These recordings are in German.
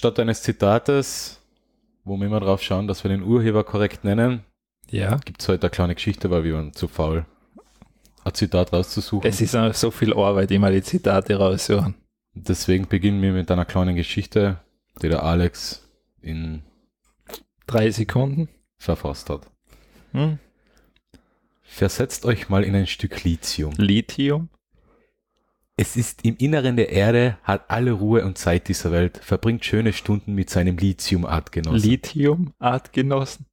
statt eines Zitates, wo wir immer drauf schauen, dass wir den Urheber korrekt nennen, ja. gibt es heute eine kleine Geschichte, weil wir waren zu faul, ein Zitat rauszusuchen. Es ist so viel Arbeit, immer die Zitate raussuchen. Deswegen beginnen wir mit einer kleinen Geschichte, die der Alex in drei Sekunden verfasst hat. Hm? Versetzt euch mal in ein Stück Lithium. Lithium? Es ist im Inneren der Erde, hat alle Ruhe und Zeit dieser Welt, verbringt schöne Stunden mit seinem Lithium-Artgenossen. Lithium-Artgenossen?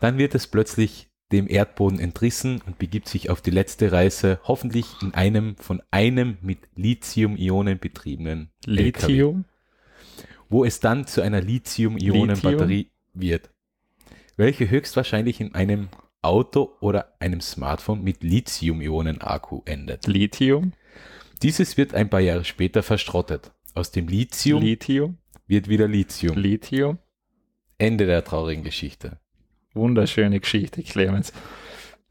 Dann wird es plötzlich dem Erdboden entrissen und begibt sich auf die letzte Reise, hoffentlich in einem von einem mit Lithium-Ionen betriebenen Lithium, LKW, wo es dann zu einer Lithium-Ionen-Batterie Lithium? wird, welche höchstwahrscheinlich in einem Auto oder einem Smartphone mit Lithium-Ionen-Akku endet. Lithium? Dieses wird ein paar Jahre später verstrottet. Aus dem Lithium, Lithium. wird wieder Lithium. Lithium. Ende der traurigen Geschichte. Wunderschöne Geschichte, Clemens.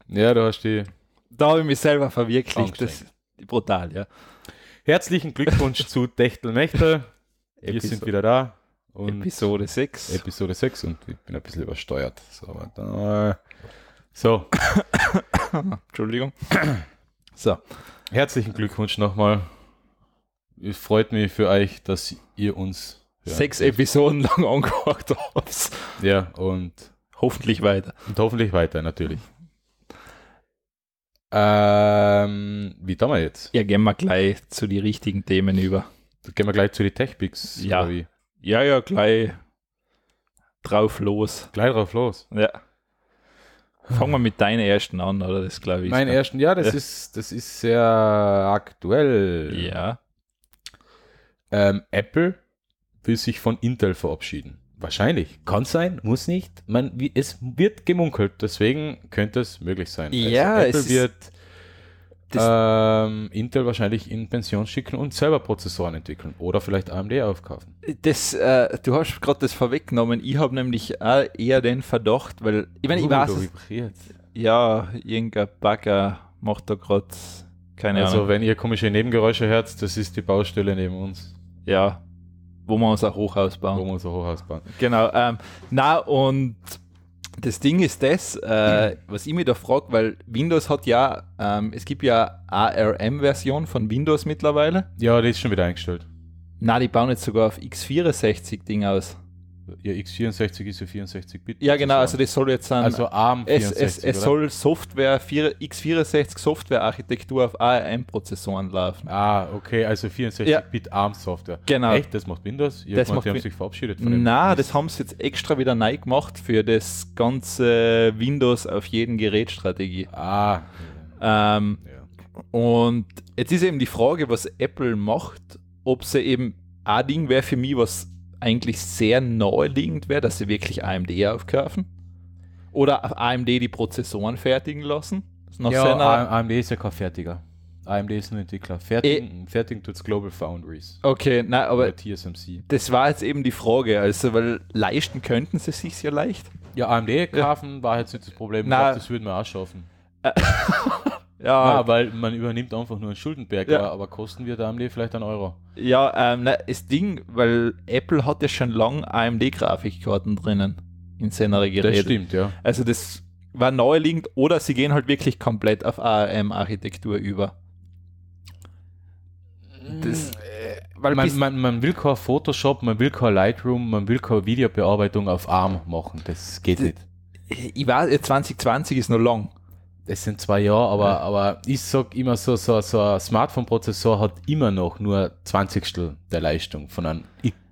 Ja, da hast du. Da habe ich mich selber verwirklicht. Das ist brutal, ja. Herzlichen Glückwunsch zu Techtelmächte. Wir Episode. sind wieder da. Und Episode 6. Episode 6 und ich bin ein bisschen übersteuert. So. so. Entschuldigung. So. Herzlichen Glückwunsch nochmal. Es freut mich für euch, dass ihr uns ja, sechs Episoden lang angehört habt. Ja, und hoffentlich weiter. Und hoffentlich weiter, natürlich. Ähm, wie tun wir jetzt? Ja, gehen wir gleich zu den richtigen Themen über. Da gehen wir gleich zu den Tech-Picks. Ja. ja, ja, gleich drauf los. Gleich drauf los. Ja. Fangen wir mit deinen ersten an, oder? Das glaube ich. Mein ersten, ja, das ist, das ist sehr aktuell. Ja. Ähm, Apple will sich von Intel verabschieden. Wahrscheinlich. Kann sein, muss nicht. Man, es wird gemunkelt, deswegen könnte es möglich sein. Also ja, also Apple es wird ähm, Intel wahrscheinlich in Pension schicken und selber Prozessoren entwickeln oder vielleicht AMD aufkaufen. Das, äh, du hast gerade das vorweggenommen. Ich habe nämlich auch eher den Verdacht, weil ich meine, ich weiß. Es, ja, irgendein Bagger macht da gerade keine also, Ahnung. Also, wenn ihr komische Nebengeräusche hört, das ist die Baustelle neben uns. Ja, wo wir unser Hochhaus bauen. Wo wir unser Hochhaus bauen. Genau. Ähm, na, und das Ding ist das, äh, mhm. was ich mich da frage, weil Windows hat ja, ähm, es gibt ja ARM-Version von Windows mittlerweile. Ja, die ist schon wieder eingestellt. Na, die bauen jetzt sogar auf x64-Ding aus ja, x64 ist ja 64-Bit. Ja, genau, also das soll jetzt sein. Also ARM 64, Es, es, es soll Software, x64 Software-Architektur auf ARM-Prozessoren laufen. Ah, okay, also 64-Bit ja. ARM-Software. Genau. Echt, das macht Windows? Ja, das macht die haben sich verabschiedet von dem. Na, das haben sie jetzt extra wieder neu gemacht für das ganze Windows auf jeden Gerät-Strategie. Ah. Ähm, ja. Und jetzt ist eben die Frage, was Apple macht, ob sie eben ein Ding wäre für mich, was eigentlich sehr naheliegend wäre, dass sie wirklich AMD aufkaufen. Oder AMD die Prozessoren fertigen lassen. Ist noch ja, AMD ist ja kein Fertiger. AMD ist ein Entwickler. Fertigen, e fertigen es Global Foundries. Okay, na, aber TSMC. das war jetzt eben die Frage, also weil leisten könnten sie sich ja leicht. Ja, AMD kaufen ja. war jetzt nicht das Problem. Ich glaub, das würden wir auch schaffen. Ja, ja, halt. weil man übernimmt einfach nur einen Schuldenberg, ja. aber kosten wir da AMD vielleicht einen Euro? Ja, ähm, ne, das Ding, weil Apple hat ja schon lange AMD-Grafikkarten drinnen in seiner Geräte. Das stimmt, ja. Also das war neulingend oder sie gehen halt wirklich komplett auf ARM-Architektur über. Das, mm. äh, weil man, man, man, will kein Photoshop, man will kein Lightroom, man will keine Videobearbeitung auf ARM machen. Das geht das, nicht. Ich weiß, 2020 äh, ist noch lang es sind zwei Jahre, aber, ja. aber ich sage immer so, so, so ein Smartphone-Prozessor hat immer noch nur 20 der Leistung von einem,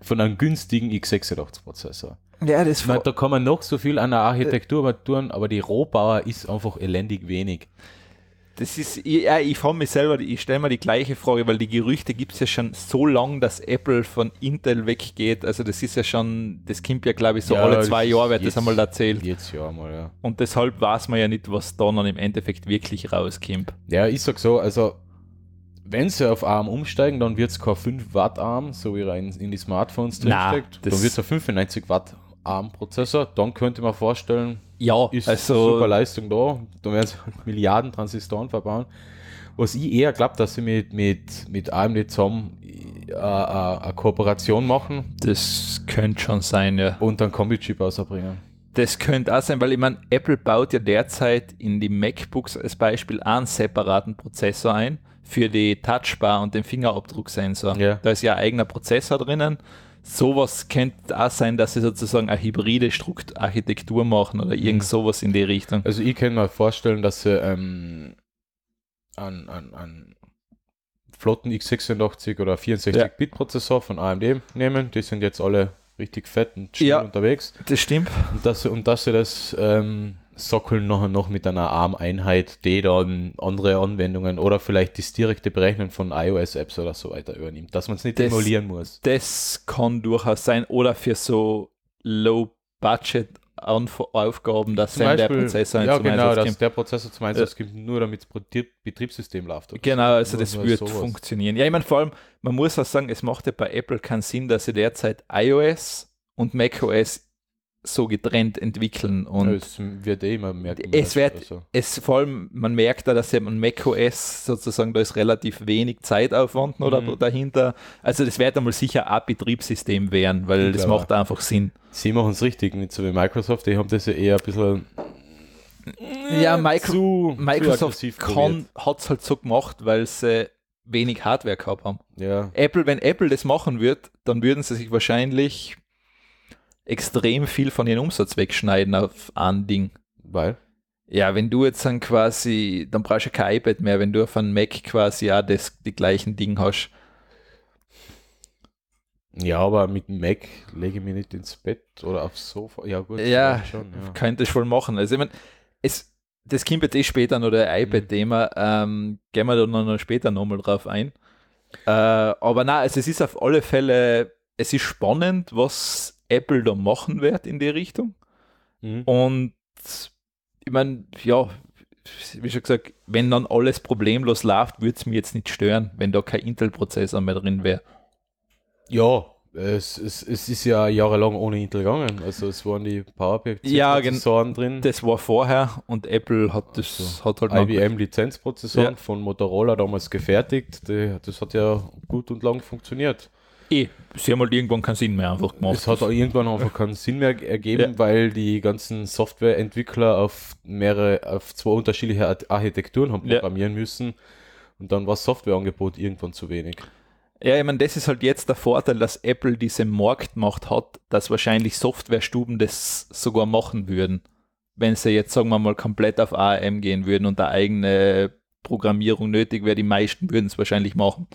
von einem günstigen x86-Prozessor. Ja, das meine, Da kann man noch so viel an der äh, Architektur äh, tun, aber die Rohbauer ist einfach elendig wenig das ist, ja, ich habe mich selber, ich stelle mir die gleiche Frage, weil die Gerüchte gibt es ja schon so lang, dass Apple von Intel weggeht. Also das ist ja schon, das kommt ja glaube ich so ja, alle zwei Jahre, wird das einmal erzählt. Jetzt ja mal, ja. Und deshalb weiß man ja nicht, was da dann im Endeffekt wirklich rauskommt. Ja, ich sag so, also wenn sie auf ARM umsteigen, dann wird es kein 5 Watt ARM, so wie rein in die Smartphones drinsteckt. Nein, dann wird es auf 95 Watt ARM-Prozessor, dann könnte man vorstellen, ja, ist also, super Leistung da, da werden sie Milliarden Transistoren verbauen. Was ich eher glaube, dass sie mit, mit, mit AMD zusammen äh, äh, eine Kooperation machen. Das könnte schon sein, ja. Und dann Kombi-Chip ausbringen. Das könnte auch sein, weil ich meine, Apple baut ja derzeit in die MacBooks als Beispiel einen separaten Prozessor ein für die Touchbar und den Fingerabdrucksensor. Ja. Da ist ja ein eigener Prozessor drinnen sowas könnte auch sein, dass sie sozusagen eine hybride Strukt Architektur machen oder irgend mhm. sowas in die Richtung. Also ich kann mir vorstellen, dass sie ähm, an, an, an flotten x86 oder 64-Bit-Prozessor ja. von AMD nehmen. Die sind jetzt alle richtig fett und schnell ja, unterwegs. Das stimmt. Und dass, und dass sie das ähm, sockeln nachher noch mit einer ARM-Einheit, die dann andere Anwendungen oder vielleicht das direkte Berechnen von iOS-Apps oder so weiter übernimmt, dass man es nicht das, emulieren muss. Das kann durchaus sein oder für so Low-Budget Aufgaben, dass Beispiel, der Prozessor ja, genau, dass der Prozessor zum Einsatz äh, nur damit das Betriebssystem läuft. Genau, also nur das wird sowas. funktionieren. Ja, ich meine, vor allem, man muss auch sagen, es macht ja bei Apple keinen Sinn, dass sie derzeit iOS und macOS so getrennt entwickeln. Und es wird eh immer mehr. Es wird, also. es vor allem, man merkt da, dass eben macOS sozusagen, da ist relativ wenig Zeitaufwand oder mhm. dahinter. Also das wird einmal sicher ein Betriebssystem werden, weil ich das glaube, macht einfach Sinn. Sie machen es richtig, mit so wie Microsoft, die haben das ja eher ein bisschen ja, äh, Micro zu, Microsoft hat es halt so gemacht, weil sie wenig Hardware gehabt haben. Ja. Apple, wenn Apple das machen würde, dann würden sie sich wahrscheinlich extrem viel von ihrem Umsatz wegschneiden auf ein Ding. Weil? Ja, wenn du jetzt dann quasi, dann brauchst du kein iPad mehr, wenn du auf einem Mac quasi ja das, die gleichen Dinge hast. Ja, aber mit dem Mac lege ich mich nicht ins Bett oder aufs Sofa. Ja, gut. Ja, schon, ja. könnte ich wohl machen. Also, ich meine, es, das kommt jetzt eh später noch, der iPad-Thema. Mhm. Ähm, gehen wir da noch später nochmal drauf ein. Äh, aber na, also es ist auf alle Fälle, es ist spannend, was Apple da machen wird in die Richtung. Mhm. Und ich meine, ja, wie schon gesagt, wenn dann alles problemlos läuft, würde es mir jetzt nicht stören, wenn da kein Intel-Prozessor mehr drin wäre. Ja, es, es, es, ist ja jahrelang ohne Intel gegangen. Also es waren die PowerPC-Prozessoren ja, drin. Das war vorher und Apple hat das also hat halt IBM-Lizenzprozessoren ja. von Motorola damals gefertigt. Die, das hat ja gut und lang funktioniert. Eh, sie haben halt irgendwann keinen Sinn mehr einfach gemacht. Es hat auch irgendwann einfach keinen Sinn mehr ergeben, ja. weil die ganzen Softwareentwickler auf mehrere, auf zwei unterschiedliche Architekturen haben programmieren ja. müssen. Und dann war Softwareangebot irgendwann zu wenig. Ja, ich meine, das ist halt jetzt der Vorteil, dass Apple diese Marktmacht hat, dass wahrscheinlich Softwarestuben das sogar machen würden, wenn sie jetzt, sagen wir mal, komplett auf ARM gehen würden und da eigene Programmierung nötig wäre. Die meisten würden es wahrscheinlich machen.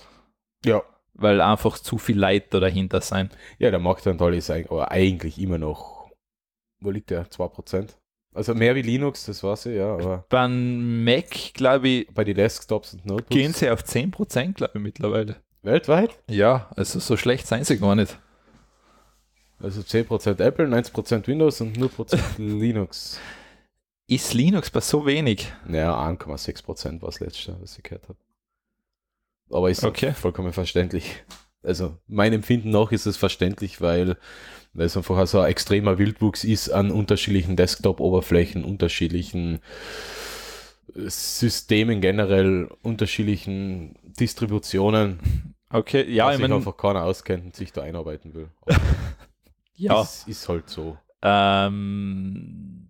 Ja, weil einfach zu viel Leiter dahinter sein. Ja, der Marktanteil ist eigentlich immer noch, wo liegt der? 2%? Also mehr wie Linux, das war's ja, aber. Beim Mac, glaube ich. Bei den Desktops und Notebooks. Gehen sie auf 10%, glaube ich, mittlerweile. Weltweit? Ja, also so schlecht seien sie gar nicht. Also 10% Apple, 90% Windows und 0% Linux. Ist Linux bei so wenig? Naja, 1,6% war es letzte, was ich gehört habe. Aber ist okay. vollkommen verständlich. Also mein Empfinden nach ist es verständlich, weil, weil es einfach so ein extremer Wildwuchs ist an unterschiedlichen Desktop-Oberflächen, unterschiedlichen äh, Systemen generell, unterschiedlichen Distributionen. Okay, ja, ich meine, einfach keiner auskennt und sich da einarbeiten will. ja, ist, ist halt so. Ähm,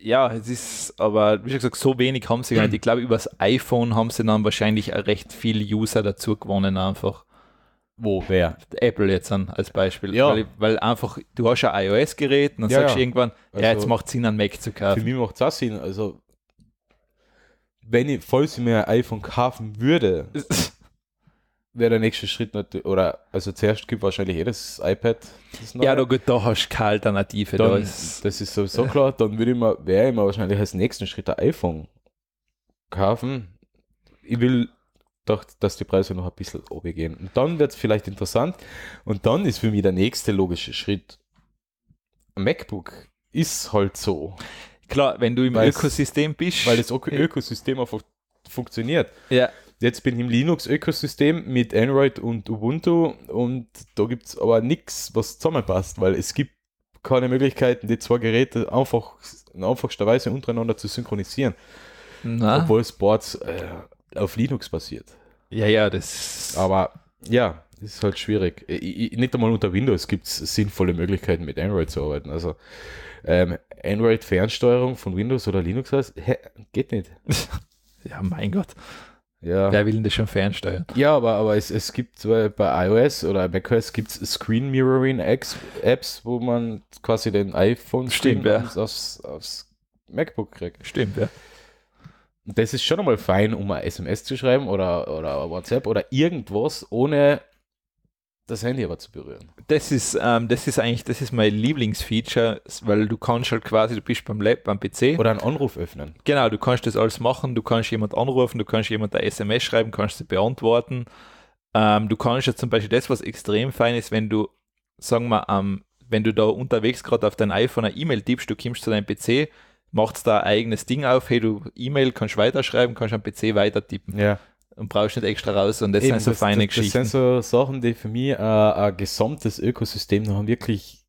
ja, es ist, aber wie schon gesagt, so wenig haben sie gar nicht. Hm. Ich glaube, übers iPhone haben sie dann wahrscheinlich recht viel User dazu gewonnen, einfach. Wo, wer? Apple jetzt an, als Beispiel. Ja. Weil, weil einfach, du hast ein iOS-Gerät und dann ja, sagst du irgendwann, also, ja, jetzt also, macht es Sinn, einen Mac zu kaufen. Für mich macht es auch Sinn. Also, wenn ich, falls ich mir ein iPhone kaufen würde, wäre der nächste Schritt natürlich, oder also zuerst gibt wahrscheinlich jedes eh iPad. ja, da gut, da hast du keine Alternative. Dann, da ist das ist sowieso klar. Dann würde ich mir, wäre ich mir wahrscheinlich als nächsten Schritt ein iPhone kaufen. Ich will doch, dass die Preise noch ein bisschen oben gehen. Und dann wird es vielleicht interessant. Und dann ist für mich der nächste logische Schritt. Ein MacBook ist halt so. Klar, wenn du im Ökosystem bist. Weil das Ökosystem einfach funktioniert. Ja. Jetzt bin ich im Linux-Ökosystem mit Android und Ubuntu und da gibt es aber nichts, was zusammenpasst, weil es gibt keine Möglichkeiten, die zwei Geräte einfach in einfachster Weise untereinander zu synchronisieren. Na? Obwohl Sports äh, auf Linux basiert. Ja, ja, das. Aber ja, ist halt schwierig. Ich, ich, nicht einmal unter Windows gibt es sinnvolle Möglichkeiten, mit Android zu arbeiten. Also ähm, Android-Fernsteuerung von Windows oder Linux aus, hä, geht nicht. ja, mein Gott. Ja. Wer will denn das schon fernsteuern? Ja, aber, aber es, es gibt bei iOS oder macOS gibt es Screen Mirroring Apps, wo man quasi den iPhone Stimmt, ja. aufs, aufs MacBook kriegt. Stimmt, ja. Das ist schon einmal fein, um eine SMS zu schreiben oder, oder WhatsApp oder irgendwas ohne das Handy aber zu berühren. Das ist, ähm, das ist eigentlich, das ist mein Lieblingsfeature, weil du kannst halt quasi, du bist beim Lab, beim PC. Oder einen Anruf öffnen. Genau, du kannst das alles machen, du kannst jemanden anrufen, du kannst jemanden eine SMS schreiben, kannst sie beantworten. Ähm, du kannst ja zum Beispiel das, was extrem fein ist, wenn du, sagen wir, ähm, wenn du da unterwegs gerade auf dein iPhone eine E-Mail tippst, du kommst zu deinem PC, machst da ein eigenes Ding auf, hey, du E-Mail kannst weiterschreiben, kannst am PC weiter tippen. Ja und brauchst nicht extra raus und das Eben, sind so das, feine das, Geschichten. Das sind so Sachen, die für mich äh, ein gesamtes Ökosystem noch wirklich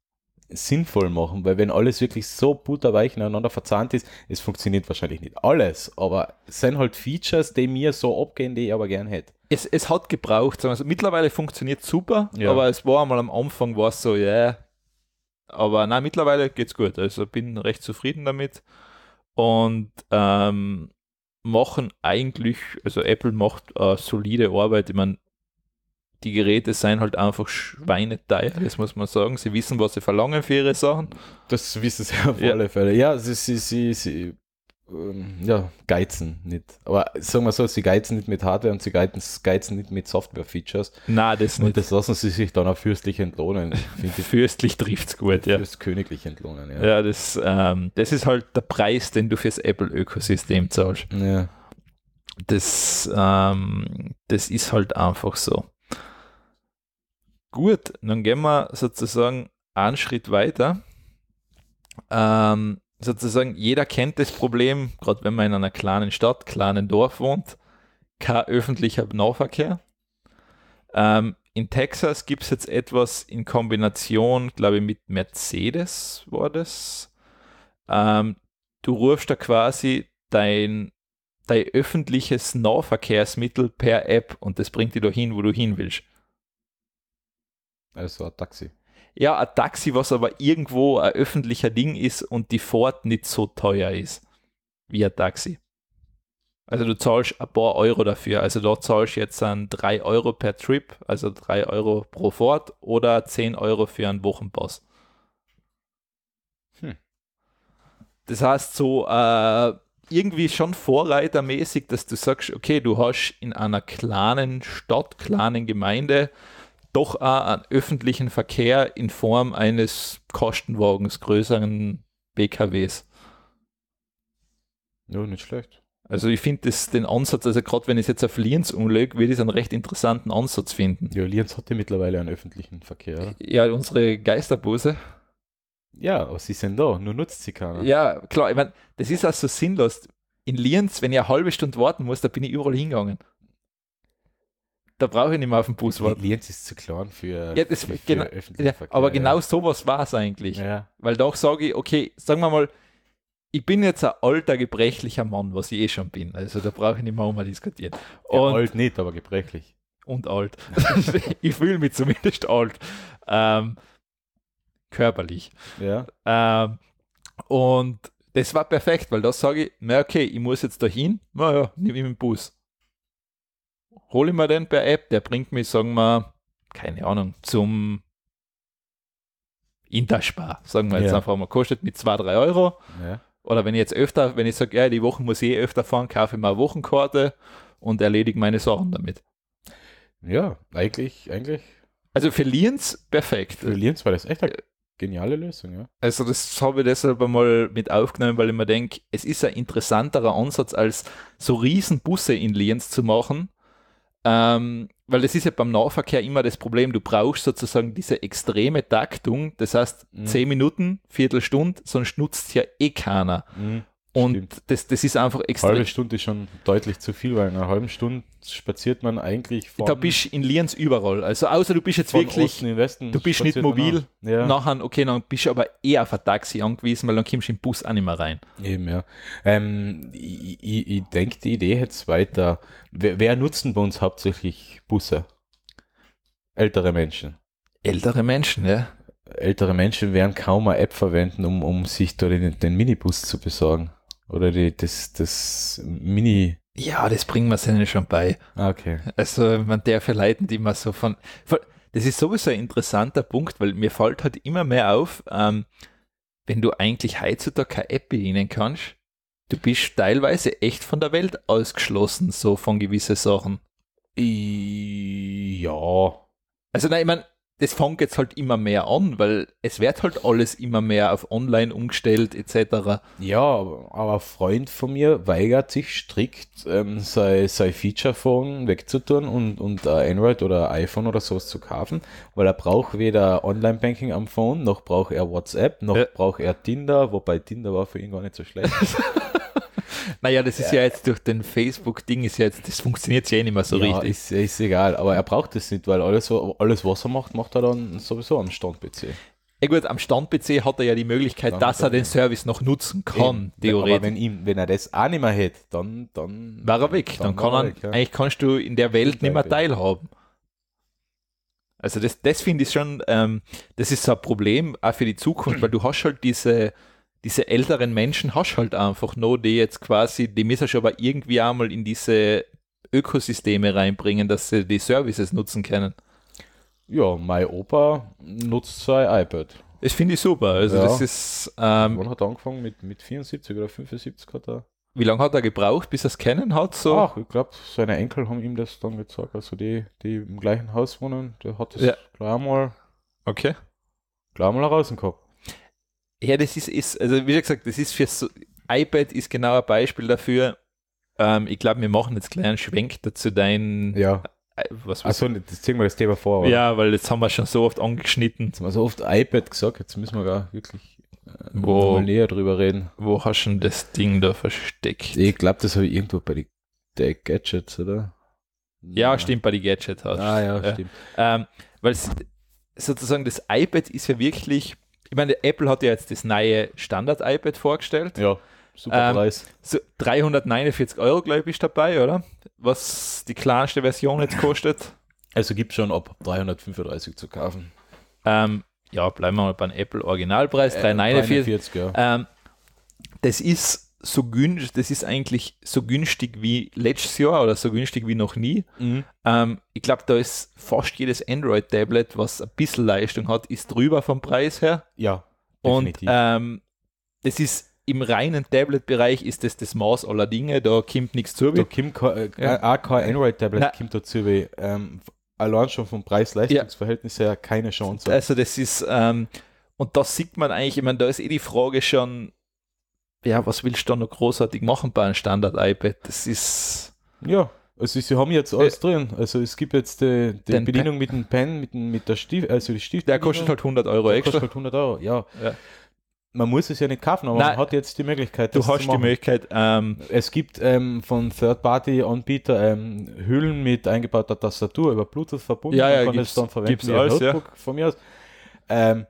sinnvoll machen, weil wenn alles wirklich so butterweich ineinander verzahnt ist, es funktioniert wahrscheinlich nicht alles, aber es sind halt Features, die mir so abgehen, die ich aber gern hätte. Es, es hat gebraucht, also mittlerweile funktioniert super, ja. aber es war einmal am Anfang war es so, ja, yeah. aber nein, mittlerweile geht es gut, also bin recht zufrieden damit und ähm, machen eigentlich, also Apple macht äh, solide Arbeit. Ich meine, die Geräte seien halt einfach schweineteuer, das muss man sagen. Sie wissen, was sie verlangen für ihre Sachen. Das wissen sie auf ja. alle Fälle. Ja, sie, sie, sie, sie ähm, ja, geizen nicht. Aber sagen wir so, sie geizen nicht mit Hardware und sie geizen, geizen nicht mit Software-Features. Na, das nicht. Und das lassen sie sich dann auch fürstlich entlohnen. fürstlich trifft es gut, ja. Fürst königlich entlohnen, ja. Ja, das, ähm, das ist halt der Preis, den du fürs Apple-Ökosystem zahlst. Ja. Das, ähm, das ist halt einfach so. Gut, dann gehen wir sozusagen einen Schritt weiter. Ähm, sozusagen jeder kennt das Problem, gerade wenn man in einer kleinen Stadt, kleinen Dorf wohnt, kein öffentlicher Nahverkehr. Ähm, in Texas gibt es jetzt etwas in Kombination, glaube ich, mit Mercedes war das. Ähm, du rufst da quasi dein, dein öffentliches Nahverkehrsmittel per App und das bringt dich dahin, wo du hin willst. Also ein Taxi ja, ein Taxi, was aber irgendwo ein öffentlicher Ding ist und die Fahrt nicht so teuer ist wie ein Taxi. Also du zahlst ein paar Euro dafür. Also dort zahlst du jetzt dann 3 Euro per Trip, also 3 Euro pro Fahrt oder 10 Euro für einen Wochenpass. Hm. Das heißt so äh, irgendwie schon vorreitermäßig, dass du sagst, okay, du hast in einer kleinen Stadt, kleinen Gemeinde doch auch einen öffentlichen Verkehr in Form eines Kostenwagens, größeren BKWs. Ja, nicht schlecht. Also ich finde den Ansatz, also gerade wenn ich jetzt auf Lienz umlege, würde ich einen recht interessanten Ansatz finden. Ja, Lienz hat ja mittlerweile einen öffentlichen Verkehr. Ja, unsere Geisterbuse. Ja, aber sie sind da, nur nutzt sie keiner. Ja, klar, ich meine, das ist auch so sinnlos. In Lienz, wenn ich eine halbe Stunde warten muss, da bin ich überall hingegangen da brauche ich nicht mehr auf dem Bus warten. Lienz ist zu klein für, ja, das, für, für genau, ja, Aber ja. genau sowas war es eigentlich. Ja. Weil doch sage ich, okay, sagen wir mal, ich bin jetzt ein alter, gebrechlicher Mann, was ich eh schon bin. Also da brauche ich nicht mehr mal diskutieren. Und, alt nicht, aber gebrechlich. Und alt. ich fühle mich zumindest alt. Ähm, körperlich. Ja. Ähm, und das war perfekt, weil das sage ich, na okay, ich muss jetzt dahin, naja, nehme ich den Bus hole ich mir den per App, der bringt mich, sagen wir, keine Ahnung, zum Interspar, sagen wir jetzt ja. einfach mal, kostet mit 2, 3 Euro. Ja. Oder wenn ich jetzt öfter, wenn ich sage, ja, die Woche muss ich eh öfter fahren, kaufe ich mal Wochenkarte und erledige meine Sachen damit. Ja, eigentlich, eigentlich. Also für Lienz perfekt. Für Lienz war das echt eine geniale Lösung, ja. Also das habe ich deshalb mal mit aufgenommen, weil ich mir denke, es ist ein interessanterer Ansatz, als so riesen Busse in Lienz zu machen, ähm, weil das ist ja beim Nahverkehr immer das Problem, du brauchst sozusagen diese extreme Taktung, das heißt mhm. 10 Minuten, Viertelstunde, sonst nutzt es ja eh keiner. Mhm. Und das, das ist einfach extrem. Eine Halbe Stunde ist schon deutlich zu viel, weil in einer halben Stunde spaziert man eigentlich von. Da bist du in Lienz überall. Also außer du bist jetzt wirklich. Westen, du bist nicht mobil. Ja. Nachher, okay, dann bist du aber eher auf ein Taxi angewiesen, weil dann kommst du im Bus auch nicht mehr rein. Eben, ja. Ähm, ich ich, ich denke, die Idee hätte es weiter. Wer, wer nutzen bei uns hauptsächlich Busse? Ältere Menschen. Ältere Menschen, ja ältere Menschen werden kaum eine App verwenden, um, um sich dort den, den Minibus zu besorgen. Oder die, das, das Mini. Ja, das bringen wir denen schon bei. Ah, okay. Also man darf ja Leuten, die man so von, von. Das ist sowieso ein interessanter Punkt, weil mir fällt halt immer mehr auf, ähm, wenn du eigentlich heutzutage keine App bedienen kannst, du bist teilweise echt von der Welt ausgeschlossen, so von gewissen Sachen. Ja. Also nein, ich meine, das fängt jetzt halt immer mehr an, weil es wird halt alles immer mehr auf online umgestellt etc. Ja, aber ein Freund von mir weigert sich strikt, ähm, sein, sein Feature-Phone wegzutun und, und ein Android oder iPhone oder sowas zu kaufen, weil er braucht weder Online-Banking am Phone, noch braucht er WhatsApp, noch ja. braucht er Tinder, wobei Tinder war für ihn gar nicht so schlecht. Naja, das ist ja, ja jetzt durch den Facebook-Ding, ist ja jetzt, das funktioniert ja eh nicht mehr so ja, richtig. Ist, ist egal, aber er braucht es nicht, weil alles, alles, was er macht, macht er dann sowieso am Stand-PC. Ja gut, am Stand-PC hat er ja die Möglichkeit, dann dass er den Service noch nutzen kann, eben. theoretisch. Aber wenn, ihm, wenn er das auch nicht mehr hätte, dann, dann war er weg. Dann, dann kann er, weg, ja. eigentlich kannst du in der Welt nicht mehr teilhaben. Also das, das finde ich schon, ähm, das ist so ein Problem auch für die Zukunft, weil du hast halt diese, diese älteren Menschen hast halt einfach noch, die jetzt quasi, die müssen schon aber irgendwie einmal in diese Ökosysteme reinbringen, dass sie die Services nutzen können. Ja, mein Opa nutzt sein iPad. Das finde ich super. Also ja. das ist. Ähm, Wann hat er angefangen? Mit, mit 74 oder 75 hat er. Wie lange hat er gebraucht, bis er es kennen hat? So? Ach, ich glaube, seine Enkel haben ihm das dann gezeigt. Also die, die im gleichen Haus wohnen, der hat es ja. gleich mal. Okay. Gleich mal heraus gehabt. Ja, das ist, ist, also wie gesagt, das ist für so, iPad ist genau ein Beispiel dafür. Ähm, ich glaube, wir machen jetzt gleich einen Schwenk dazu dein. Ja. Äh, was Achso, jetzt ziehen wir das Thema vor. Oder? Ja, weil jetzt haben wir schon so oft angeschnitten. Jetzt haben wir so oft iPad gesagt, jetzt müssen wir gar wirklich äh, wo, näher drüber reden. Wo hast du denn das Ding da versteckt? Ich glaube, das habe ich irgendwo bei den der Gadgets, oder? Ja, ja, stimmt, bei den Gadgets hast Ah, ja, ja. stimmt. Ähm, weil sozusagen das iPad ist ja wirklich ich meine, Apple hat ja jetzt das neue Standard-iPad vorgestellt. Ja, super ähm, Preis. So 349 Euro, glaube ich, ist dabei, oder? Was die kleinste Version jetzt kostet. Also gibt es schon ab 335 zu kaufen. Ähm, ja, bleiben wir mal beim Apple Originalpreis, 349. Äh, 349 ja. ähm, das ist so günstig, das ist eigentlich so günstig wie letztes Jahr oder so günstig wie noch nie. Mhm. Ähm, ich glaube, da ist fast jedes Android-Tablet, was ein bisschen Leistung hat, ist drüber vom Preis her. Ja. Definitiv. Und ähm, das ist im reinen Tablet-Bereich ist das das Maß aller Dinge, da kommt nichts zu. Da kommt äh, ja. auch kein Android-Tablet kommt dazu. Ähm, allein schon vom Preis-Leistungsverhältnis ja. her keine Chance. Also das ist, ähm, und das sieht man eigentlich, ich meine, da ist eh die Frage schon, ja, was willst du da noch großartig machen bei einem Standard-iPad? Das ist. Ja, also sie haben jetzt alles äh, drin. Also es gibt jetzt äh, die, die Bedienung Pen. mit dem Pen, mit, dem, mit der Stift, also die Stift. Der kostet halt 100 Euro der extra. Kostet halt 100 Euro, ja. ja. Man muss es ja nicht kaufen, aber Nein, man hat jetzt die Möglichkeit. Du hast die Möglichkeit. Ähm, es gibt ähm, von Third-Party-Anbieter ähm, Hüllen mit eingebauter Tastatur über Bluetooth verbunden. Ja, ja, man kann gibt's, es dann verwenden. Gibt's alles, Notebook ja. von mir aus. Ähm,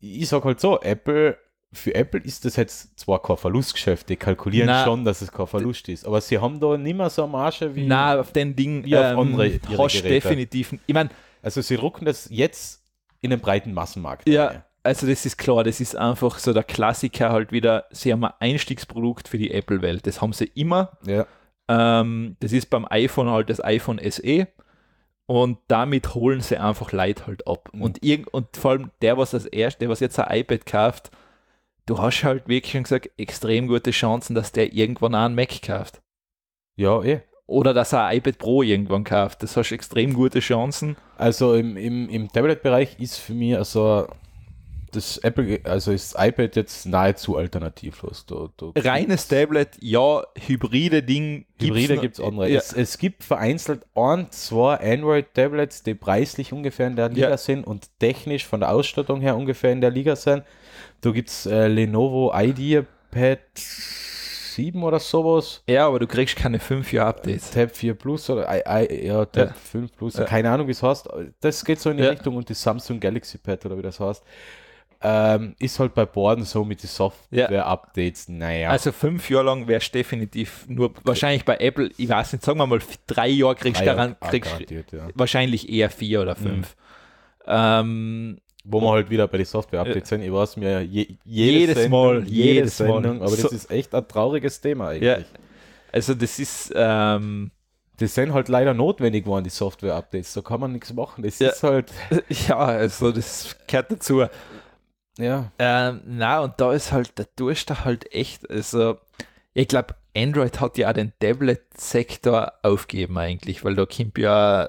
ich sag halt so, Apple für Apple ist das jetzt zwar kein Verlustgeschäft, die kalkulieren Na, schon, dass es kein Verlust ist, aber sie haben da nicht mehr so eine Marge wie. Nein, auf den Ding wie auf ähm, andere hast definitiv. Ich meine, also sie rucken das jetzt in den breiten Massenmarkt. Ja, rein. also das ist klar, das ist einfach so der Klassiker halt wieder. Sie haben ein Einstiegsprodukt für die Apple-Welt, das haben sie immer. Ja. Ähm, das ist beim iPhone halt das iPhone SE. Und damit holen sie einfach Leid halt ab. Mhm. Und, und vor allem der, was das erste, der was jetzt ein iPad kauft, du hast halt wirklich schon gesagt, extrem gute Chancen, dass der irgendwann auch einen Mac kauft. Ja, eh. Oder dass er ein iPad Pro irgendwann kauft. Das hast du extrem gute Chancen. Also im, im, im Tablet-Bereich ist für mich also das Apple, also ist iPad jetzt nahezu alternativlos. Du, du Reines Tablet, ja, hybride Ding. Hybride gibt es andere. Ja. Es, es, gibt vereinzelt ein, zwei Android-Tablets, die preislich ungefähr in der Liga ja. sind und technisch von der Ausstattung her ungefähr in der Liga sind. So gibt es äh, Lenovo IdeaPad 7 oder sowas. Ja, aber du kriegst keine 5 Jahre Updates. Tab 4 Plus oder I, I, ja, Tab ja. 5 Plus, ja. keine Ahnung, wie es heißt. Das geht so in die ja. Richtung und die Samsung Galaxy Pad oder wie das heißt. Ähm, ist halt bei Borden so mit den Software-Updates, ja. naja. Also fünf Jahre lang wäre es definitiv nur wahrscheinlich bei Apple, ich weiß nicht, sagen wir mal, drei Jahre kriegst du daran, kriegst ja. wahrscheinlich eher vier oder fünf. Mhm. Ähm, wo man halt wieder bei den Software-Updates sind. Ich weiß mir je, jede jedes Mal, jede Sendung, Mal. aber das ist echt ein trauriges Thema eigentlich. Ja. Also das ist, ähm, das sind halt leider notwendig waren, die Software-Updates. Da kann man nichts machen. Das ja. ist halt. Ja, also das gehört dazu. Ja. Ähm, na, und da ist halt der Durchstart halt echt. Also, ich glaube, Android hat ja auch den Tablet-Sektor aufgeben eigentlich, weil da kommt ja.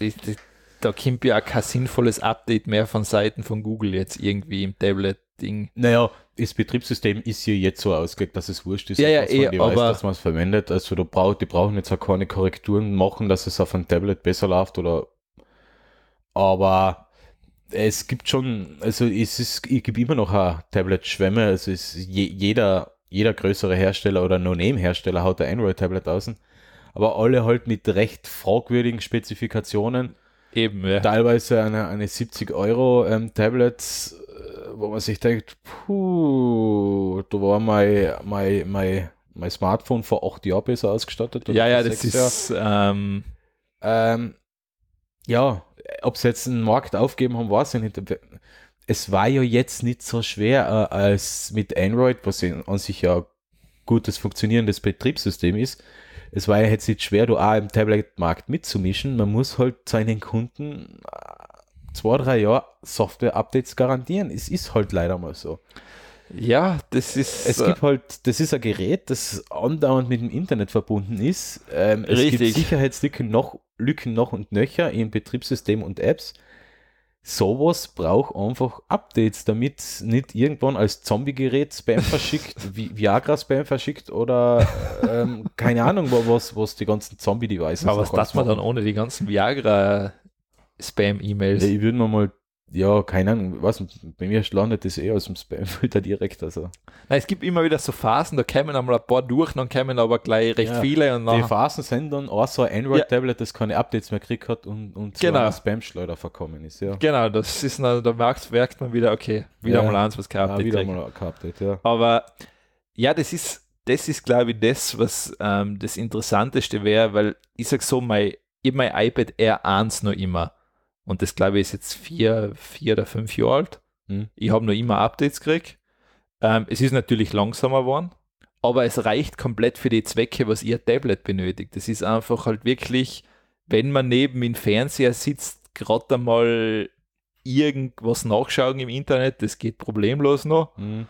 Die, die, da kommt ja auch kein sinnvolles Update mehr von Seiten von Google jetzt irgendwie im Tablet-Ding. Naja, das Betriebssystem ist ja jetzt so ausgelegt, dass es wurscht ist, ja, ja, dass man eh, weiß, dass man es eh, verwendet. Also du braucht, die brauchen jetzt auch keine Korrekturen machen, dass es auf einem Tablet besser läuft oder aber es gibt schon, also es ist, es gibt immer noch tablet schwämme also es ist je, jeder, jeder größere Hersteller oder No-Name-Hersteller haut ein Android-Tablet außen, aber alle halt mit recht fragwürdigen Spezifikationen Eben, ja. Teilweise eine, eine 70 Euro ähm, äh, wo man sich denkt, puh, da war mein, mein, mein, mein Smartphone vor acht Jahren besser ausgestattet. Ja, ja, das ist. Ähm, ähm, ja, ob sie jetzt einen Markt aufgeben haben, weiß ich nicht. Es war ja jetzt nicht so schwer äh, als mit Android, was an sich ja gutes funktionierendes Betriebssystem ist, es war ja jetzt nicht schwer, du auch im Tablet-Markt mitzumischen. Man muss halt seinen Kunden äh, zwei, drei Jahre Software-Updates garantieren. Es ist halt leider mal so. Ja, das ist. Es äh, gibt halt, das ist ein Gerät, das andauernd mit dem Internet verbunden ist. Ähm, es richtig. gibt Sicherheitslücken noch, Lücken noch und nöcher in Betriebssystem und Apps sowas braucht einfach Updates, damit nicht irgendwann als Zombie-Gerät Spam verschickt, wie Viagra-Spam verschickt oder ähm, keine Ahnung, was, was die ganzen Zombie-Devices Aber was darf man dann ohne die ganzen Viagra-Spam-E-Mails? Ja, ich würde mir mal ja, keine Ahnung, was, bei mir landet das eher aus dem Spamfilter direkt. Also. Nein, es gibt immer wieder so Phasen, da kämen einmal ein paar durch, dann kämen aber gleich recht ja, viele. Und die Phasen sind dann auch so ein Android-Tablet, ja. das keine Updates mehr gekriegt hat und, und zu genau. Spam-Schleuder verkommen ist. Ja. Genau, das ist, dann, da merkt, merkt man wieder, okay, wieder ja. mal eins, was kein Update ah, wieder mal kein Update, ja. Aber ja, das ist, das ist glaube ich, das, was ähm, das Interessanteste wäre, weil ich sag so, mein, ich mein iPad r 1 noch immer und das glaube ich ist jetzt vier, vier oder fünf Jahre alt. Mhm. Ich habe nur immer Updates gekriegt. Ähm, es ist natürlich langsamer geworden, aber es reicht komplett für die Zwecke, was ihr Tablet benötigt. Das ist einfach halt wirklich, wenn man neben dem Fernseher sitzt, gerade einmal irgendwas nachschauen im Internet, das geht problemlos noch. Mhm.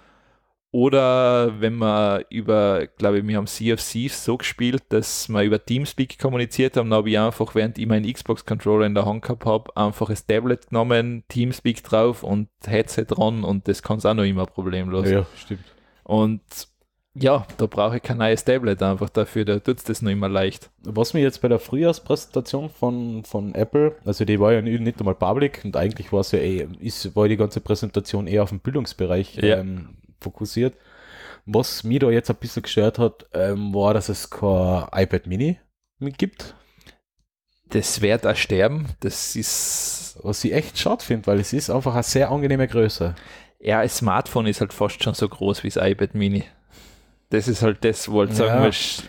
Oder wenn man über, glaube ich, wir haben Sea of Thieves so gespielt, dass wir über Teamspeak kommuniziert haben, dann habe ich einfach, während ich meinen Xbox-Controller in der Hand gehabt habe, einfach das Tablet genommen, Teamspeak drauf und Headset dran und das kann es auch noch immer problemlos. Ja, stimmt. Und ja, da brauche ich kein neues Tablet einfach dafür, da tut es das noch immer leicht. Was mir jetzt bei der Frühjahrspräsentation von, von Apple, also die war ja nicht, einmal public und eigentlich war es ja eh, ist, war die ganze Präsentation eher auf dem Bildungsbereich ja. ähm, fokussiert. Was mir da jetzt ein bisschen gestört hat, ähm, war, dass es kein iPad Mini gibt. Das wird auch sterben. Das ist. Was ich echt schade finde, weil es ist einfach eine sehr angenehme Größe. Ja, ein Smartphone ist halt fast schon so groß wie das iPad Mini. Das ist halt das, wo ich halt sagen ja. Willst.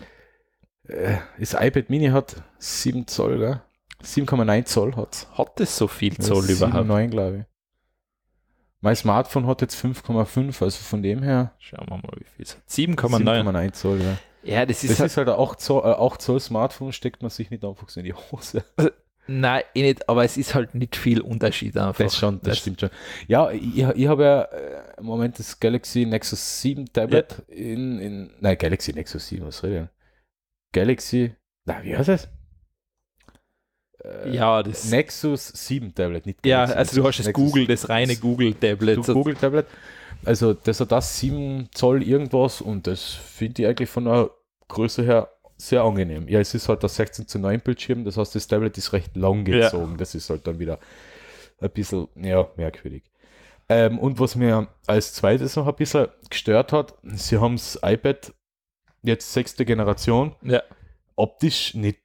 Äh, das iPad Mini hat 7 Zoll, 7,9 Zoll hat Hat es so viel Zoll ja, überhaupt? 7,9 glaube ich. Mein Smartphone hat jetzt 5,5, also von dem her. Schauen wir mal, wie viel es hat. 7,9 Zoll, ja. Ja, das ist, das halt, ist halt ein 8 Zoll, 8 Zoll Smartphone, steckt man sich nicht einfach so in die Hose. Also, nein, eh nicht, aber es ist halt nicht viel Unterschied einfach. Das schon, das, das stimmt schon. Ja, ich, ich habe ja äh, im Moment das Galaxy Nexus 7 Tablet ja. in, in, nein, Galaxy Nexus 7, was rede ich? Galaxy, na, wie heißt es? Äh, ja, das Nexus 7 Tablet, nicht Ja, Nexus, also du hast das Nexus Google, das reine Google Tablet. Google Tablet. Also das hat das 7 Zoll irgendwas und das finde ich eigentlich von der Größe her sehr angenehm. Ja, es ist halt das 16 zu 9 Bildschirm, das heißt, das Tablet ist recht lang gezogen. Ja. Das ist halt dann wieder ein bisschen, ja, merkwürdig. Ähm, und was mir als zweites noch ein bisschen gestört hat, sie haben das iPad jetzt sechste Generation. Ja. Optisch nicht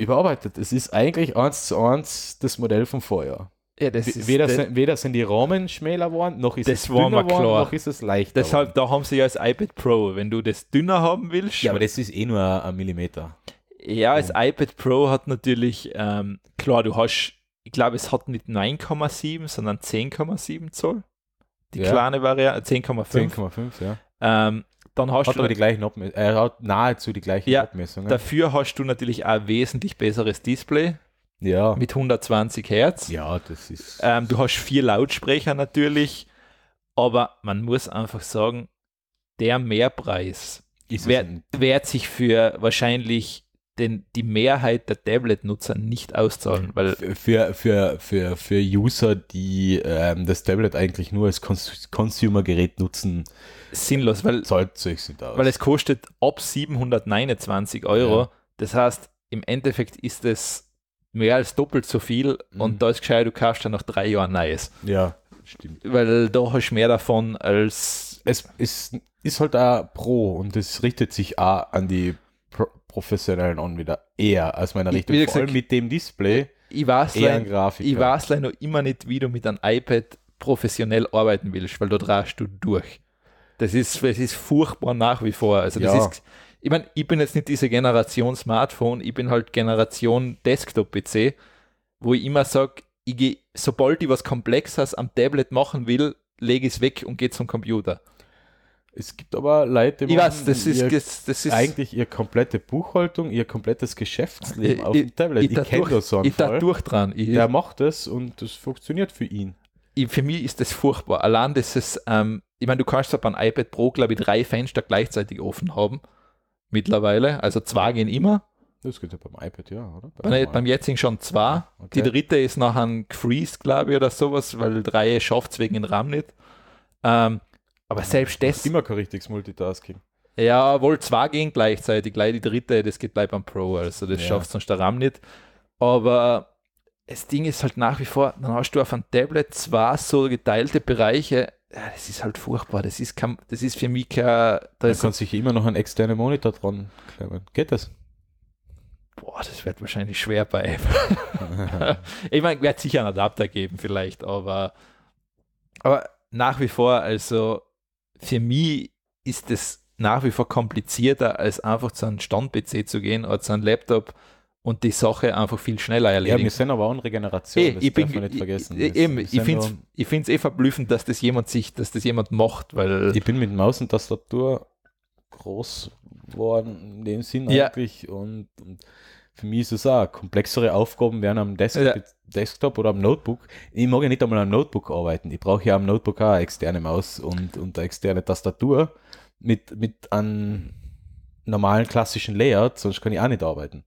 überarbeitet. Es ist eigentlich eins zu eins das Modell vom Vorjahr. Ja, weder, sind, weder, sind, die Rahmen schmäler geworden, noch ist es dünner geworden, noch ist es leichter. Deshalb, worden. da haben sie ja das iPad Pro. Wenn du das dünner haben willst. Ja, aber das ist eh nur ein Millimeter. Ja, das ja. Oh. iPad Pro hat natürlich, ähm, klar, du hast, ich glaube, es hat nicht 9,7, sondern 10,7 Zoll. Die ja. kleine Variante, 10,5. 10,5, ja. Ähm, dann hast hat du. Aber die gleichen Abmessungen, äh, hat nahezu die gleichen ja, Abmessungen. Dafür hast du natürlich auch wesentlich besseres Display. Ja. Mit 120 Hertz. Ja, das ist. Ähm, du hast vier Lautsprecher natürlich, aber man muss einfach sagen, der Mehrpreis wird, wert sich für wahrscheinlich den, die Mehrheit der Tablet-Nutzer nicht auszahlen. Weil für, für, für, für User, die ähm, das Tablet eigentlich nur als Consumer-Gerät nutzen, sinnlos, weil, sich nicht aus. Weil es kostet ab 729 Euro. Ja. Das heißt, im Endeffekt ist es mehr als doppelt so viel mhm. und da ist gescheit, du kaufst dann nach drei Jahren Neues. Ja, stimmt. Weil da hast du mehr davon als. Es ist, ist halt auch Pro und es richtet sich auch an die professionellen an wieder eher als meiner Richtung. Vor gesagt, allem mit dem Display. Ich weiß, leider, ich weiß leider noch immer nicht, wie du mit einem iPad professionell arbeiten willst, weil dort drehst du durch. Das ist, das ist furchtbar nach wie vor. Also das ja. ist, ich meine, ich bin jetzt nicht diese Generation Smartphone, ich bin halt Generation Desktop-PC, wo ich immer sage, ich sobald ich was Komplexes am Tablet machen will, lege ich es weg und gehe zum Computer. Es gibt aber Leute, die machen das ist, ihr, das ist eigentlich ihre komplette Buchhaltung, ihr komplettes Geschäftsleben ich, auf dem Tablet. Ich, ich, ich kenne das so Ich da durch dran. Ich, Der macht das und das funktioniert für ihn. für mich ist das furchtbar. Allein das ist, ähm, ich meine, du kannst aber ein iPad Pro, glaube ich, drei Fenster gleichzeitig offen haben. Mittlerweile. Also zwei gehen immer. Das geht ja beim iPad, ja, oder? Beim, Nein, beim jetzigen schon zwei. Ah, okay. Die dritte ist nachher ein Freeze, glaube ich, oder sowas, weil drei schafft es wegen dem RAM nicht. Ähm, aber selbst das. Immer kein richtiges Multitasking. Ja, wohl zwei gehen gleichzeitig, gleich die dritte, das geht gleich beim Pro, also das ja. schaffst du sonst daran nicht. Aber das Ding ist halt nach wie vor, dann hast du auf einem Tablet zwar so geteilte Bereiche, ja, das ist halt furchtbar, das ist, kein, das ist für mich kein... Da dann ist kannst du immer noch einen externen Monitor dran klemmen. Geht das? Boah, das wird wahrscheinlich schwer bei Apple. ich meine, wird sicher einen Adapter geben vielleicht, aber, aber nach wie vor, also für mich ist es nach wie vor komplizierter, als einfach zu einem Stand-PC zu gehen oder zu einem Laptop und die Sache einfach viel schneller erledigen. Ja, wir sind aber auch in Regeneration, Ey, das ich darf bin, nicht vergessen. Das, ich finde es eh verblüffend, dass das jemand sich, dass das jemand macht, weil... Ich bin mit Maus und Tastatur groß geworden, in dem Sinn ja. eigentlich und, und für mich ist es auch, komplexere Aufgaben werden am Desktop ja. Desktop oder am Notebook. Ich mag ja nicht einmal am Notebook arbeiten. Ich brauche ja am Notebook auch eine externe Maus und, und eine externe Tastatur mit, mit einem normalen klassischen Layout, sonst kann ich auch nicht arbeiten.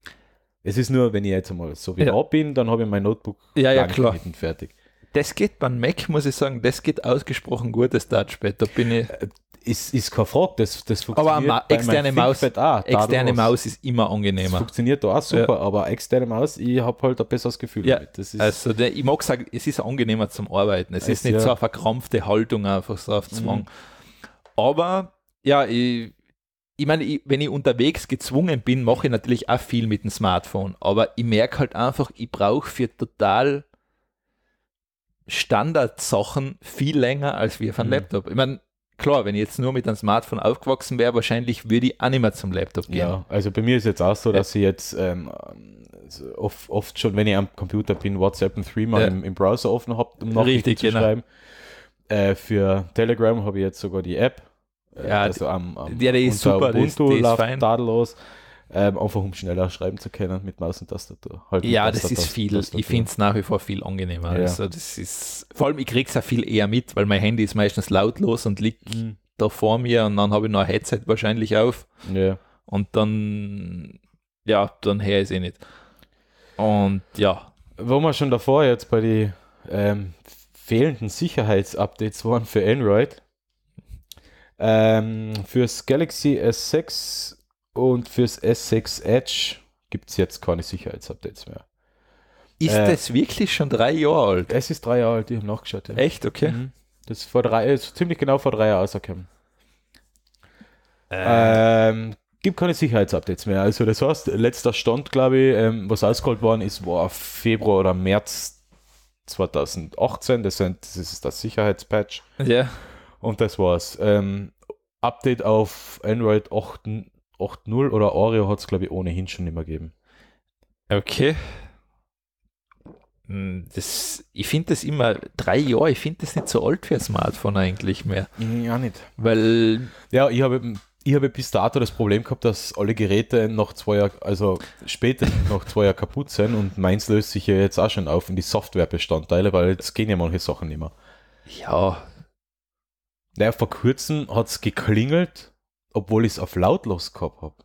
Es ist nur, wenn ich jetzt einmal so wie ja. da bin, dann habe ich mein Notebook ja, ja, klar. fertig. Das geht beim Mac, muss ich sagen, das geht ausgesprochen gut, das Touchpad. Da bin ich. Äh, ist, ist keine Frage, das, das funktioniert. Aber externe Maus, auch, externe Maus ist immer angenehmer. Das funktioniert da auch super, ja. aber externe Maus, ich habe halt ein besseres Gefühl. Ja. also der, ich mag sagen, es ist angenehmer zum Arbeiten. Es, es also ist nicht ja. so eine verkrampfte Haltung, einfach so auf Zwang. Mhm. Aber ja, ich, ich meine, ich, wenn ich unterwegs gezwungen bin, mache ich natürlich auch viel mit dem Smartphone. Aber ich merke halt einfach, ich brauche für total Standardsachen viel länger als wir von mhm. Laptop. Ich meine, klar, wenn ich jetzt nur mit einem Smartphone aufgewachsen wäre, wahrscheinlich würde ich auch nicht mehr zum Laptop gehen. Ja, also bei mir ist jetzt auch so, dass ja. ich jetzt ähm, oft, oft, schon, wenn ich am Computer bin, WhatsApp dreimal ja. im, im, Browser offen habe, um Nachrichten zu genau. schreiben. Äh, für Telegram habe ich jetzt sogar die App. Äh, ja, also am, am ja, der ist super, Ubuntu das, das läuft tadellos ähm, einfach um schneller schreiben zu können mit Maus und Tastatur. Halt ja, Tastatur, das ist viel, Tastatur. ich finde es nach wie vor viel angenehmer. Ja. Also das ist, vor allem ich kriege es ja viel eher mit, weil mein Handy ist meistens lautlos und liegt mhm. da vor mir und dann habe ich noch ein Headset wahrscheinlich auf. Ja. Und dann, ja, dann her ist eh nicht. Und ja. Wo wir schon davor jetzt bei den ähm, fehlenden Sicherheitsupdates waren für Android, ähm, fürs Galaxy S6 und fürs S6 Edge gibt es jetzt keine Sicherheitsupdates mehr. Ist äh, das wirklich schon drei Jahre alt? Es ist drei Jahre alt, ich habe nachgeschaut. Ja. Echt, okay. Mhm. Das ist vor drei, ist ziemlich genau vor drei Jahren rausgekommen. Äh. Ähm, gibt keine Sicherheitsupdates mehr. Also das heißt, letzter Stand, glaube ich, ähm, was ausgeholt worden ist, war Februar oder März 2018. Das, sind, das ist das Sicherheitspatch. Ja. Yeah. Und das war's. Ähm, Update auf Android 8, 8.0 oder Oreo hat es, glaube ich, ohnehin schon immer gegeben. Okay. Hm, das, ich finde das immer drei Jahre, ich finde das nicht so alt für ein Smartphone eigentlich mehr. Ja, nicht. Weil. Ja, ich habe ich habe bis dato das Problem gehabt, dass alle Geräte noch zwei Jahre, also später noch zwei Jahre kaputt sind und meins löst sich ja jetzt auch schon auf in die Softwarebestandteile, weil jetzt gehen ja manche Sachen nicht mehr. Ja. Naja, vor kurzem hat es geklingelt obwohl ich es auf lautlos gehabt habe.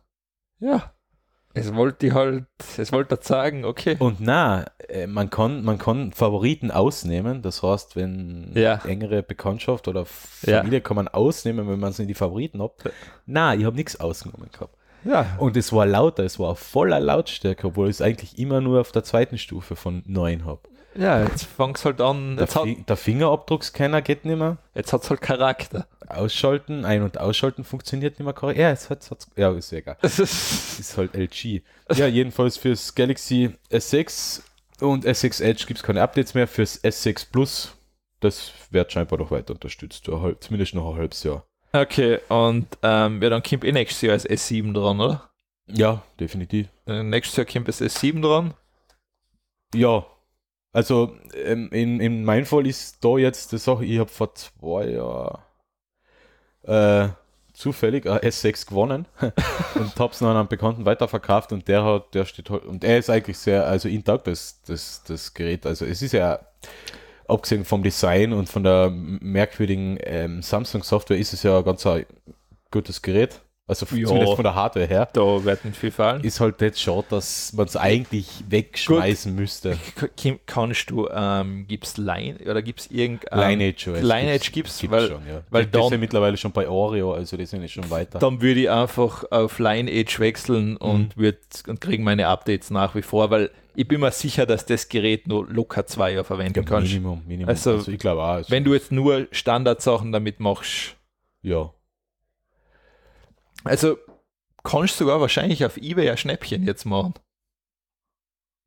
Ja. Es wollte ich halt, es wollte halt sagen, okay. Und na, äh, man kann, man kann Favoriten ausnehmen. Das heißt, wenn ja. engere Bekanntschaft oder Familie ja. kann man ausnehmen, wenn man es in die Favoriten hat. Na, ich habe nichts ausgenommen gehabt. Ja. Und es war lauter, es war voller Lautstärke, obwohl ich es eigentlich immer nur auf der zweiten Stufe von neun habe. Ja, jetzt es halt an. Der, Fi der Fingerabdruckscanner geht nicht mehr. Jetzt hat es halt Charakter ausschalten, ein- und ausschalten funktioniert nicht mehr korrekt. Ja, es hat, hat's, ja, ist egal. ist halt LG. Ja, jedenfalls fürs Galaxy S6 und S6 Edge gibt es keine Updates mehr. Fürs S6 Plus, das wird scheinbar noch weiter unterstützt, zumindest noch ein halbes Jahr. Okay, und ähm, ja, dann kommt eh nächstes Jahr das S7 dran, oder? Ja, definitiv. Äh, nächstes Jahr kommt das S7 dran. Ja, also ähm, in, in meinem Fall ist da jetzt die Sache, ich habe vor zwei Jahren, äh, zufällig äh, S6 gewonnen und Tops an einen Bekannten weiterverkauft und der hat, der steht halt, und er ist eigentlich sehr, also intakt das, das, das Gerät. Also es ist ja abgesehen vom Design und von der merkwürdigen ähm, Samsung-Software ist es ja ganz ein gutes Gerät. Also ja, zumindest von der Hardware her. Da wird nicht viel fallen. Ist halt jetzt schade, dass man es eigentlich wegschmeißen Gut. müsste. K kannst du, ähm, es Line oder gibt es irgendein ähm, Lineage? Also Lineage gibt es schon, ja. weil dann, sind mittlerweile schon bei Oreo, also die sind ja schon weiter. Dann würde ich einfach auf Lineage wechseln und mhm. wird und kriegen meine Updates nach wie vor, weil ich bin mir sicher, dass das Gerät nur locker zwei Jahre verwenden ja, kannst. Minimum, Minimum. Also, also ich glaube auch. Also wenn du jetzt nur Standardsachen damit machst, ja also kannst du sogar wahrscheinlich auf Ebay ein Schnäppchen jetzt machen.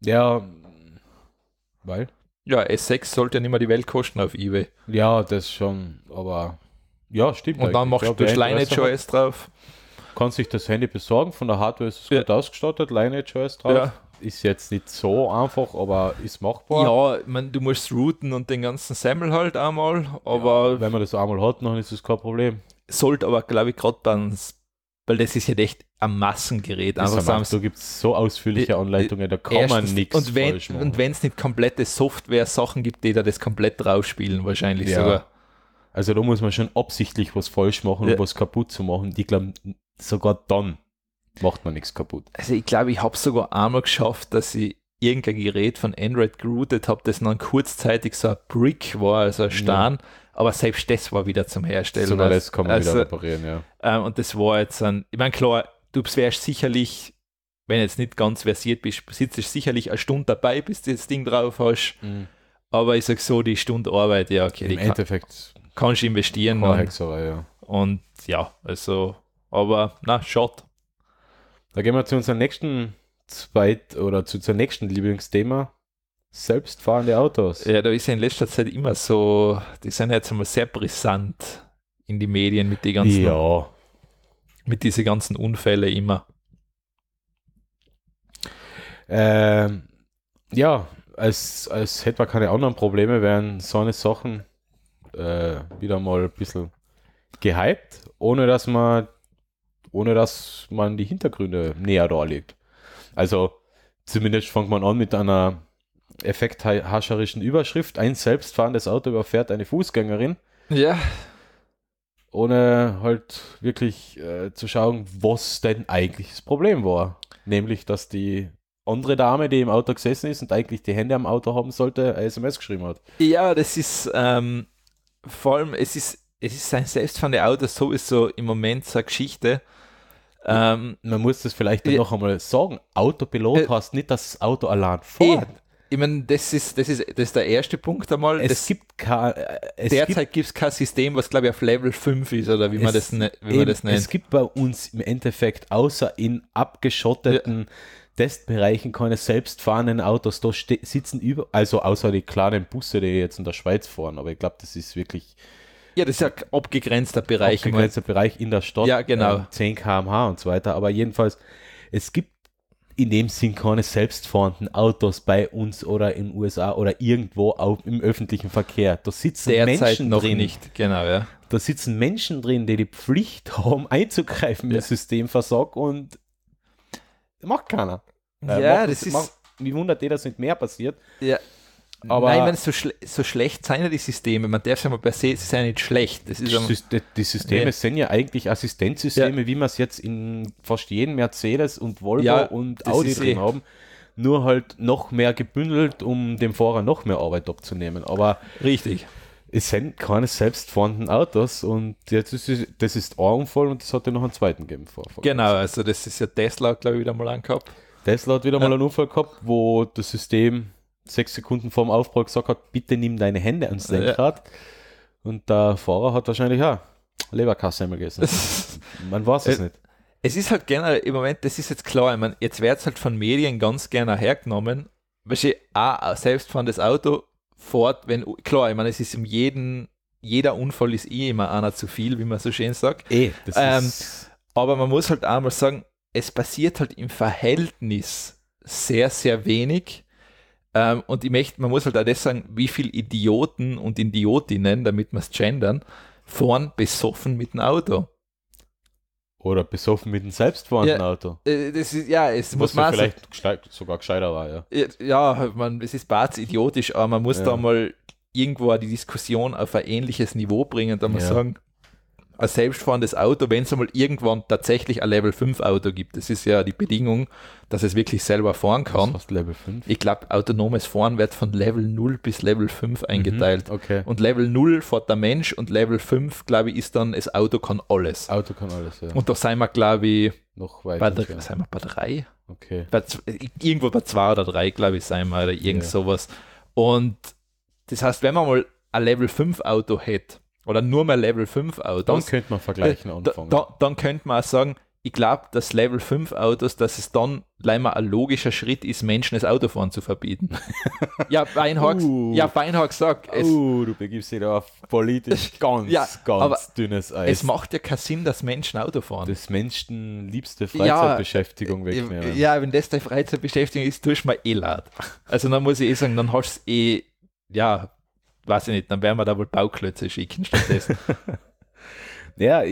Ja, weil? Ja, S6 sollte ja nicht mehr die Welt kosten auf Ebay. Ja, das schon, aber ja, stimmt. Und dann machst glaub, du Lineage OS drauf. Kannst sich das Handy besorgen, von der Hardware ist es ja. gut ausgestattet, Lineage OS drauf. Ja. Ist jetzt nicht so einfach, aber ist machbar. Ja, man, du musst routen und den ganzen Semmel halt einmal, aber. Ja, wenn man das einmal hat, dann ist es kein Problem. Sollte aber, glaube ich, gerade dann weil das ist ja echt ein Massengerät. Einfach das sagen, so gibt es so ausführliche Anleitungen, da kann man nichts Und wenn es nicht komplette Software-Sachen gibt, die da das komplett rausspielen, wahrscheinlich ja. sogar. Also da muss man schon absichtlich was falsch machen, ja. um was kaputt zu machen. Die glauben, sogar dann macht man nichts kaputt. Also ich glaube, ich habe sogar einmal geschafft, dass ich irgendein Gerät von Android geroutet habe, das dann kurzzeitig so ein Brick war, also ein Stern, ja. Aber selbst das war wieder zum Herstellen. Sogar das kann man also, wieder reparieren, ja. Ähm, und das war jetzt ein, ich meine, klar, du wärst sicherlich, wenn jetzt nicht ganz versiert bist, sitzt du sicherlich eine Stunde dabei, bis du das Ding drauf hast. Mhm. Aber ich sag so, die Stunde Arbeit, ja, okay. Im Endeffekt kann, kannst du investieren. Und, Hexerei, ja. und ja, also, aber na, schaut. Da gehen wir zu unserem nächsten zweit oder zu, zu nächsten Lieblingsthema. Selbstfahrende Autos. Ja, da ist ja in letzter Zeit immer so, die sind jetzt einmal sehr brisant in die Medien mit die ganzen, ja. mit diese ganzen Unfälle immer. Ähm, ja, als, als hätte man keine anderen Probleme, wären so eine Sachen äh, wieder mal ein bisschen gehypt, ohne dass man, ohne dass man die Hintergründe näher darlegt. Also zumindest fängt man an mit einer effekthascherischen Überschrift. Ein selbstfahrendes Auto überfährt eine Fußgängerin. Ja. Ohne halt wirklich äh, zu schauen, was denn eigentlich das Problem war. Nämlich, dass die andere Dame, die im Auto gesessen ist und eigentlich die Hände am Auto haben sollte, eine SMS geschrieben hat. Ja, das ist ähm, vor allem, es ist, es ist ein selbstfahrendes Auto sowieso im Moment zur Geschichte. Ähm, Man muss das vielleicht ja, noch einmal sagen. Autopilot äh, heißt nicht, dass das Auto allein fährt ich meine, das ist, das ist, das ist der erste Punkt einmal. Es das gibt kein, äh, es derzeit gibt es kein System, was glaube ich auf Level 5 ist oder wie, man das, ne, wie eben, man das nennt. Es gibt bei uns im Endeffekt außer in abgeschotteten ja. Testbereichen keine selbstfahrenden Autos. Da sitzen über, also außer die kleinen Busse, die jetzt in der Schweiz fahren, aber ich glaube, das ist wirklich. Ja, das ist ja abgegrenzter Bereich. Abgegrenzter Bereich in der Stadt. Ja, genau. Äh, 10 km/h und so weiter. Aber jedenfalls, es gibt in dem Sinn keine selbstfahrenden Autos bei uns oder in USA oder irgendwo auch im öffentlichen Verkehr. Da sitzen Derzeit Menschen drin. Nicht. Genau, ja. Da sitzen Menschen drin, die die Pflicht haben, einzugreifen, ja. das System versorgt und macht keiner. Äh, ja, äh, macht das, das ist. Macht, mich wundert eh, dass nicht mehr passiert. Ja, aber Nein, wenn es so, schl so, schlecht sind ja die Systeme, man darf es ja mal per se, sie sind nicht schlecht. Das ist die, die Systeme ja. sind ja eigentlich Assistenzsysteme, ja. wie man es jetzt in fast jedem Mercedes und Volvo ja, und Audi drin eh. haben. Nur halt noch mehr gebündelt, um dem Fahrer noch mehr Arbeit abzunehmen. Aber richtig. Es sind keine selbstfahrenden Autos und jetzt ist es, das ist ein Unfall und es hat ja noch einen zweiten gegeben. Vorfall. Genau, also das ist ja Tesla, glaube ich, wieder mal angehabt. Tesla hat wieder mal einen Unfall gehabt, wo das System sechs Sekunden vorm Aufprall gesagt hat, bitte nimm deine Hände ans Lenkrad. Ja. Und der Fahrer hat wahrscheinlich auch Leberkasse einmal gegessen. Man weiß es äh, nicht. Es ist halt generell im Moment, das ist jetzt klar, ich meine, jetzt wird es halt von Medien ganz gerne hergenommen, weil du, auch selbst von das Auto fort, wenn, klar, ich meine, es ist im jeden, jeder Unfall ist eh immer einer zu viel, wie man so schön sagt. Eh, ähm, aber man muss halt einmal sagen, es passiert halt im Verhältnis sehr, sehr wenig ähm, und ich möchte, man muss halt auch das sagen, wie viele Idioten und Idiotinnen, damit wir es gendern, fahren besoffen mit dem Auto. Oder besoffen mit dem selbstfahrenden ja, Auto. Äh, das ist, ja, es muss man vielleicht sogar gescheiter war, ja. Ja, ja man, es ist bats idiotisch, aber man muss ja. da mal irgendwo die Diskussion auf ein ähnliches Niveau bringen, da muss man ja. sagen, ein selbstfahrendes Auto, wenn es einmal irgendwann tatsächlich ein Level 5 Auto gibt. Das ist ja die Bedingung, dass es wirklich selber fahren kann. Ich glaube, autonomes Fahren wird von Level 0 bis Level 5 mhm, eingeteilt. Mhm, okay. Und Level 0 fährt der Mensch und Level 5, glaube ich, ist dann, das Auto kann alles. Auto kann alles, ja. Und da sind wir, glaube ich, noch weiter. Bei, der, sind wir bei drei? Okay. Bei, irgendwo bei 2 oder 3, glaube ich, sind wir oder irgend ja. sowas. Und das heißt, wenn man mal ein Level 5 Auto hätte, oder nur mehr Level 5 Autos. Dann könnte man vergleichen äh, anfangen. Da, da, dann könnte man auch sagen, ich glaube, dass Level 5 Autos, dass es dann leider ein logischer Schritt ist, Menschen das Autofahren zu verbieten. ja, Weinhags, uh, ja, sagt es. Uh, du begibst dich da auf politisch ganz, ja, ganz dünnes Eis. Es macht ja keinen Sinn, dass Menschen Autofahren. Das Menschen liebste Freizeitbeschäftigung ja, äh, wegnehmen. Ja, wenn das deine Freizeitbeschäftigung ist, tust du mir eh leid. Also dann muss ich eh sagen, dann hast du eh, ja, weiß ich nicht, dann werden wir da wohl Bauklötze schicken stattdessen. ja,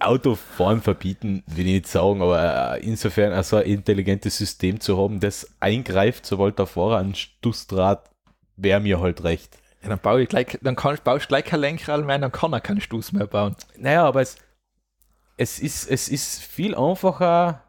Autofahren verbieten, will ich nicht sagen, aber äh, insofern also ein intelligentes System zu haben, das eingreift, sobald der Fahrer ein Stussdraht, wäre mir halt recht. Ja, dann baue ich gleich, dann kann, baue ich gleich kein Lenkrad mehr, dann kann er keinen Stuss mehr bauen. Naja, aber es, es, ist, es ist viel einfacher,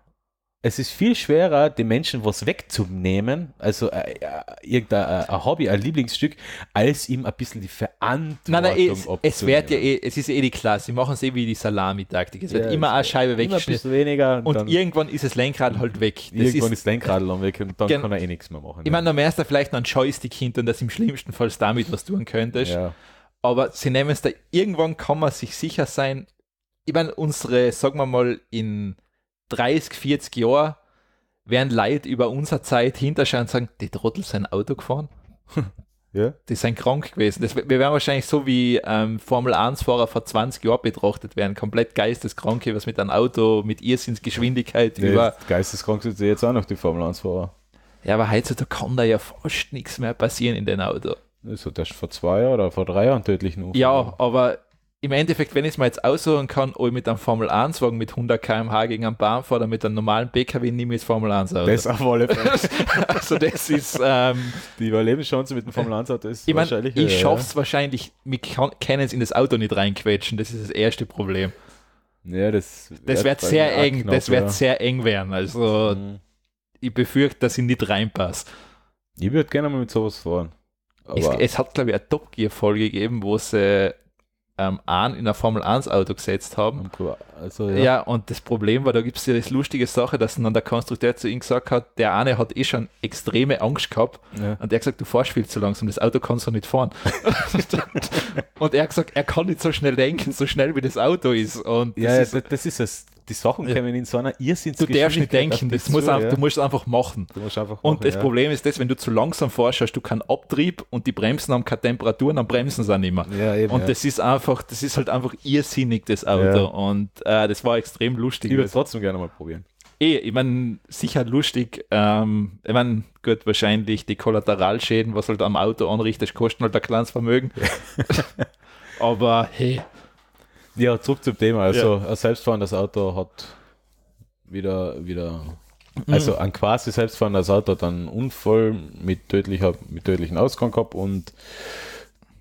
es ist viel schwerer, den Menschen was wegzunehmen, also äh, äh irgendein äh, ein Hobby, ein Lieblingsstück, als ihm ein bisschen die Verantwortung nein, nein, es, es wird ja eh, es ist eh die Klasse, sie machen es eh wie die Salami-Taktik. Es ja, wird immer eine Scheibe weggeschnitten. weniger. Und, und irgendwann ist das Lenkrad halt weg. Das irgendwann ist das Lenkrad dann weg und dann gern, kann er eh nichts mehr machen. Ich ja. meine, dann wärst du vielleicht noch einen Joystick hinter und das im schlimmsten Fall damit was tun könntest. Ja. Aber sie nehmen es da, irgendwann kann man sich sicher sein. Ich meine, unsere, sagen wir mal, in 30, 40 Jahren werden Leute über unsere Zeit hinterschauen und sagen, die Trottel sind Auto gefahren. Ja. Die sind krank gewesen. Das, wir werden wahrscheinlich so wie ähm, Formel 1-Fahrer vor 20 Jahren betrachtet werden. Komplett geisteskranke, was mit einem Auto, mit Irrsinnsgeschwindigkeit ja, über. Geisteskrank sind sie jetzt auch noch die Formel 1-Fahrer. Ja, aber heutzutage kann da ja fast nichts mehr passieren in den Auto. So, also, das vor zwei Jahren oder vor drei Jahren tödlichen Unfall. Ja, aber im Endeffekt, wenn ich es mir jetzt aussuchen kann, ob ich mit einem Formel-1-Wagen mit 100 km/h gegen einen Bahn fahre oder mit einem normalen PKW, nehme ich das Formel-1-Auto. Das auf alle Fälle. also, das ist. Ähm, Die Überlebenschance mit dem Formel-1-Auto ist ich mein, Ich schaffe es ja. wahrscheinlich, mich kann, es in das Auto nicht reinquetschen. Das ist das erste Problem. Ja, das. Das wird sehr eng. Knapp, das wird ja. sehr eng werden. Also, mhm. ich befürchte, dass ich nicht reinpasse. Ich würde gerne mal mit sowas fahren. Es, es, hat, glaube ich, eine Top Gear-Folge gegeben, wo sie ähm, an in ein Formel 1 Auto gesetzt haben. Also, ja. ja. und das Problem war, da gibt es ja das lustige Sache, dass dann der Konstrukteur zu ihm gesagt hat, der eine hat eh schon extreme Angst gehabt ja. und er hat gesagt, du fährst viel zu langsam, das Auto kannst du nicht fahren. und er hat gesagt, er kann nicht so schnell denken, so schnell wie das Auto ist. Und ja, das, ja, ist, das, das ist es die Sachen ja. kommen in so einer Irrsinnsgeschwindigkeit. Du darfst nicht denken, das muss ja. du musst einfach machen. Einfach machen und das ja. Problem ist das, wenn du zu langsam fährst, hast du keinen Abtrieb und die Bremsen haben keine Temperaturen, dann bremsen sie auch nicht mehr. Eben, und das ist einfach, das ist halt einfach irrsinnig, das Auto. Und äh, das war extrem lustig. Ich würde es trotzdem gerne mal probieren. Eh, ich meine, sicher lustig. Ähm, ich meine, gut, wahrscheinlich die Kollateralschäden, was halt am Auto anrichtet, kosten halt ein kleines Vermögen. Aber hey, ja, zurück zum Thema. Also ja. ein selbstfahrendes Auto hat wieder, wieder mhm. also ein quasi selbstfahrendes Auto hat einen Unfall mit, tödlicher, mit tödlichen Ausgang gehabt und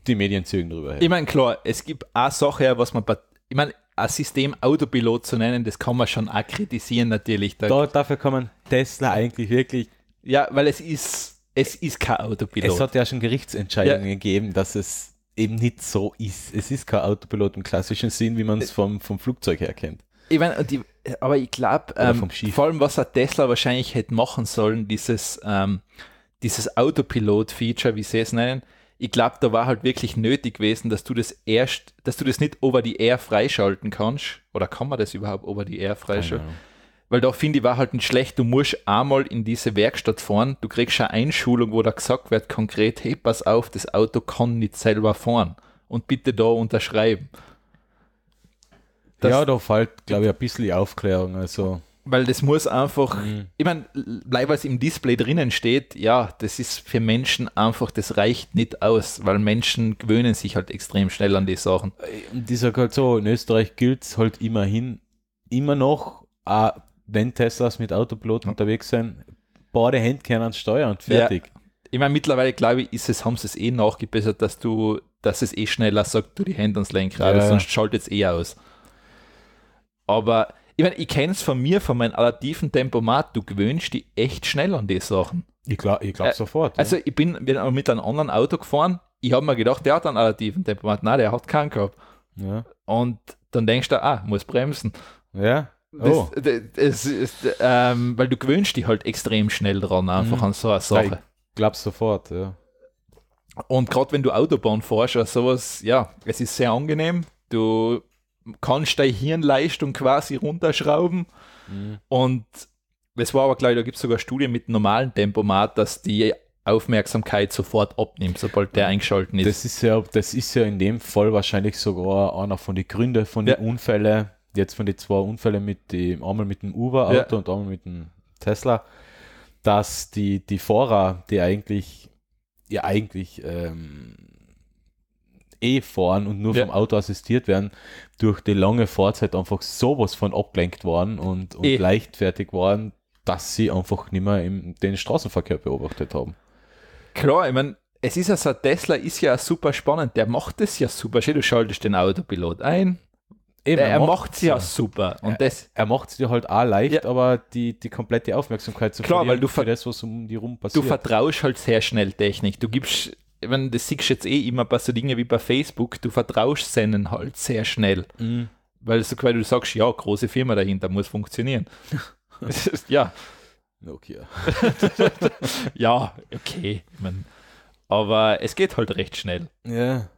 die Medien zügen drüber her. Ich meine, klar, es gibt eine Sache, was man, ich meine, ein System Autopilot zu nennen, das kann man schon auch kritisieren natürlich. Da, dafür kann man Tesla eigentlich wirklich... Ja, weil es ist, es ist kein Autopilot. Es hat ja schon Gerichtsentscheidungen ja. gegeben, dass es eben nicht so ist. Es ist kein Autopilot im klassischen Sinn, wie man es äh, vom, vom Flugzeug her kennt. Ich meine, aber ich glaube, ähm, vor allem was ein Tesla wahrscheinlich hätte machen sollen, dieses, ähm, dieses Autopilot-Feature, wie sie es nennen, ich glaube, da war halt wirklich nötig gewesen, dass du das erst, dass du das nicht over the air freischalten kannst. Oder kann man das überhaupt over the air freischalten? Genau weil da finde ich war halt nicht schlecht, du musst einmal in diese Werkstatt fahren, du kriegst eine Einschulung, wo da gesagt wird konkret, hey, pass auf, das Auto kann nicht selber fahren und bitte da unterschreiben. Das ja, da fällt, glaube ich, ein bisschen Aufklärung, also... Weil das muss einfach, mhm. ich meine, weil was im Display drinnen steht, ja, das ist für Menschen einfach, das reicht nicht aus, weil Menschen gewöhnen sich halt extrem schnell an die Sachen. Und ich sage halt so, in Österreich gilt es halt immerhin immer noch, wenn Teslas mit Autopilot mhm. unterwegs sind, beide Hände können ans Steuer und fertig. Ja. Ich meine, mittlerweile glaube ich, ist es, haben sie es eh nachgebessert, dass du, dass es eh schneller sagt, du die Hände ans Lenkrad, ja. sonst schaltet es eh aus. Aber ich meine, ich kenne es von mir, von meinem adaptiven Tempomat, du gewöhnst dich echt schnell an die Sachen. Ich glaube ich glaub sofort. Also ja. ich bin, bin mit einem anderen Auto gefahren, ich habe mir gedacht, der hat einen adaptiven Tempomat. Nein, der hat keinen gehabt. Ja. Und dann denkst du, ah, muss bremsen. Ja. Oh. Das, das, das, ähm, weil du gewöhnst dich halt extrem schnell dran, einfach mhm. an so eine Sache. Ja, ich glaub sofort, ja. Und gerade wenn du Autobahn fährst oder sowas, ja, es ist sehr angenehm. Du kannst deine Hirnleistung quasi runterschrauben. Mhm. Und es war aber gleich, da gibt es sogar Studien mit normalem Tempomat, dass die Aufmerksamkeit sofort abnimmt, sobald der mhm. eingeschalten ist. Das ist ja, das ist ja in dem Fall wahrscheinlich sogar einer von den Gründen von den ja. Unfällen jetzt von den zwei Unfällen mit dem, einmal mit dem Uber-Auto ja. und einmal mit dem Tesla, dass die, die Fahrer, die eigentlich, ja eigentlich ähm, eh fahren und nur ja. vom Auto assistiert werden, durch die lange Fahrzeit einfach sowas von abgelenkt waren und, und eh. leichtfertig waren, dass sie einfach nicht mehr im, den Straßenverkehr beobachtet haben. Klar, ich meine, es ist ja so, Tesla ist ja super spannend, der macht es ja super schön, du schaltest den Autopilot ein, Eben, er, er macht es ja super. Und ja. das, er macht es dir halt auch leicht, ja. aber die, die komplette Aufmerksamkeit zu Klar, weil du für das, was um die rum passiert. Du vertraust halt sehr schnell Technik. Du gibst, wenn das siehst du jetzt eh immer bei so Dingen wie bei Facebook, du vertraust denen halt sehr schnell. Mhm. Weil, so, weil du sagst, ja, große Firma dahinter muss funktionieren. ja. Nokia. ja, okay. Man, aber es geht halt recht schnell. Ja.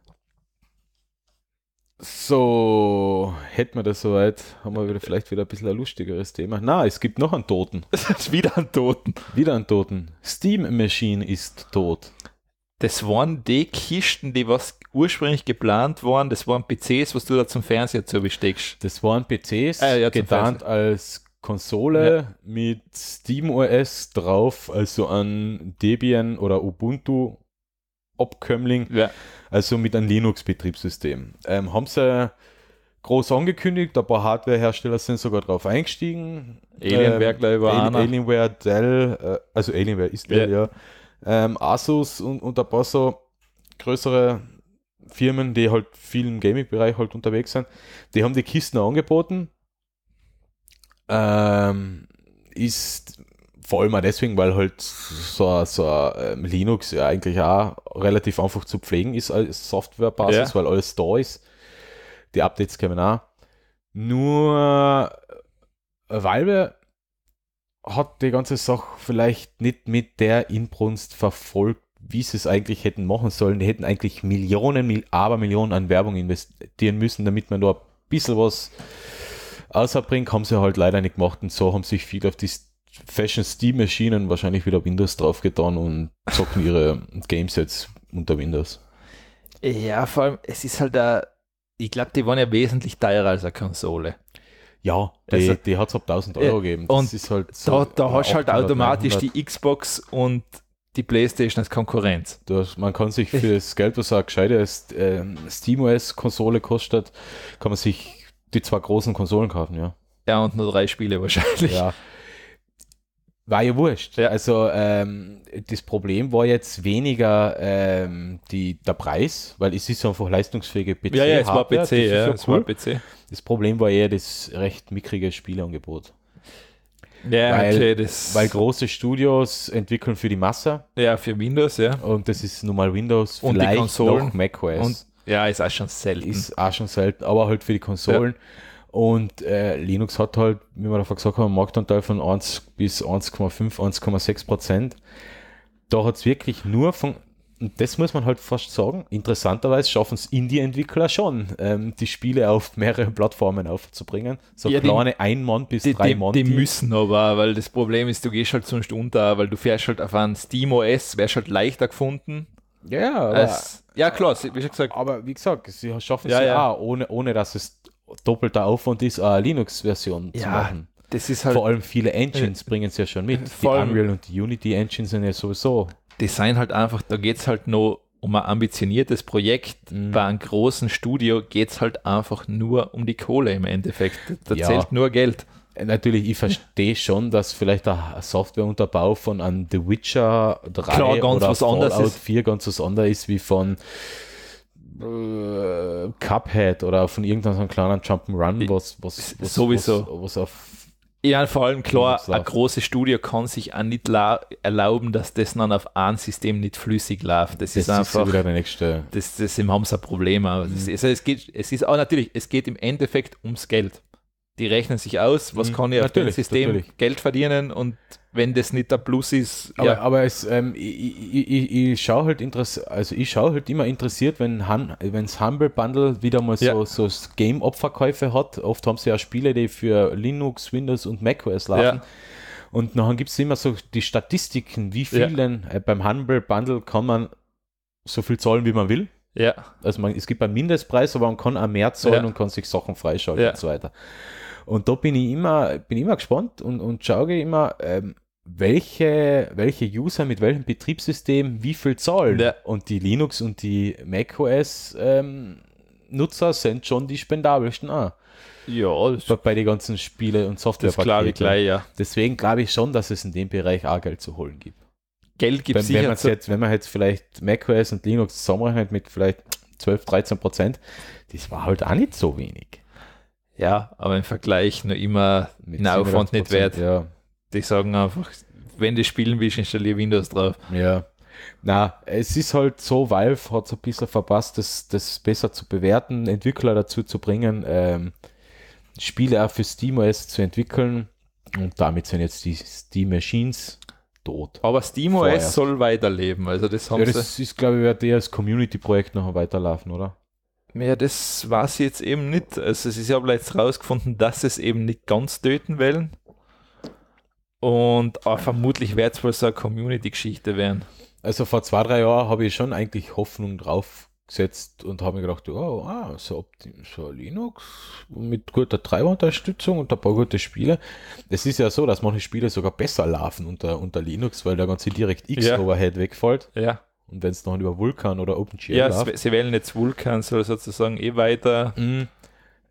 So, hätten wir das soweit, haben wir wieder vielleicht wieder ein bisschen ein lustigeres Thema. Na, es gibt noch einen Toten. Es ist wieder einen Toten. Wieder einen Toten. Steam Machine ist tot. Das waren die Kisten, die was ursprünglich geplant waren. Das waren PCs, was du da zum Fernseher zu besteckst. Das waren PCs, ah, ja, getarnt als Konsole ja. mit OS drauf, also an Debian oder Ubuntu Abkömmling, ja. also mit einem Linux-Betriebssystem. Ähm, haben sie groß angekündigt, ein paar Hardware-Hersteller sind sogar drauf eingestiegen. Alienware, ähm, glaube ich, Ali Alienware, Dell, äh, also Alienware ist Dell, ja. ja. Ähm, Asus und, und ein paar so größere Firmen, die halt viel im Gaming-Bereich halt unterwegs sind, die haben die Kisten angeboten. Ähm, ist vor allem auch deswegen, weil halt so, so ähm, Linux ja eigentlich auch relativ einfach zu pflegen ist als Softwarebasis, ja. weil alles da ist. Die Updates kommen auch. Nur äh, Valve hat die ganze Sache vielleicht nicht mit der Inbrunst verfolgt, wie sie es eigentlich hätten machen sollen. Die hätten eigentlich Millionen, aber Millionen an Werbung investieren müssen, damit man nur ein bisschen was außerbringt. Haben sie halt leider nicht gemacht und so haben sich viel auf die Fashion Steam Maschinen wahrscheinlich wieder Windows drauf getan und zocken ihre Games jetzt unter Windows. Ja, vor allem, es ist halt da, äh, ich glaube, die waren ja wesentlich teurer als eine Konsole. Ja, die, also, die hat es ab 1000 Euro gegeben. Das und ist halt so da, da hast du halt automatisch 900. die Xbox und die Playstation als Konkurrenz. Das, man kann sich für das Geld, was eine gescheite äh, SteamOS-Konsole kostet, kann man sich die zwei großen Konsolen kaufen, ja. Ja, und nur drei Spiele wahrscheinlich. Ja, war ja wurscht. Ja. Also ähm, das Problem war jetzt weniger ähm, die, der Preis, weil es ist einfach leistungsfähige PC. Ja, ja, es war PC, ja, ja, ja es cool. war PC. Das Problem war eher das recht mickrige Spielangebot. Ja, weil, okay, das weil große Studios entwickeln für die Masse. Ja, für Windows, ja. Und das ist nun mal Windows, und vielleicht die Konsolen. noch macOS. Und, ja, ist auch schon selten. Ist auch schon selten, aber halt für die Konsolen. Ja. Und äh, Linux hat halt, wie wir davor gesagt haben, einen Marktanteil von 1 bis 1,5, 1,6 Prozent. Da hat es wirklich nur von, und das muss man halt fast sagen, interessanterweise schaffen es Indie-Entwickler schon, ähm, die Spiele auf mehrere Plattformen aufzubringen. So ja, kleine die, ein Mann bis die, drei die, Die müssen aber, weil das Problem ist, du gehst halt sonst unter, weil du fährst halt auf einen Steam OS, wärst halt leichter gefunden. Ja, aber, als, ja klar, wie schon gesagt. Aber wie gesagt, sie schaffen es ja, ja, ja. Auch, ohne, ohne dass es doppelter Aufwand ist, eine Linux-Version ja, zu machen. Das ist halt Vor allem viele Engines äh, bringen es ja schon mit. Äh, die Unreal und die Unity Engines sind ja sowieso. Design halt einfach, da geht es halt nur um ein ambitioniertes Projekt mhm. bei einem großen Studio geht es halt einfach nur um die Kohle im Endeffekt. Da ja. zählt nur Geld. Äh, natürlich, ich verstehe schon, dass vielleicht der Softwareunterbau von einem The Witcher 3 Klar, oder Fallout 4 ganz was anderes ist wie von äh, Cuphead oder von irgendeinem kleinen Jump'n'Run, was, was, was, sowieso. Was, was auf ja, vor allem klar, ein großes Studio kann sich auch nicht erlauben, dass das dann auf ein System nicht flüssig läuft. Das, das ist einfach. Ist der nächste. Das, das haben sie ein Problem. Mhm. Das, also es, geht, es ist auch natürlich, es geht im Endeffekt ums Geld die rechnen sich aus, was mhm. kann ich auf dem System natürlich. Geld verdienen und wenn das nicht der Plus ist. Aber, ja. aber es, ähm, ich, ich, ich, ich schaue halt also ich schaue halt immer interessiert, wenn Han wenn's Humble Bundle wieder mal ja. so, so Game-Opferkäufe hat. Oft haben sie ja Spiele, die für Linux, Windows und macOS laufen. Ja. Und dann gibt es immer so die Statistiken, wie viel denn äh, beim Humble Bundle kann man so viel zahlen, wie man will. Ja. Also man, es gibt einen Mindestpreis, aber man kann auch mehr zahlen und kann sich Sachen freischalten und so weiter. Und da bin ich immer, bin immer gespannt und, und schaue immer, ähm, welche, welche User mit welchem Betriebssystem wie viel zahlen. Ja. Und die Linux und die macOS ähm, Nutzer sind schon die spendabelsten an. Ja, das bei, bei den ganzen Spiele und Software. Das glaube ich gleich, ja. Deswegen glaube ich schon, dass es in dem Bereich auch Geld zu holen gibt. Geld gibt es sicher. Wenn, jetzt, wenn man jetzt vielleicht macOS und Linux zusammenrechnet mit vielleicht 12, 13 Prozent, das war halt auch nicht so wenig. Ja, aber im Vergleich nur immer den Aufwand nicht wert. Ja. Die sagen einfach, wenn du spielen willst, installiere Windows drauf. Ja. Na, es ist halt so, Valve hat es ein bisschen verpasst, das, das besser zu bewerten, Entwickler dazu zu bringen, ähm, Spiele auch für SteamOS zu entwickeln. Und damit sind jetzt die Steam Machines tot. Aber SteamOS soll weiterleben. Also das haben ja, das sie ist, glaube ich, wird eher als Community-Projekt noch weiterlaufen, oder? Ja, das war sie jetzt eben nicht. Also sie haben jetzt rausgefunden, dass es eben nicht ganz töten wollen. Und vermutlich wird es wohl so eine Community-Geschichte werden. Also vor zwei, drei Jahren habe ich schon eigentlich Hoffnung drauf gesetzt und habe mir gedacht, oh, ah, so, Optim, so Linux mit guter Treiberunterstützung und ein paar gute Spiele. Es ist ja so, dass manche Spiele sogar besser laufen unter, unter Linux, weil der ganze DirectX-Overhead ja. wegfällt. Ja. Und wenn es noch über Vulkan oder OpenGL Ja, läuft, sie wählen jetzt Vulkan so sozusagen eh weiter. Mh,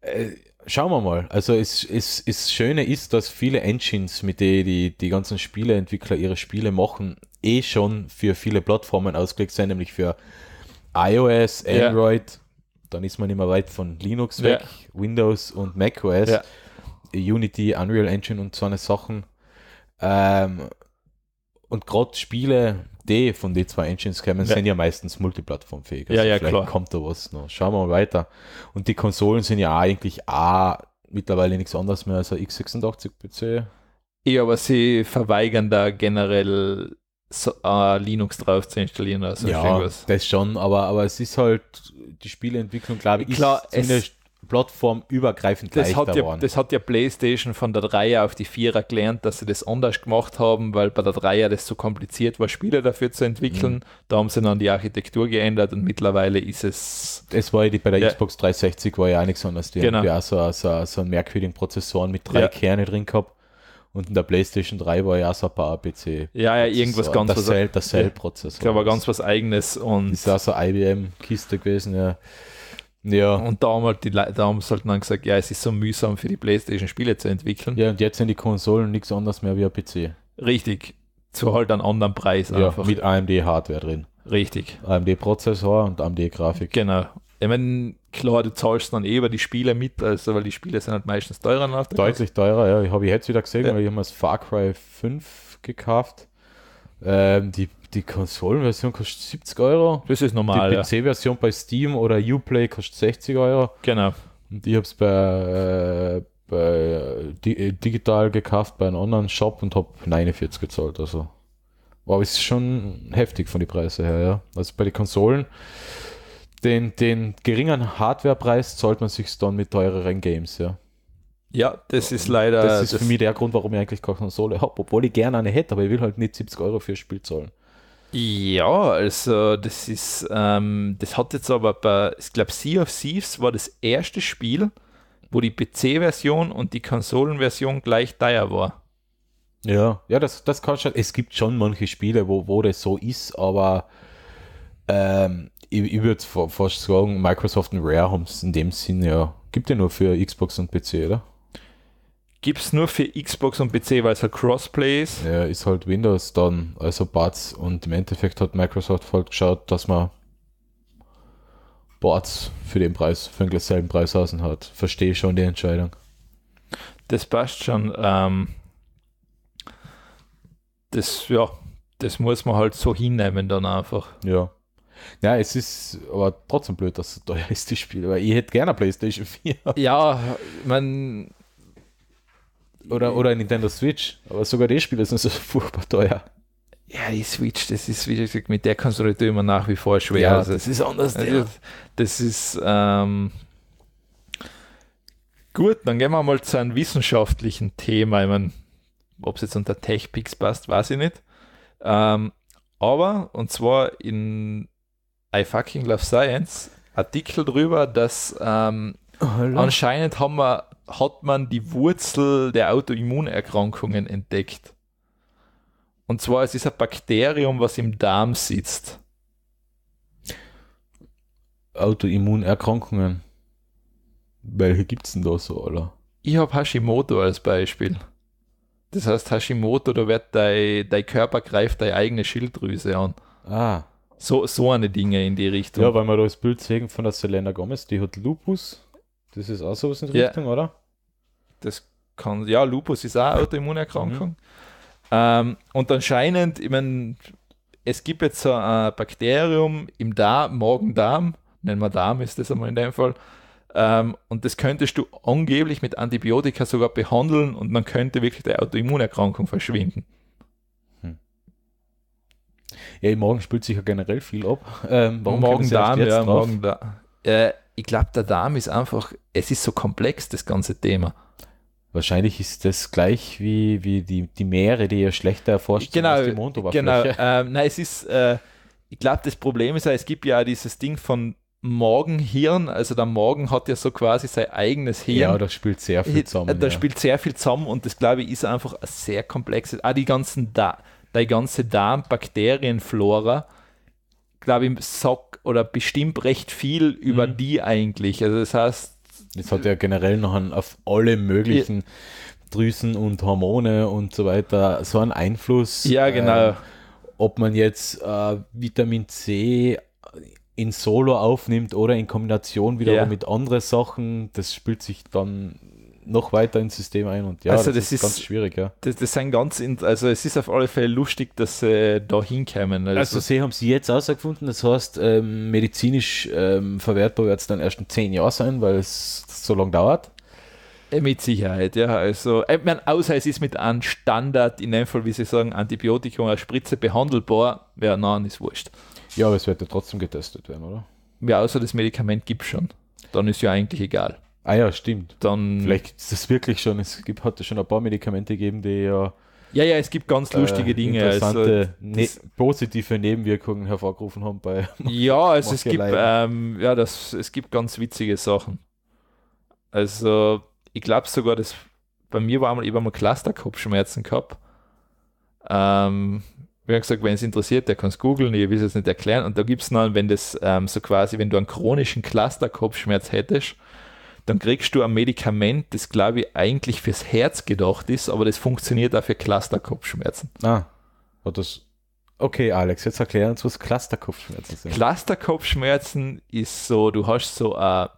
äh, schauen wir mal. Also es, es, es Schöne ist, dass viele Engines, mit denen die, die ganzen Spieleentwickler ihre Spiele machen, eh schon für viele Plattformen ausgelegt sind, nämlich für iOS, Android, ja. dann ist man immer weit von Linux weg, ja. Windows und macOS, ja. Unity, Unreal Engine und so eine Sachen. Ähm, und gerade Spiele, die von den zwei Engines kommen, ja. sind ja meistens multiplattformfähig. Also ja, ja, vielleicht klar. kommt da was noch. Schauen wir mal weiter. Und die Konsolen sind ja eigentlich auch mittlerweile nichts anderes mehr als ein x86-PC. Ja, aber sie verweigern da generell so, uh, Linux drauf zu installieren. Also ja, das schon, aber, aber es ist halt die Spieleentwicklung, glaube ich, klar, ist zumindest plattformübergreifend das leichter hat ja, waren. Das hat ja PlayStation von der 3er auf die 4er gelernt, dass sie das anders gemacht haben, weil bei der 3er das so kompliziert war, Spiele dafür zu entwickeln. Mhm. Da haben sie dann die Architektur geändert und mittlerweile ist es. Es war ja die, bei der ja. Xbox 360 war ja auch nichts anderes. Die genau. haben ja so, so, so einen merkwürdigen Prozessoren mit drei ja. Kerne drin gehabt. Und in der PlayStation 3 war ja auch so ein paar PC. Ja, ja, irgendwas ganz was. Der Cell-Prozessor. Cell, Cell war ganz was Eigenes. und Ist auch so IBM-Kiste gewesen, ja. Ja. Und da haben, halt die Leute, da haben sie halt dann gesagt, ja, es ist so mühsam für die Playstation Spiele zu entwickeln. Ja, und jetzt sind die Konsolen nichts anderes mehr wie ein PC. Richtig. Zu halt einem anderen Preis ja, einfach. Mit AMD-Hardware drin. Richtig. AMD-Prozessor und AMD-Grafik. Genau. Ich meine, klar, du zahlst dann eh über die Spiele mit, also weil die Spiele sind halt meistens teurer nach der Deutlich Klasse. teurer, ja. Ich habe jetzt wieder gesehen, ja. weil ich habe das Far Cry 5 gekauft. Ähm, die die Konsolenversion kostet 70 Euro. Das ist normal. Die PC-Version ja. bei Steam oder Uplay kostet 60 Euro. Genau. Und ich habe es bei, äh, bei di äh, digital gekauft bei einem anderen Shop und habe 49 gezahlt. Also. Aber es ist schon heftig von den Preisen her, ja. Also bei den Konsolen, den, den geringeren Hardwarepreis zahlt man sich dann mit teureren Games, ja. Ja, das ist leider. Das ist das für mich der Grund, warum ich eigentlich keine Konsole habe, obwohl ich gerne eine hätte, aber ich will halt nicht 70 Euro für ein Spiel zahlen. Ja, also das ist, ähm, das hat jetzt aber bei, ich glaube, Sea of Thieves war das erste Spiel, wo die PC-Version und die Konsolenversion gleich teuer war. Ja, ja, das, das kann schon. Es gibt schon manche Spiele, wo, wo das so ist, aber ähm, ich, ich würde fast sagen, Microsoft und Rare haben es in dem Sinn ja. Gibt ja nur für Xbox und PC, oder? gibt es nur für Xbox und PC, weil es halt Crossplay ist. Ja, ist halt Windows dann, also Bots. Und im Endeffekt hat Microsoft halt geschaut, dass man Bots für den Preis, für den selben Preis außen hat. Verstehe schon die Entscheidung. Das passt schon. Ähm, das, ja, das muss man halt so hinnehmen dann einfach. Ja. Ja, es ist aber trotzdem blöd, dass es teuer ist, das Spiel. Weil ich hätte gerne Playstation 4. Ja, man oder, oder Nintendo Switch. Aber sogar die Spiele sind so furchtbar teuer. Ja, die Switch, das ist, wie gesagt, mit der kannst du natürlich immer nach wie vor schwer. Ja, also, das ist anders. Also, das ist, ähm, gut, dann gehen wir mal zu einem wissenschaftlichen Thema. Ich meine, ob es jetzt unter TechPix passt, weiß ich nicht. Ähm, aber, und zwar in I fucking love Science, Artikel drüber, dass ähm, oh, anscheinend haben wir hat man die Wurzel der Autoimmunerkrankungen entdeckt. Und zwar es ist ein Bakterium, was im Darm sitzt. Autoimmunerkrankungen. Welche gibt es denn da so alle? Ich habe Hashimoto als Beispiel. Das heißt, Hashimoto, da wird dein, dein Körper greift deine eigene Schilddrüse an. Ah. So, so eine Dinge in die Richtung. Ja, weil wir da das Bild sehen von der Selena Gomez, die hat Lupus. Das ist auch sowas in die ja. Richtung, oder? das kann, ja, Lupus ist auch Autoimmunerkrankung. Mhm. Ähm, und anscheinend, ich meine, es gibt jetzt so ein Bakterium im Darm, Magen-Darm, nennen wir Darm, ist das einmal in dem Fall. Ähm, und das könntest du angeblich mit Antibiotika sogar behandeln und man könnte wirklich der Autoimmunerkrankung verschwinden. Hm. Ja, im Morgen spült sich ja generell viel ab. Ähm, warum Magen-Darm, ja, morgen da. Äh, ich glaube, der Darm ist einfach, es ist so komplex, das ganze Thema. Wahrscheinlich ist das gleich wie, wie die, die Meere, die ihr schlechter erforscht genau, als die Mondoberfläche. Genau, ähm, nein, es ist, äh, ich glaube, das Problem ist ja, es gibt ja dieses Ding von Morgenhirn, also der Morgen hat ja so quasi sein eigenes Hirn. Ja, das spielt sehr viel zusammen. Äh, da ja. spielt sehr viel zusammen und das, glaube ich, ist einfach ein sehr komplexes, ah, die ganzen da die ganze Darmbakterienflora, glaube ich, sagt oder bestimmt recht viel über mhm. die eigentlich. Also das heißt, es hat ja generell noch einen, auf alle möglichen ja. Drüsen und Hormone und so weiter so einen Einfluss. Ja, genau. Äh, ob man jetzt äh, Vitamin C in Solo aufnimmt oder in Kombination wiederum ja. mit anderen Sachen, das spielt sich dann noch weiter ins System ein und ja, also das, das ist, ganz schwierig, ja. Das, das sind ganz, in, also es ist auf alle Fälle lustig, dass sie äh, da hinkämen. Also, also sie haben sie jetzt ausgefunden, das heißt, ähm, medizinisch ähm, verwertbar wird es dann erst in zehn Jahren sein, weil es so lange dauert. Äh, mit Sicherheit, ja. Also, äh, ich meine, außer es ist mit einem Standard, in dem Fall, wie Sie sagen, Antibiotikum als Spritze behandelbar, ja, nein, ist wurscht. Ja, aber es wird ja trotzdem getestet werden, oder? Ja, außer das Medikament gibt es schon. Dann ist ja eigentlich egal. Ah ja, stimmt. Dann Vielleicht ist das wirklich schon. Es gibt, hat schon ein paar Medikamente gegeben, die ja. Ja, ja, es gibt ganz lustige äh, Dinge. Also interessante, also, ne positive Nebenwirkungen hervorgerufen haben bei. Ja, also es gibt, ähm, ja, das, es gibt ganz witzige Sachen. Also, ich glaube sogar, dass bei mir war mal, ich war mal Cluster-Kopfschmerzen gehabt. Ähm, wir haben gesagt, wenn es interessiert, der kann es googeln, ich will es jetzt nicht erklären. Und da gibt es dann, wenn das ähm, so quasi, wenn du einen chronischen Cluster-Kopfschmerz hättest, dann kriegst du ein Medikament, das glaube ich eigentlich fürs Herz gedacht ist, aber das funktioniert auch für Clusterkopfschmerzen. Ah, hat das. Okay, Alex, jetzt erklär uns, was Clusterkopfschmerzen sind. Clusterkopfschmerzen ist so, du hast so ein äh,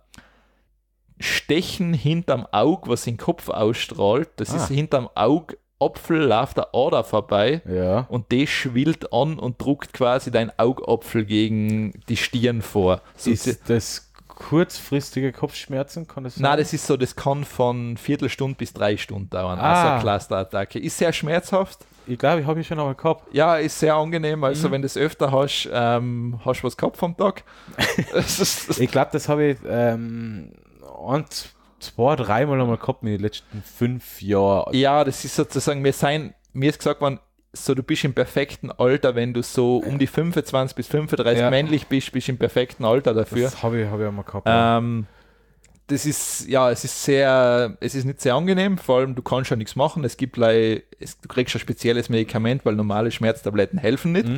Stechen hinterm Auge, was den Kopf ausstrahlt. Das ah. ist hinterm Auge Apfel läuft der Order vorbei ja. und die schwillt an und druckt quasi dein Augapfel gegen die Stirn vor. So ist das kurzfristige Kopfschmerzen? Kann das sein? das ist so, das kann von Viertelstunde bis drei Stunden dauern. Ah. Also Clusterattacke. Ist sehr schmerzhaft. Ich glaube, ich habe ich schon einmal gehabt. Ja, ist sehr angenehm. Also, mhm. wenn du es öfter hast, ähm, hast du was gehabt vom Tag. ich glaube, das habe ich ähm, und zwei, dreimal einmal gehabt in den letzten fünf Jahren. Ja, das ist sozusagen, wir sein, mir ist gesagt worden, so du bist im perfekten Alter, wenn du so um die 25 bis 35 ja. männlich bist, bist du im perfekten Alter dafür. Das habe ich, hab ich auch mal gehabt. Ähm, das ist, ja, es ist sehr, es ist nicht sehr angenehm, vor allem du kannst ja nichts machen. Es gibt es, du kriegst ein spezielles Medikament, weil normale Schmerztabletten helfen nicht.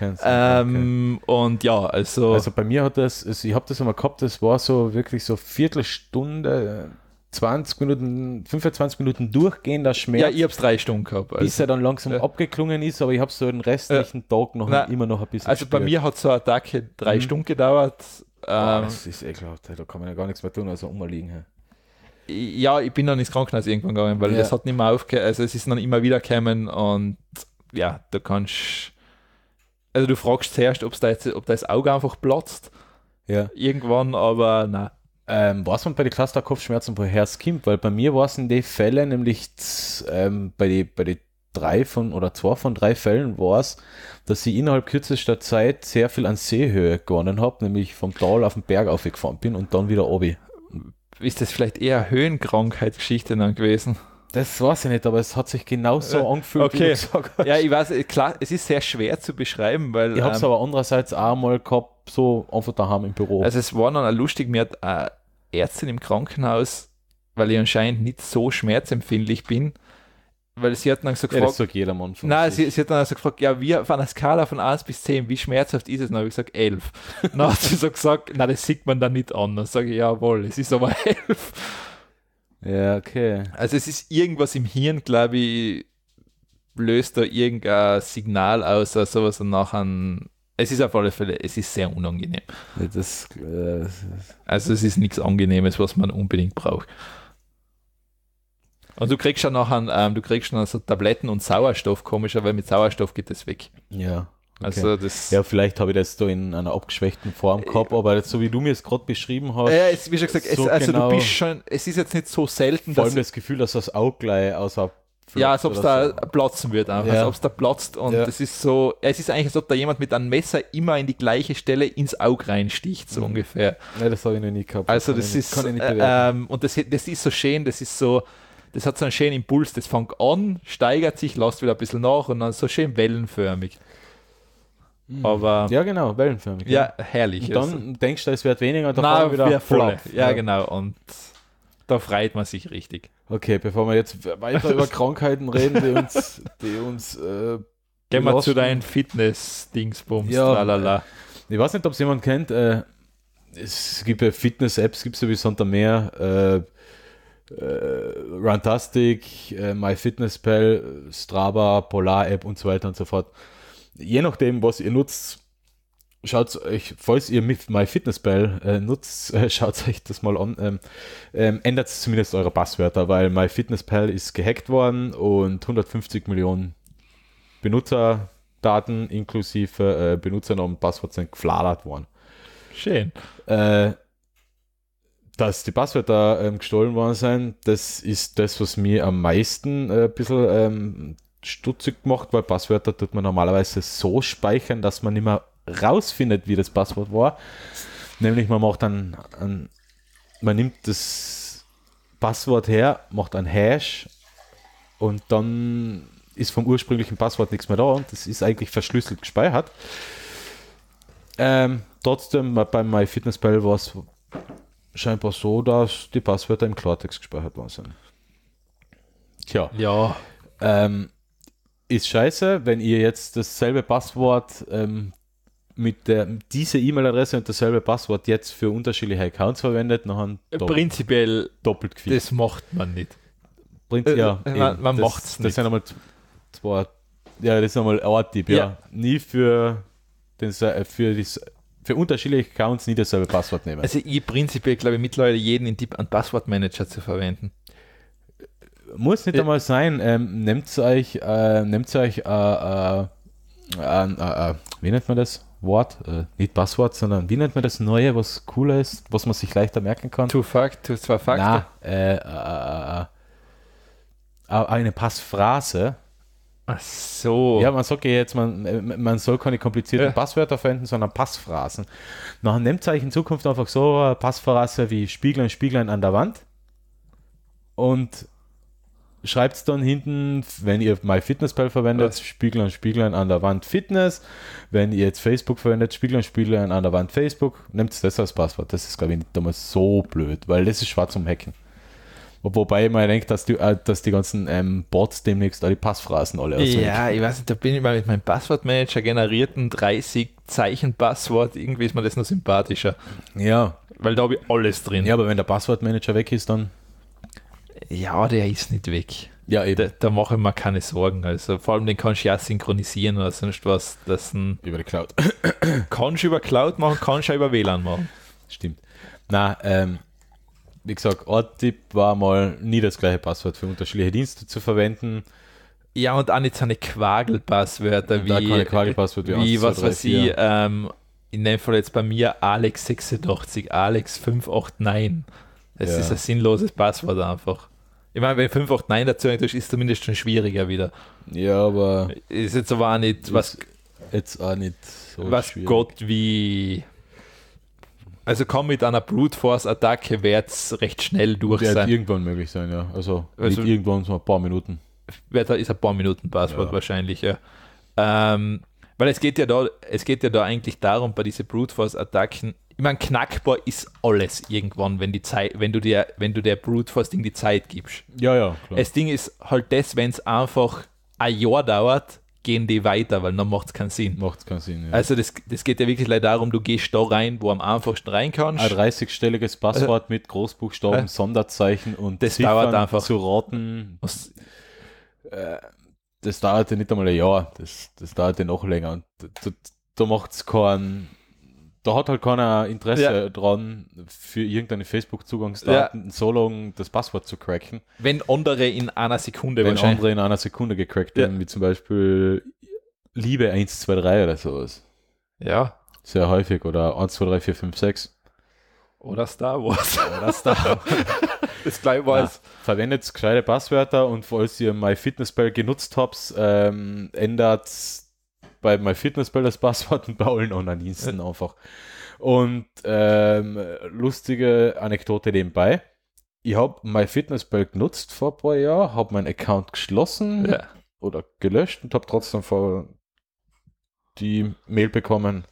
Hm, ähm, okay. Und ja, also. Also bei mir hat das, also ich habe das immer gehabt, das war so wirklich so Viertelstunde 20 Minuten, 25 Minuten durchgehender Schmerz. Ja, ich habe es drei Stunden gehabt. Also. Bis er dann langsam ja. abgeklungen ist, aber ich habe so den restlichen ja. Tag noch Nein. immer noch ein bisschen. Also gespürt. bei mir hat so eine Attacke drei mhm. Stunden gedauert. Ähm, das ist ekelhaft, eh da kann man ja gar nichts mehr tun, also umliegen. Ja, ich bin dann ins Krankenhaus irgendwann gegangen, weil ja. das hat nicht mehr aufgehört. Also es ist dann immer wieder gekommen und ja, du kannst. Also du fragst zuerst, ob's da jetzt, ob das Auge einfach platzt. Ja. Irgendwann, aber nein. Ähm, weiß man bei den Cluster-Kopfschmerzen, woher es kommt? Weil bei mir war es in den Fällen, nämlich ähm, bei den bei die drei von oder zwei von drei Fällen war es, dass ich innerhalb kürzester Zeit sehr viel an Seehöhe gewonnen habe, nämlich vom Tal auf den Berg aufgefahren bin und dann wieder obi. Ist das vielleicht eher Höhenkrankheitsgeschichte dann gewesen? Das weiß ich nicht, aber es hat sich genauso äh, angefühlt, okay. wie du gesagt hast. Ja, ich weiß, klar, es ist sehr schwer zu beschreiben, weil. Ich habe es ähm, aber andererseits auch mal gehabt, so einfach daheim im Büro. Also, es war dann auch lustig, mir hat äh, Ärztin im Krankenhaus, weil ich anscheinend nicht so schmerzempfindlich bin, weil sie hat dann so gefragt. Ja, das sagt jeder Mann von Nein, sie, sie, hat dann so gefragt, ja, wie auf einer Skala von 1 bis 10, wie schmerzhaft ist es? Und dann habe ich gesagt, 11. dann hat sie so gesagt, na, das sieht man da nicht an. Dann sage ich, jawohl, es ist aber 11. Ja, okay. Also es ist irgendwas im Hirn, glaube ich, löst da irgendein Signal aus, also sowas und nachher es ist auf alle Fälle, es ist sehr unangenehm. Das, äh, also es ist nichts Angenehmes, was man unbedingt braucht. Und du kriegst ja nachher, ähm, du kriegst schon also Tabletten und Sauerstoff, komischer, weil mit Sauerstoff geht das weg. Ja. Okay. Also das ja, vielleicht habe ich das so in einer abgeschwächten Form äh, gehabt, aber so wie du mir es gerade beschrieben hast. Ja, es, wie schon gesagt, so es, also genau du bist schon, es ist jetzt nicht so selten. Vor allem das Gefühl, dass das auch gleich aus der ja, als ob es da so. platzen wird, einfach. Ja. als ob es da platzt und ja. es ist so, es ist eigentlich, als ob da jemand mit einem Messer immer in die gleiche Stelle ins Auge reinsticht, so mhm. ungefähr. Nein, das habe ich noch nie gehabt. Also das, das ist, nicht, äh, ähm, und das, das ist so schön, das ist so, das hat so einen schönen Impuls, das fängt an, steigert sich, lässt wieder ein bisschen nach und dann so schön wellenförmig. Mhm. Aber, ja, genau, wellenförmig. Ja, ja. herrlich. Und dann also. denkst du, es wird weniger und dann Nein, wieder voll. Ja, ja, genau. Und da freut man sich richtig. Okay, bevor wir jetzt weiter über Krankheiten reden, die uns, die uns äh, Gehen wir zu deinen Fitness-Dingsbums, ja, lalala. Äh, ich weiß nicht, ob es jemand kennt. Äh, es gibt ja Fitness-Apps, gibt es ja wie Santa Meer, äh, äh, Runtastic, äh, MyFitnessPal, Strava, Polar-App und so weiter und so fort. Je nachdem, was ihr nutzt, schaut euch, falls ihr MyFitnessPal äh, nutzt, äh, schaut euch das mal an. Ähm, ähm, ändert zumindest eure Passwörter, weil MyFitnessPal ist gehackt worden und 150 Millionen Benutzerdaten inklusive äh, Benutzernamen und Passwort sind gefladert worden. Schön. Äh, dass die Passwörter ähm, gestohlen worden sind, das ist das, was mir am meisten äh, ein bisschen ähm, stutzig macht, weil Passwörter tut man normalerweise so speichern, dass man nicht mehr rausfindet, wie das Passwort war. Nämlich man macht dann, ein, man nimmt das Passwort her, macht ein Hash und dann ist vom ursprünglichen Passwort nichts mehr da und das ist eigentlich verschlüsselt gespeichert. Ähm, trotzdem bei MyFitnessPal war es scheinbar so, dass die Passwörter im Klartext gespeichert worden sind. Tja. Ja. Ähm, ist scheiße, wenn ihr jetzt dasselbe Passwort ähm, mit der, dieser E-Mail-Adresse und dasselbe Passwort jetzt für unterschiedliche Accounts verwendet, dann äh, doppelt, prinzipiell doppelt gefickt. Das macht man nicht. Prinz, äh, ja, äh, man, man macht es nicht. Das sind einmal zwei, ja, das ist einmal ein Tipp, ja. ja. Nie für, den, für, das, für unterschiedliche Accounts nie dasselbe Passwort nehmen. Also ich prinzipiell glaube ich mittlerweile jeden in Tipp, einen Passwortmanager zu verwenden. Muss nicht äh, einmal sein. Ähm, nehmt euch, äh, nehmt euch, äh, wie nennt man das? Wort, äh, nicht Passwort, sondern wie nennt man das Neue, was cooler ist, was man sich leichter merken kann? Two Fact, two, zwei Fakten. Äh, äh, äh, äh, eine Passphrase. Ach so. Ja, man sagt ja jetzt, man, man soll keine komplizierten ja. Passwörter verwenden, sondern Passphrasen. Nach einem euch in Zukunft einfach so Passphrase wie Spieglein, Spieglein an der Wand. Und schreibt es dann hinten, wenn ihr MyFitnessPal verwendet, Was? Spiegeln, Spieglein an der Wand Fitness. Wenn ihr jetzt Facebook verwendet, Spiegeln, Spiegeln an der Wand Facebook, nehmt das als Passwort. Das ist, glaube ich, nicht damals so blöd, weil das ist schwarz zum Hacken. Wobei ich mal denke, dass die, äh, dass die ganzen ähm, Bots demnächst auch die Passphrasen alle auswählen. Ja, ich weiß nicht, da bin ich mal mit meinem Passwortmanager generierten 30 Zeichen Passwort, irgendwie ist mir das noch sympathischer. Ja. Weil da habe ich alles drin. Ja, aber wenn der Passwortmanager weg ist, dann ja, der ist nicht weg. Ja, eben. Da, da mache ich mir keine Sorgen. Also vor allem den kannst du ja synchronisieren oder sonst was. Das über die Cloud. kannst du über Cloud machen, kannst du über WLAN machen. Stimmt. Na, ähm, wie gesagt, Orttipp war mal nie das gleiche Passwort für unterschiedliche Dienste zu verwenden. Ja, und auch nicht seine eine Quagelpasswörter wie, Quagelpasswörter wie, wie 1, 2, was 3, weiß 4. ich, ähm, in dem Fall jetzt bei mir Alex86, Alex589. Es ja. ist ein sinnloses Passwort einfach. Ich meine, wenn 5, dazu ist, ist zumindest schon schwieriger wieder. Ja, aber. Ist jetzt aber auch nicht, was. Jetzt auch nicht so Was schwierig. Gott wie. Also komm mit einer Brute Force Attacke wird es recht schnell durch wird sein. irgendwann möglich sein, ja. Also, also irgendwann so ein paar Minuten. Wird, ist ein paar Minuten Passwort ja. wahrscheinlich, ja. Ähm, weil es geht ja da, es geht ja da eigentlich darum, bei diesen Brute Force Attacken, ich meine, knackbar ist alles irgendwann, wenn die Zeit, wenn du der, wenn du der Brute Force Ding die Zeit gibst. Ja, ja, klar. Das Ding ist halt das, wenn es einfach ein Jahr dauert, gehen die weiter, weil dann macht es keinen Sinn. Macht es keinen Sinn, ja. Also das, das geht ja wirklich leider darum, du gehst da rein, wo am einfachsten rein kannst. Ein 30-stelliges Passwort äh, mit Großbuchstaben, äh, Sonderzeichen und das Ziffern dauert einfach zu raten. Was, äh, das dauerte nicht einmal ein Jahr, das, das dauerte noch länger. Und da, da macht es keinen, da hat halt keiner Interesse ja. dran, für irgendeine Facebook-Zugangsdaten ja. so lange das Passwort zu cracken. Wenn andere in einer Sekunde Wenn andere in einer Sekunde gecrackt werden, ja. wie zum Beispiel Liebe 123 oder sowas. Ja. Sehr häufig. Oder 1, 2, 3, 4, 5, 6. Oder Star Wars. Oder Star Wars. ist gleich weiß. verwendet gescheite Passwörter und falls ihr MyFitnessPal genutzt habt, ähm, ändert bei MyFitnessPal das Passwort und bei allen Online-Diensten einfach. Und ähm, lustige Anekdote nebenbei. Ich habe MyFitnessPal genutzt vor ein paar Jahren, habe meinen Account geschlossen ja. oder gelöscht und habe trotzdem vor die Mail bekommen,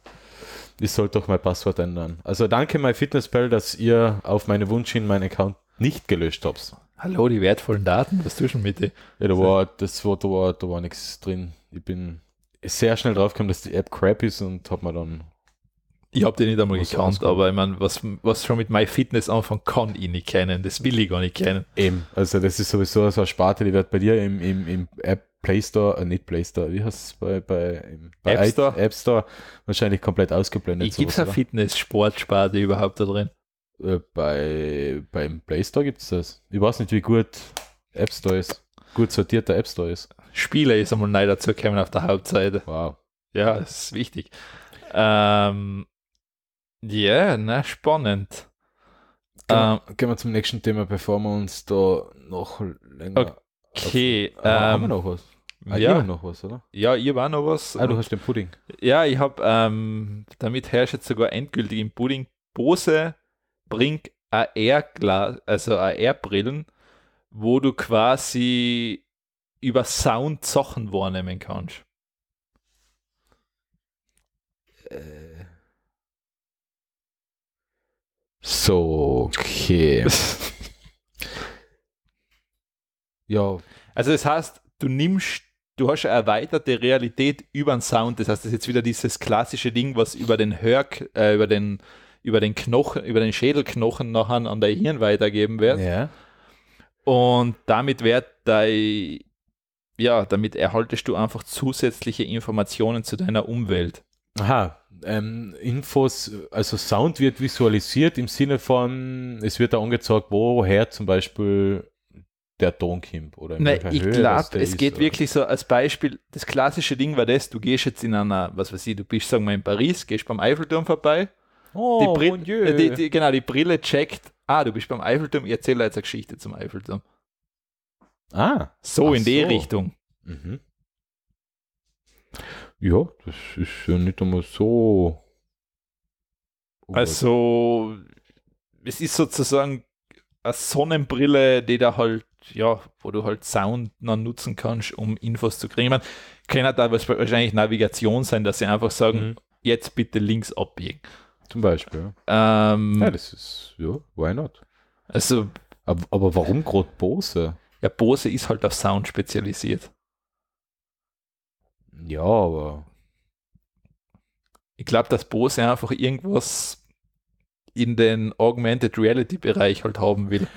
ich sollte doch mein Passwort ändern. Also danke MyFitnessPal, dass ihr auf meine Wunsch hin meinen Account nicht gelöscht hab's. Hallo, die wertvollen Daten, was du schon mit dir? Ja, da war, das war, da war, da war nichts drin. Ich bin sehr schnell draufgekommen, dass die App crap ist und hab mir dann. Ich habe die nicht einmal gekannt, aber ich meine, was, was schon mit MyFitness anfangen kann ich nicht kennen. Das will ich gar nicht kennen. Eben, also das ist sowieso so eine Sparte, die wird bei dir im, im, im App Play Store, äh, nicht Play Store, wie heißt es bei, bei, bei App, Store? App Store wahrscheinlich komplett ausgeblendet. Gibt es eine fitness sport sparte überhaupt da drin? Äh, bei, beim Play Store gibt es das. Ich weiß nicht, wie gut App Store ist. Gut sortierter App Store ist. Spiele ist einmal neu dazu gekommen auf der Hauptseite. Wow. Ja, das ist wichtig. Ähm, ja, yeah, na, spannend. Gehen, ähm, gehen wir zum nächsten Thema, bevor wir uns da noch länger. Okay. Auf, ah, ähm, haben wir ähm, noch was? Ah, ja, noch was, oder? Ja, ihr war noch was. Ah, du hast den Pudding. Ja, ich habe, ähm, damit herrscht jetzt sogar endgültig im Pudding Bose bring ar glas also AR-Brillen, wo du quasi über Sound Sachen wahrnehmen kannst. Äh. So, okay. ja. Also das heißt, du nimmst, du hast eine erweiterte Realität über den Sound. Das heißt, das ist jetzt wieder dieses klassische Ding, was über den Hör, äh, über den über den Knochen, über den Schädelknochen nachher an dein Hirn weitergeben wird. Ja. Und damit wird dein, ja, damit erhaltest du einfach zusätzliche Informationen zu deiner Umwelt. Aha, ähm, Infos, also Sound wird visualisiert im Sinne von, es wird da angezeigt, woher zum Beispiel der Ton kommt oder in Nein, ich glaube, es geht oder? wirklich so als Beispiel, das klassische Ding war das, du gehst jetzt in einer, was weiß ich, du bist, sagen wir, in Paris, gehst beim Eiffelturm vorbei Oh, die Brille, mon Dieu. Äh, die, die, genau, die Brille checkt, ah, du bist beim Eiffelturm, ich erzähle jetzt eine Geschichte zum Eiffelturm. Ah. So in so. die Richtung. Mhm. Ja, das ist ja nicht einmal so. Oh also, es ist sozusagen eine Sonnenbrille, die da halt, ja, wo du halt Sound noch nutzen kannst, um Infos zu kriegen. Man kann da wahrscheinlich Navigation sein, dass sie einfach sagen, mhm. jetzt bitte links abbiegen. Zum Beispiel. Ähm, ja, das ist, ja, why not? Also, aber, aber warum gerade Bose? Ja, Bose ist halt auf Sound spezialisiert. Ja, aber. Ich glaube, dass Bose einfach irgendwas in den Augmented Reality Bereich halt haben will.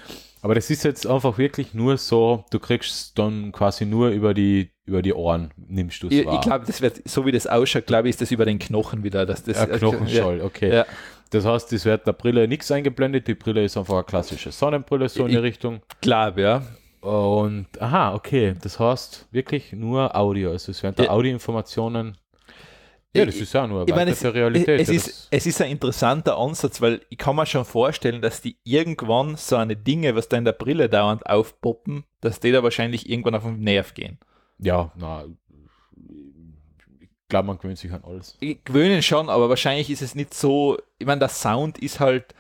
Aber das ist jetzt einfach wirklich nur so, du kriegst dann quasi nur über die, über die Ohren, nimmst du es Ich, ich glaube, das wird, so wie das ausschaut, glaube ich, ist das über den Knochen wieder. Dass das, ja, Knochenscholl, ja. okay. Ja. Das heißt, es wird der Brille nichts eingeblendet, die Brille ist einfach eine klassische Sonnenbrille, so in die Richtung. Glaube, ja. Und, aha, okay, das heißt wirklich nur Audio, also es werden da Audioinformationen ja, das ist auch nur eine meine, es, Realität. Es ist, es ist ein interessanter Ansatz, weil ich kann mir schon vorstellen, dass die irgendwann so eine Dinge, was da in der Brille dauernd aufpoppen, dass die da wahrscheinlich irgendwann auf den Nerv gehen. Ja, na, ich glaube, man gewöhnt sich an alles. Ich gewöhnen schon, aber wahrscheinlich ist es nicht so, ich meine, der Sound ist halt,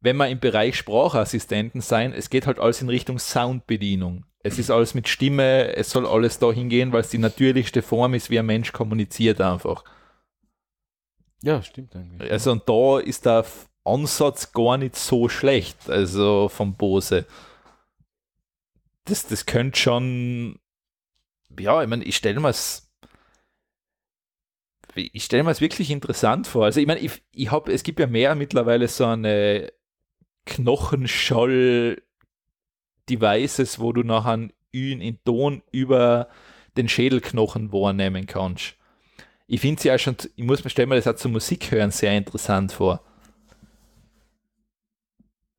wenn man im Bereich Sprachassistenten sein, es geht halt alles in Richtung Soundbedienung. Es ist alles mit Stimme, es soll alles dahin gehen, weil es die natürlichste Form ist, wie ein Mensch kommuniziert einfach. Ja, stimmt eigentlich. Also und da ist der Ansatz gar nicht so schlecht, also vom Bose. Das, das könnte schon, ja, ich meine, ich stelle mir es ich stelle mir es wirklich interessant vor. Also ich meine, ich, ich habe, es gibt ja mehr mittlerweile so eine Knochenschall Devices, wo du nachher ihn in Ton über den Schädelknochen wahrnehmen kannst. Ich finde sie ja schon, ich muss mir stellen, das hat zum Musik hören sehr interessant vor.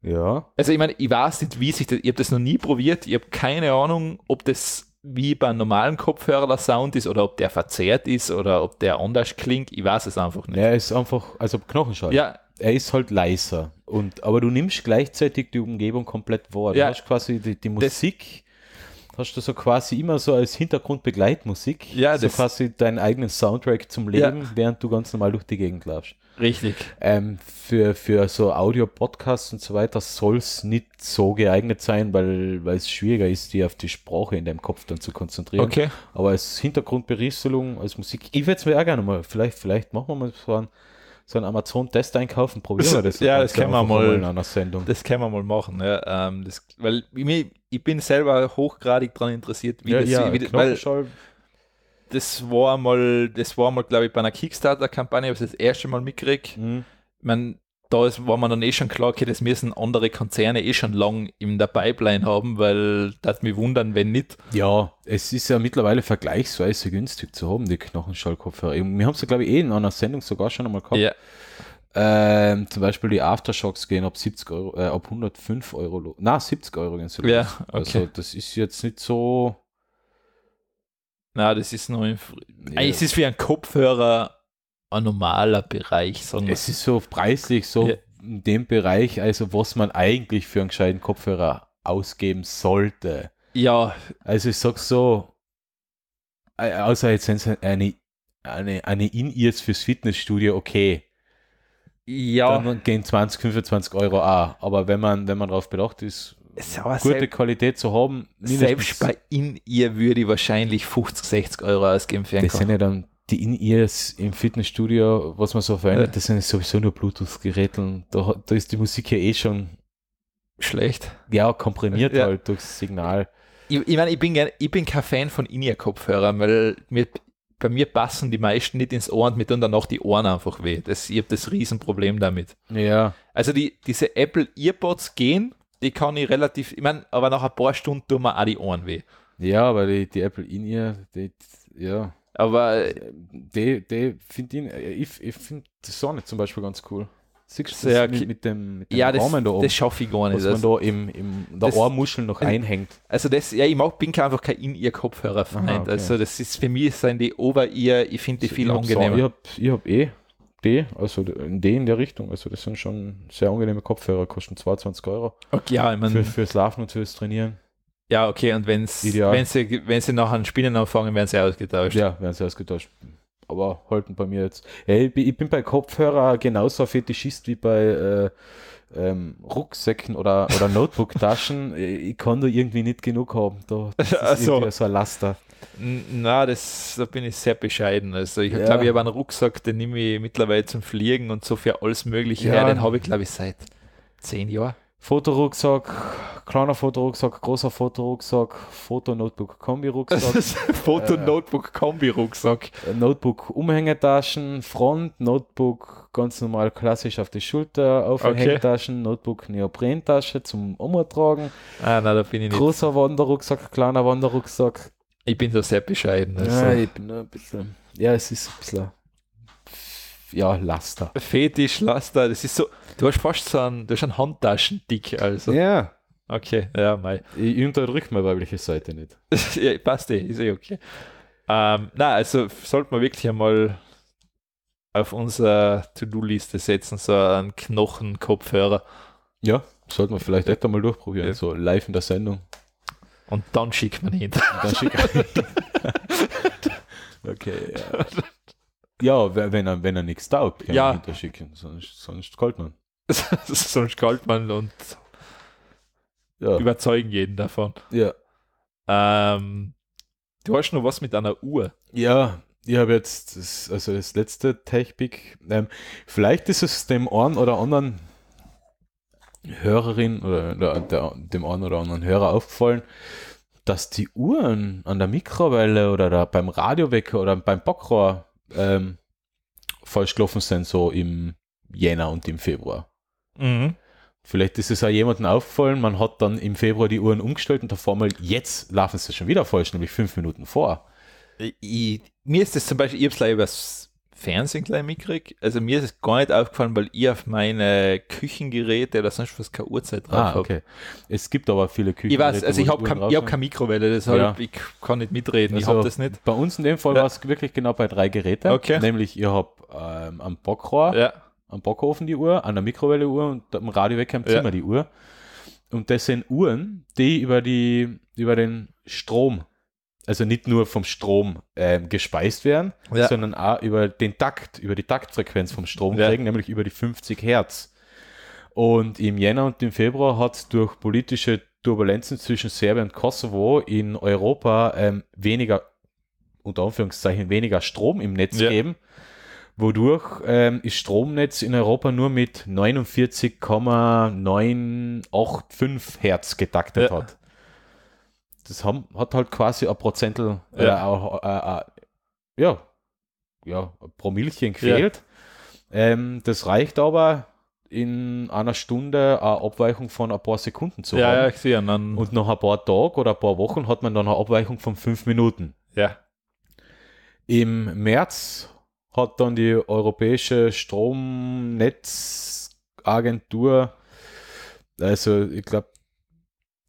Ja. Also ich meine, ich weiß nicht, wie sich das, ich habe das noch nie probiert, ich habe keine Ahnung, ob das wie bei einem normalen Kopfhörer der Sound ist oder ob der verzerrt ist oder ob der anders klingt, ich weiß es einfach nicht. Er ist einfach, also Knochenschall. Ja. Er ist halt leiser. Und, aber du nimmst gleichzeitig die Umgebung komplett wahr. Ja. Du hast quasi die, die Musik, das, hast du so quasi immer so als Hintergrundbegleitmusik. Ja, so quasi deinen eigenen Soundtrack zum Leben, ja. während du ganz normal durch die Gegend laufst. Richtig. Ähm, für, für so Audio-Podcasts und so weiter soll es nicht so geeignet sein, weil, weil es schwieriger ist, die auf die Sprache in deinem Kopf dann zu konzentrieren. Okay. Aber als Hintergrundberieselung, als Musik, ich würde es mir auch gerne mal, vielleicht, vielleicht machen wir mal so einen so einen Amazon-Test einkaufen, probieren wir das. ja, das können wir mal. An der Sendung. Das können wir mal machen. Ja, ähm, das, weil ich, ich, bin selber hochgradig daran interessiert, wie ja, das, ja, wie, das, weil das war mal, das war mal, glaube ich, bei einer Kickstarter-Kampagne, habe ich das erste Mal mitgekriegt. Mhm. Ich meine, da ist, war man dann eh schon klar, okay, das müssen andere Konzerne eh schon lang in der Pipeline haben, weil das mich wundern, wenn nicht. Ja, es ist ja mittlerweile vergleichsweise günstig zu haben, die Knochenschallkopfhörer. Wir haben es glaube ich, eh in einer Sendung sogar schon einmal gehabt. Ja. Ähm, zum Beispiel die Aftershocks gehen ab 70 Euro, äh, ab 105 Euro los. Na, 70 Euro gehen sie los. Ja, okay. Also das ist jetzt nicht so. Na, das ist nur. ja. Es ist wie ein Kopfhörer normaler Bereich. Sagen es ist so preislich so ja. in dem Bereich, also was man eigentlich für einen gescheiten Kopfhörer ausgeben sollte. Ja. Also ich sag so, außer jetzt sind es eine, eine, eine In-Ears fürs Fitnessstudio, okay. Ja. Dann gehen 20, 25 Euro auch. Aber wenn man, wenn man darauf bedacht ist, gute selbst, Qualität zu haben. Selbst bei In-Ear würde ich wahrscheinlich 50, 60 Euro ausgeben für einen Das Kopf. sind ja dann die in ihr im Fitnessstudio, was man so verändert, das sind sowieso nur Bluetooth-Geräte. Da, da ist die Musik ja eh schon schlecht. Ja, komprimiert ja. halt durchs Signal. Ich, ich meine, ich bin, ich bin kein Fan von In-Ear-Kopfhörern, weil mir, bei mir passen die meisten nicht ins Ohr und mir tun dann auch die Ohren einfach weh. Das, ich habe das Riesenproblem damit. Ja. Also die, diese Apple Earbuds gehen, die kann ich relativ, ich meine, aber nach ein paar Stunden tun mir auch die Ohren weh. Ja, weil die, die Apple In-Ear, ja. Aber die, die finde ihn, äh, ich, ich finde die Sonne zum Beispiel ganz cool. Siehst du das mit, mit, dem, mit dem ja, Rahmen das, da oben? das schaffe ich gar nicht. Was man also, da im, im der das, Ohrmuschel noch einhängt. Also das, ja, ich mag, bin einfach kein In-Ear-Kopfhörer-Freund. Okay. Also das ist, für mich sind die Over-Ear, ich finde die viel ich angenehmer. Hab ich habe hab eh D, also D in der Richtung. Also das sind schon sehr angenehme Kopfhörer, kosten 22 Euro. Okay, ja, ich mein, für, fürs Laufen und fürs Trainieren. Ja, okay, und wenn's, wenn sie, wenn sie nachher an Spinnen anfangen, werden sie ausgetauscht. Ja, werden sie ausgetauscht. Aber halten bei mir jetzt. Ja, ich, bin bei Kopfhörer genauso Fetischist wie bei äh, ähm, Rucksäcken oder, oder Notebook-Taschen. ich, kann da irgendwie nicht genug haben. Da, das ist also, so ein Laster. Na, das, da bin ich sehr bescheiden. Also ich ja. glaube, ich habe einen Rucksack, den nehme ich mittlerweile zum Fliegen und so für alles Mögliche ja. her. Den habe ich, glaube ich, seit zehn Jahren. Fotorucksack, kleiner Fotorucksack, großer Fotorucksack, foto notebook Kombi-Rucksack. foto notebook Kombi-Rucksack. Äh, notebook Umhängetaschen, Front, Notebook ganz normal klassisch auf die Schulter, Aufhängetaschen, okay. Notebook tasche zum Umtragen. Ah, nein, da bin ich nicht. Großer Wanderrucksack, kleiner Wanderrucksack. Ich bin da sehr bescheiden. Also. Ja, ich bin ein bisschen. Ja, es ist ein bisschen ja, Laster. Fetisch, Laster, das ist so, du hast fast so einen, du hast einen Handtaschendick, also. Ja. Okay, ja, mei. Ich unterdrück meine weibliche Seite nicht. ja, passt eh, ist eh okay. Ähm, na, also sollte man wirklich einmal auf unserer To-Do-Liste setzen, so einen Knochenkopfhörer. Ja, sollte man vielleicht öfter mal durchprobieren, ja. so live in der Sendung. Und dann schickt man ihn. dann schickt man ihn. okay, ja. Ja, wenn er, wenn er nichts taugt, kann ja. man hinterschicken. Sonst, sonst kalt man. sonst kalt man und ja. überzeugen jeden davon. Ja. Ähm, du hast noch was mit einer Uhr. Ja, ich habe jetzt das, also das letzte Tech-Pick. Ähm, vielleicht ist es dem einen oder anderen Hörerin oder der, der, dem einen oder anderen Hörer aufgefallen, dass die Uhren an der Mikrowelle oder da beim Radiowecker oder beim Bockrohr ähm, falsch gelaufen sind, so im Jänner und im Februar. Mhm. Vielleicht ist es auch jemandem aufgefallen, man hat dann im Februar die Uhren umgestellt und der Formel, jetzt laufen sie schon wieder falsch, nämlich fünf Minuten vor. Ich, äh, mir ist das zum Beispiel, ich habe es Fernsehen gleich mitkriege. Also mir ist es gar nicht aufgefallen, weil ich auf meine Küchengeräte oder sonst was keine Uhrzeit drauf ah, okay. Hab. Es gibt aber viele Küchengeräte. Ich weiß, also ich habe kein, hab keine Mikrowelle, deshalb ja. ich kann nicht mitreden. Also ich habe das nicht. Bei uns in dem Fall ja. war es wirklich genau bei drei Geräten. Okay. Nämlich ihr habt ähm, am Bockrohr, ja. am Bockofen die Uhr, an der Mikrowelle Uhr und am weg im Zimmer die Uhr. Und das sind Uhren, die über die über den Strom also nicht nur vom Strom ähm, gespeist werden, ja. sondern auch über den Takt, über die Taktfrequenz vom Strom ja. kriegen, nämlich über die 50 Hertz. Und im Jänner und im Februar hat es durch politische Turbulenzen zwischen Serbien und Kosovo in Europa ähm, weniger, unter Anführungszeichen, weniger Strom im Netz ja. geben, wodurch ähm, ist Stromnetz in Europa nur mit 49,985 Hertz getaktet ja. hat das haben, hat halt quasi ein Prozentel, äh, ja. Äh, äh, ja, ja, ein Promilchen gefehlt. Ja. Ähm, das reicht aber in einer Stunde eine Abweichung von ein paar Sekunden zu ja, haben. Ja, ich sehe. Und, dann und nach ein paar Tagen oder ein paar Wochen hat man dann eine Abweichung von fünf Minuten. Ja. Im März hat dann die Europäische Stromnetzagentur, also ich glaube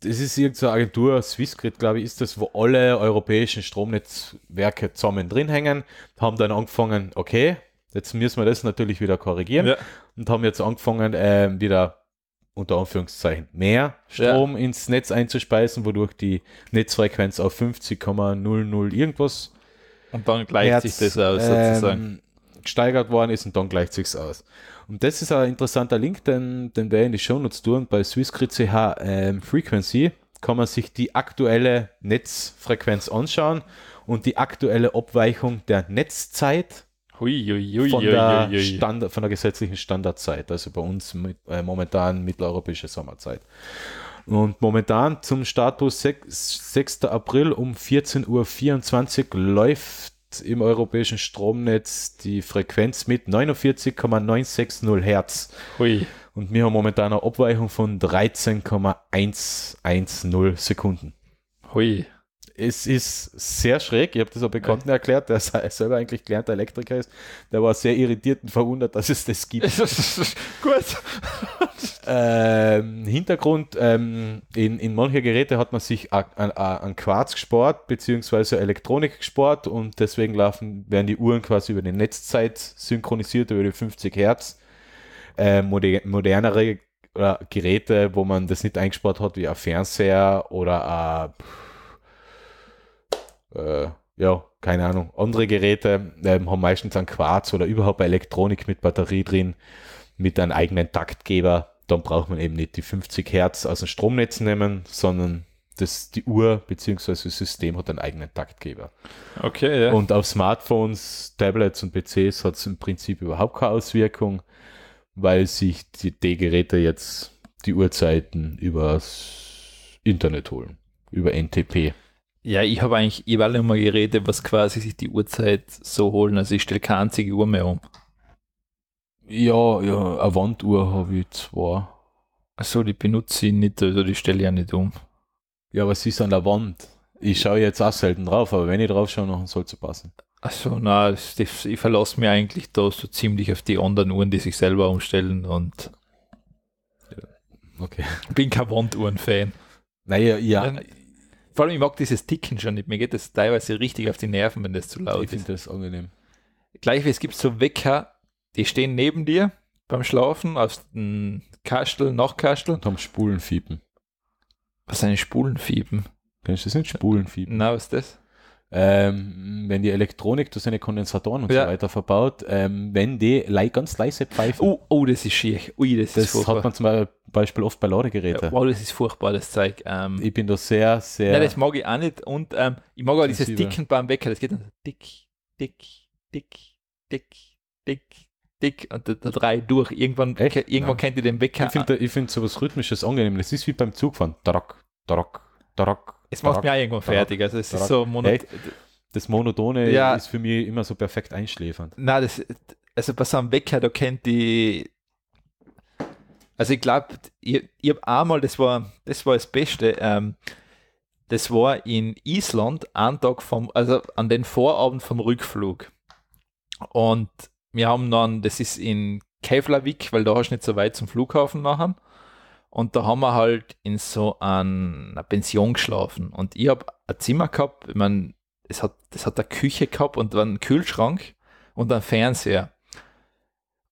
das ist irgendeine Agentur, Swissgrid, glaube ich, ist das, wo alle europäischen Stromnetzwerke zusammen drin hängen, haben dann angefangen, okay, jetzt müssen wir das natürlich wieder korrigieren ja. und haben jetzt angefangen, äh, wieder unter Anführungszeichen mehr Strom ja. ins Netz einzuspeisen, wodurch die Netzfrequenz auf 50,00 irgendwas und dann gleicht Herz, sich das aus, sozusagen. Ähm, gesteigert worden ist und dann gleicht sich's aus. Und das ist ein interessanter Link, den, den wir in die Shownotes tun. Bei swissgrid.ch ähm, Frequency kann man sich die aktuelle Netzfrequenz anschauen und die aktuelle Abweichung der Netzzeit Hui, hui, hui, von, der Standard, von, der gesetzlichen Standardzeit, also bei uns mit, äh, momentan mitteleuropäische Sommerzeit. Und momentan zum Status 6, 6. April um 14.24 Uhr läuft im europäischen Stromnetz die Frequenz mit 49,960 Hertz. Hui. Und wir haben momentan eine Abweichung von 13,110 Sekunden. Hui es ist sehr schräg. Ich habe das auch Bekannten erklärt, der selber eigentlich gelernter Elektriker ist. Der war sehr irritiert und verwundert, dass es das gibt. Gut. ähm, Hintergrund: ähm, in, in manche Geräte hat man sich an, Quarz gespart, beziehungsweise Elektronik gespart und deswegen laufen, werden die Uhren quasi über die Netzzeit synchronisiert, über die 50 Hertz. Äh, moder modernere Geräte, wo man das nicht eingespart hat, wie ein Fernseher oder ein äh, ja, keine Ahnung, andere Geräte ähm, haben meistens ein Quarz oder überhaupt Elektronik mit Batterie drin, mit einem eigenen Taktgeber. Dann braucht man eben nicht die 50 Hertz aus dem Stromnetz nehmen, sondern das, die Uhr bzw. das System hat einen eigenen Taktgeber. Okay. Ja. Und auf Smartphones, Tablets und PCs hat es im Prinzip überhaupt keine Auswirkung, weil sich die, die Geräte jetzt die Uhrzeiten übers Internet holen, über NTP. Ja, ich habe eigentlich ich alle immer geredet, was quasi sich die Uhrzeit so holen. Also ich stelle keine einzige Uhr mehr um. Ja, ja, eine Wanduhr habe ich zwar. Achso, die benutze ich nicht, also die stelle ich ja nicht um. Ja, aber sie ist an der Wand. Ich schaue jetzt auch selten drauf, aber wenn ich drauf schaue, dann soll es passen. Achso, nein, ich verlasse mich eigentlich da so ziemlich auf die anderen Uhren, die sich selber umstellen und. Ja, okay. Bin kein Wanduhren-Fan. Naja, ja. Dann, vor allem, ich mag dieses Ticken schon nicht. Mir geht das teilweise richtig auf die Nerven, wenn das zu laut ich ist. Ich finde das angenehm. Gleich wie es gibt so Wecker, die stehen neben dir beim Schlafen aus dem Kastel, noch Kastel. Und haben Spulenfiepen. fiepen. Was eine Spulenfiepen? fiepen? Kennst das nicht? Spulenfiepen. fiepen. Na, was ist das? ähm, wenn die Elektronik, du seine Kondensatoren und ja. so weiter verbaut, ähm, wenn die ganz leise pfeifen. Oh, oh, das ist schier. Ui, das, das ist hat man zum Beispiel oft bei Ladegeräten. Ja, wow, das ist furchtbar, das Zeug. Ähm, ich bin da sehr, sehr. Nein, das mag ich auch nicht. Und ähm, ich mag auch dieses Dicken beim Wecker. Das geht dann dick, dick, dick, dick, dick, dick und der, der drei durch. Irgendwann, Echt? irgendwann ja. kennt ihr den Wecker. Ich finde find sowas Rhythmisches angenehm. Das ist wie beim Zugfahren. Tarak, tarak, tarak, es macht mir auch irgendwann fertig. Also es ist so monoton. Das Monotone ja. ist für mich immer so perfekt einschläfernd. Na, das, also bei so einem Wecker, da kennt die. Also ich glaube, ich, ich habe einmal, das war, das war das Beste. Ähm, das war in Island, einen Tag vom, also an den Vorabend vom Rückflug. Und wir haben dann, das ist in Keflavik, weil da hast du nicht so weit zum Flughafen nachher. Und da haben wir halt in so einer Pension geschlafen. Und ich habe ein Zimmer gehabt, ich meine, es hat, es hat eine Küche gehabt und einen Kühlschrank und einen Fernseher.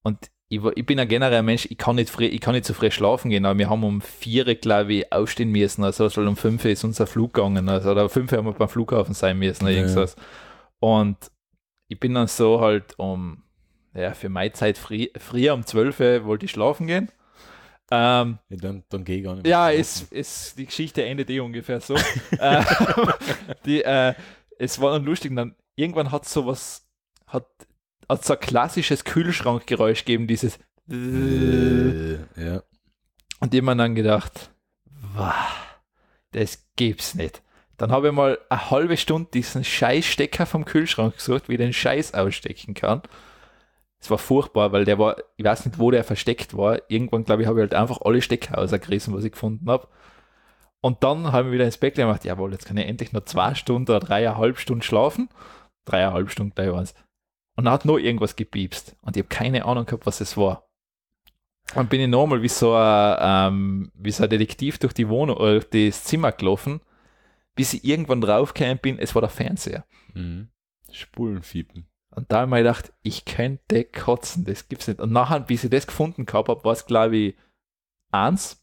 Und ich, ich bin ein genereller Mensch, ich kann nicht, früh, ich kann nicht so früh schlafen gehen, aber wir haben um vier, glaube ich, aufstehen müssen, also weil um fünf ist unser Flug gegangen, also oder um fünf haben wir beim Flughafen sein müssen, oder ja. Und ich bin dann so halt um, ja, für meine Zeit früher um zwölf wollte ich schlafen gehen ähm, ja, dann, dann gehe ich gar nicht mehr. Ja, es, es, die Geschichte endet eh ungefähr so. Äh, die, äh, es war dann lustig, dann irgendwann hat so was, hat, es so ein klassisches Kühlschrankgeräusch gegeben, dieses äh, ja. Und immer dann gedacht, wow, das gibt's nicht. Dann habe ich mal eine halbe Stunde diesen Scheißstecker vom Kühlschrank gesucht, wie ich den Scheiß ausstecken kann es war furchtbar, weil der war, ich weiß nicht, wo der versteckt war. Irgendwann, glaube ich, habe ich halt einfach alle Steckhäuser gerissen, was ich gefunden habe. Und dann haben wir wieder ins Bett gemacht, jawohl, jetzt kann ich endlich nur zwei Stunden oder dreieinhalb Stunden schlafen. Dreieinhalb Stunden gleich war's. Und dann hat noch irgendwas gepiepst. Und ich habe keine Ahnung gehabt, was es war. Dann bin ich nochmal wie so ein, ähm, wie so ein Detektiv durch die Wohnung, äh, das Zimmer gelaufen, bis ich irgendwann draufgekommen bin, es war der Fernseher. Mhm. Spulenfiepen. Und da habe ich mir gedacht, ich könnte kotzen, das gibt's nicht. Und nachher, bis ich das gefunden gehabt habe, war es glaube ich eins.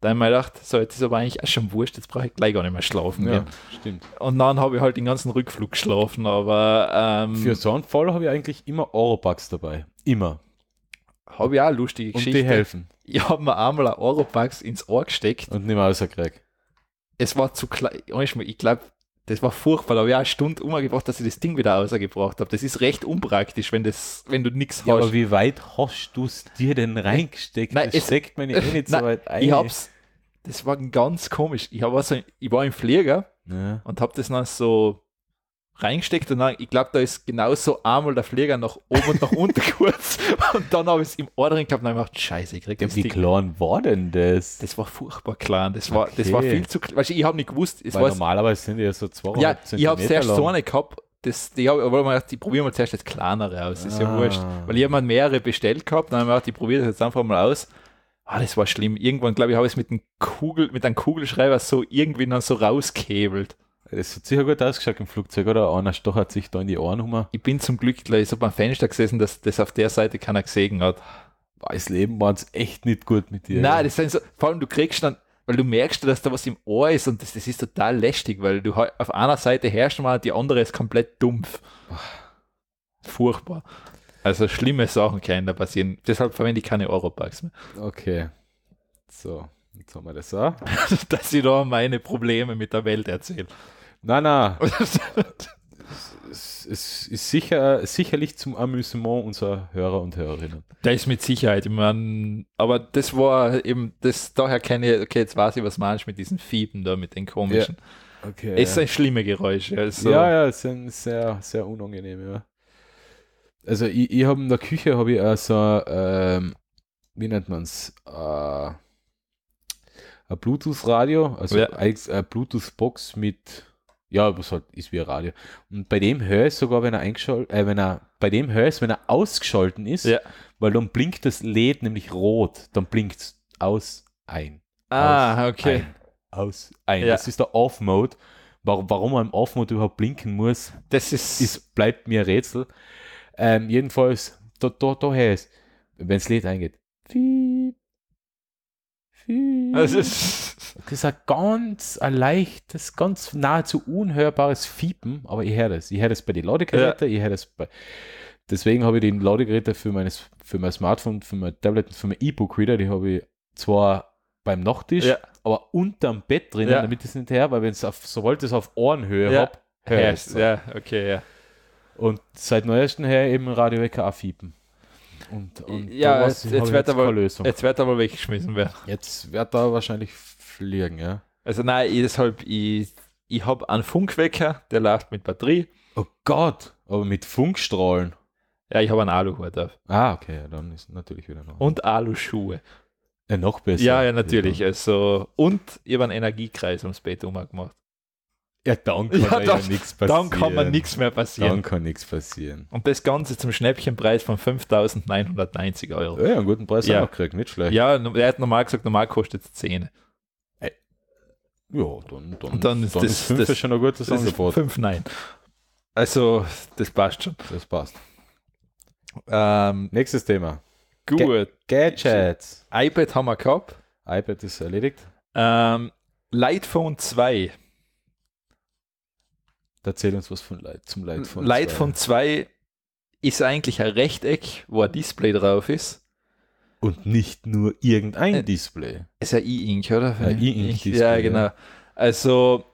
Da habe ich mir gedacht, so, jetzt ist aber eigentlich auch schon wurscht, jetzt brauche ich gleich gar nicht mehr schlafen. Ja, gehen. stimmt. Und dann habe ich halt den ganzen Rückflug geschlafen, aber. Ähm, Für so einen Fall habe ich eigentlich immer Oropax dabei. Immer. Habe ich auch lustige Geschichten. Und die helfen. Ich habe mir einmal ein Oropax ins Ohr gesteckt. Und nicht mehr rausgekriegt. Es war zu klein. Ich glaube, das war furchtbar. Da habe ich eine Stunde umgebracht, dass ich das Ding wieder rausgebracht habe. Das ist recht unpraktisch, wenn, das, wenn du nichts hast. aber wie weit hast du es dir denn reingesteckt? Nein, das es steckt mir eh nicht so weit ein. Ich hab's. Das war ganz komisch. Ich, hab also, ich war im Flieger ja. und habe das noch so reingesteckt und dann, ich glaube, da ist genauso einmal der Pfleger nach oben und nach unten kurz. Und dann habe ich es im Ordering gehabt und habe gedacht, scheiße, ich krieg das Wie Ding. klein war denn das? Das war furchtbar klein. Das war, okay. das war viel zu klein. Weißt du, ich habe nicht gewusst. Es Weil normalerweise sind die ja so zwei Ja, ich habe zuerst lang. so eine gehabt. Das, die habe aber gedacht, ich probiere mal zuerst das kleinere aus. Das ist ah. ja wurscht. Weil ich habe mehrere bestellt gehabt. Dann habe ich gedacht, ich probiere das jetzt einfach mal aus. Ah, das war schlimm. Irgendwann, glaube ich, habe ich es mit einem Kugel, mit einem Kugelschreiber so irgendwie dann so rausgehebelt. Es hat sicher gut ausgeschaut im Flugzeug, oder? Einer stochert sich da in die Ohren rum. Ich bin zum Glück gleich so beim Fenster gesessen, dass das auf der Seite keiner gesehen hat. Weiß Leben war es echt nicht gut mit dir. Nein, das sind so, vor allem du kriegst dann, weil du merkst, dass da was im Ohr ist und das, das ist total lästig, weil du auf einer Seite herrschst mal, die andere ist komplett dumpf. Furchtbar. Also schlimme Sachen können da passieren. Deshalb verwende ich keine Eurobugs mehr. Okay. So. Jetzt haben wir das so. Dass ich da meine Probleme mit der Welt erzähle. Nein, nein. es, es ist sicher, sicherlich zum Amüsement unserer Hörer und Hörerinnen. Da ist mit Sicherheit. Ich mein, aber das war eben, das daher keine, okay, jetzt weiß ich, was manchmal mit diesen Fiepen da, mit den komischen. Ja. Okay, es sind schlimme Geräusche. Also. Ja, ja, es sind sehr, sehr unangenehm, ja. Also ich, ich habe in der Küche habe ich also, ähm, wie nennt man es? Äh, ein Bluetooth-Radio, also ja. eine äh, Bluetooth-Box mit, ja, was halt ist wie ein Radio. Und bei dem höre ich sogar, wenn er eingeschaltet, äh, wenn er, bei dem höre ich wenn er ausgeschalten ist, ja. weil dann blinkt das LED nämlich rot, dann blinkt es aus, ein. Ah, aus, okay. Ein, aus, ein. Ja. Das ist der Off-Mode. Warum, warum man im Off-Mode überhaupt blinken muss, das ist, ist bleibt mir ein Rätsel. Ähm, jedenfalls, da, da, da höre ich es, wenn das LED eingeht. Piep Fü. Also, das ist ein ganz ein leichtes, ganz nahezu unhörbares Fiepen, aber ich höre das. Ich höre das bei den Ladegeräten, ja. ich höre das bei. Deswegen habe ich den Ladegeräte für, meines, für mein Smartphone, für mein Tablet und für mein E-Book-Reader, die habe ich zwar beim Nachttisch, ja. aber unterm Bett drin, ja. damit es nicht her, weil wenn es auf, sobald es auf Ohrenhöhe ja. habe, hörst Ja, okay, ja. Und seit neuestem her eben Radiowecker auch fiepen. Und, und ja, jetzt, jetzt, wird jetzt, aber, jetzt wird aber weggeschmissen werden. Jetzt wird er wahrscheinlich fliegen, ja. Also nein, ich, deshalb, ich, ich habe einen Funkwecker, der läuft mit Batterie. Oh Gott, aber mit Funkstrahlen. Ja, ich habe einen Aluhut auf. Ah, okay, dann ist natürlich wieder noch. Und Aluschuhe. Ja, noch besser. Ja, ja, natürlich. Also, und ich habe einen Energiekreis ums Bett umgemacht. Ja, dann kann ja, das, ja nichts passieren. Dann kann man nichts mehr passieren. Dann kann nichts passieren. Und das Ganze zum Schnäppchenpreis von 5.990 Euro. Ja, einen guten Preis ja. haben gekriegt, nicht schlecht. Ja, er hat normal gesagt, normal kostet es 10. Äh, ja, dann, dann, dann ist dann das, ist 5 das, ist schon ein gutes Angebot. 5, nein. Also, das passt schon. Das passt. Ähm, Nächstes Thema. Gut. Ga Gadgets. iPad haben wir gehabt. iPad ist erledigt. Ähm, Lightphone 2 Erzähl uns was von Light, zum Lightphone Lightphone 2. Lightphone 2 ist eigentlich ein Rechteck, wo ein Display drauf ist. Und nicht nur irgendein äh, Display. Ist ja E-Ink, oder? Ja, E-Ink-Display. Ja, genau. Also,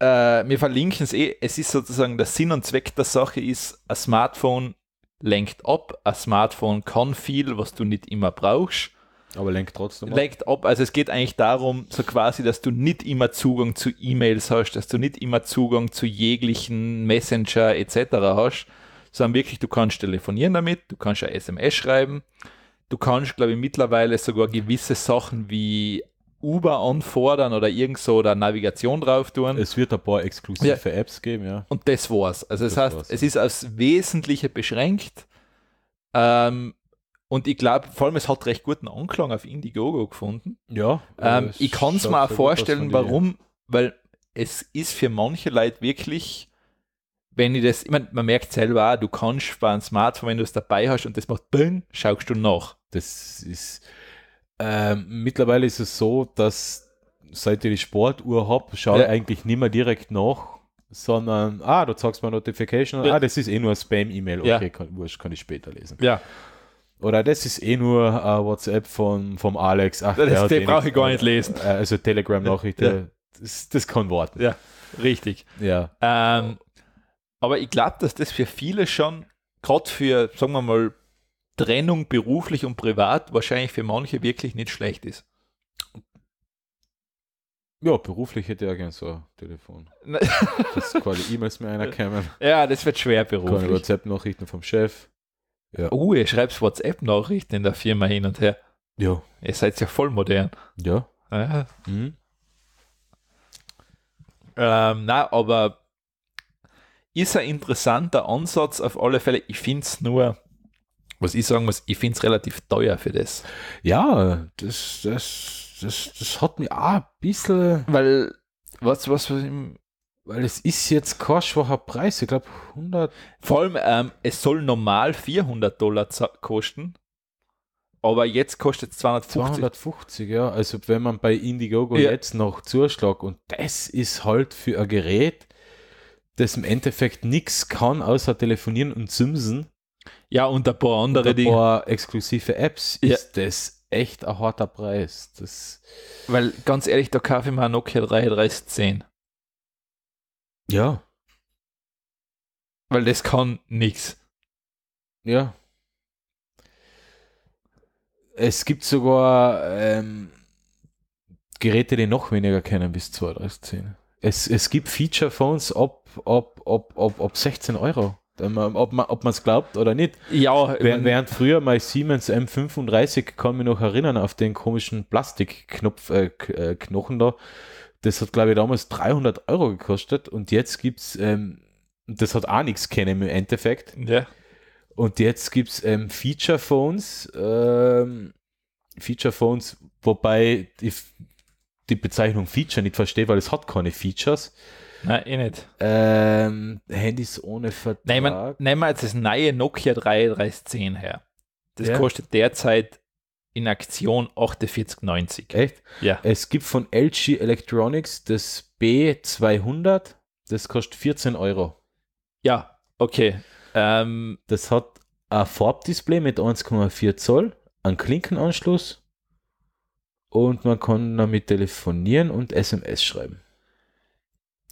äh, wir verlinken es eh. Es ist sozusagen der Sinn und Zweck der Sache ist, ein Smartphone lenkt ab, ein Smartphone kann viel, was du nicht immer brauchst. Aber lenkt trotzdem ab. Lenkt ab. Also es geht eigentlich darum, so quasi, dass du nicht immer Zugang zu E-Mails hast, dass du nicht immer Zugang zu jeglichen Messenger etc. hast, sondern wirklich, du kannst telefonieren damit, du kannst ja SMS schreiben, du kannst, glaube ich, mittlerweile sogar gewisse Sachen wie Uber anfordern oder irgend so oder Navigation drauf tun. Es wird ein paar exklusive ja. Apps geben, ja. Und das war's. Also das, das heißt, war's. es ist aufs Wesentliche beschränkt. Ähm, und ich glaube, vor allem, es hat recht guten Anklang auf Indiegogo gefunden. Ja. Ähm, ich kann es mir auch vorstellen, warum, weil es ist für manche Leute wirklich, wenn ich das, ich meine, man merkt selber auch, du kannst bei einem Smartphone, wenn du es dabei hast und das macht, bing, schaust du nach. Das ist, äh, mittlerweile ist es so, dass seit ich die Sportuhr habe, schaue ja. eigentlich nicht mehr direkt nach, sondern, ah, da zeigst du mir Notification, ja. ah, das ist eh nur ein Spam-E-Mail, okay, ja. kann, wurscht, kann ich später lesen. Ja, oder das ist eh nur uh, WhatsApp von, vom Alex. Ach, das den brauche ich gar nicht lesen. Äh, also Telegram-Nachricht, ja. das, das kann Worten. Ja, richtig. Ja. Ähm, aber ich glaube, dass das für viele schon, gerade für, sagen wir mal, Trennung beruflich und privat, wahrscheinlich für manche wirklich nicht schlecht ist. Ja, beruflich hätte ich gerne so ein Telefon. Ne. Dass quasi E-Mails mir einer kämen. Ja, das wird schwer beruflich. Keine WhatsApp-Nachrichten vom Chef. Ja. Oh, ihr schreibt WhatsApp-Nachrichten in der Firma hin und her. Ja. Ihr seid ja voll modern. Ja. Mhm. Ähm, na, aber ist ein interessanter Ansatz auf alle Fälle. Ich finde es nur, was ich sagen muss, ich finde es relativ teuer für das. Ja, das, das, das, das hat mir auch ein bisschen. Weil, was, was, was ich weil es ist jetzt kein schwacher Preis, ich glaube 100. Vor allem, ähm, es soll normal 400 Dollar kosten, aber jetzt kostet es 250. 250, ja. Also wenn man bei Indiegogo ja. jetzt noch zuschlägt und das ist halt für ein Gerät, das im Endeffekt nichts kann, außer telefonieren und simsen. Ja, und ein paar andere Dinge. Ein paar Dinge. exklusive Apps ja. ist das echt ein harter Preis. Das Weil ganz ehrlich, da kaufe ich mir Nokia 3310. Ja. Weil das kann nichts. Ja. Es gibt sogar ähm, Geräte, die noch weniger kennen bis 2010. Es, es gibt Feature-Phones ob, ab, ab, ab, ab 16 Euro. Ähm, ob man es glaubt oder nicht. Ja, während, während früher mein Siemens M35 kann mich noch erinnern auf den komischen Plastikknopf, äh, äh Knochen da das hat, glaube ich, damals 300 Euro gekostet und jetzt gibt es, ähm, das hat auch nichts kennen im Endeffekt. Ja. Und jetzt gibt es ähm, Feature Phones, ähm, Feature Phones, wobei ich die Bezeichnung Feature nicht verstehe, weil es hat keine Features. Nein, eh nicht. Ähm, Handys ohne Vertrag. Nehmen, nehmen wir jetzt das neue Nokia 3310 her. Das ja. kostet derzeit in Aktion 4890. Echt? Ja. Es gibt von LG Electronics das B200, das kostet 14 Euro. Ja, okay. Ähm, das hat ein Farbdisplay mit 1,4 Zoll, einen Klinkenanschluss und man kann damit telefonieren und SMS schreiben.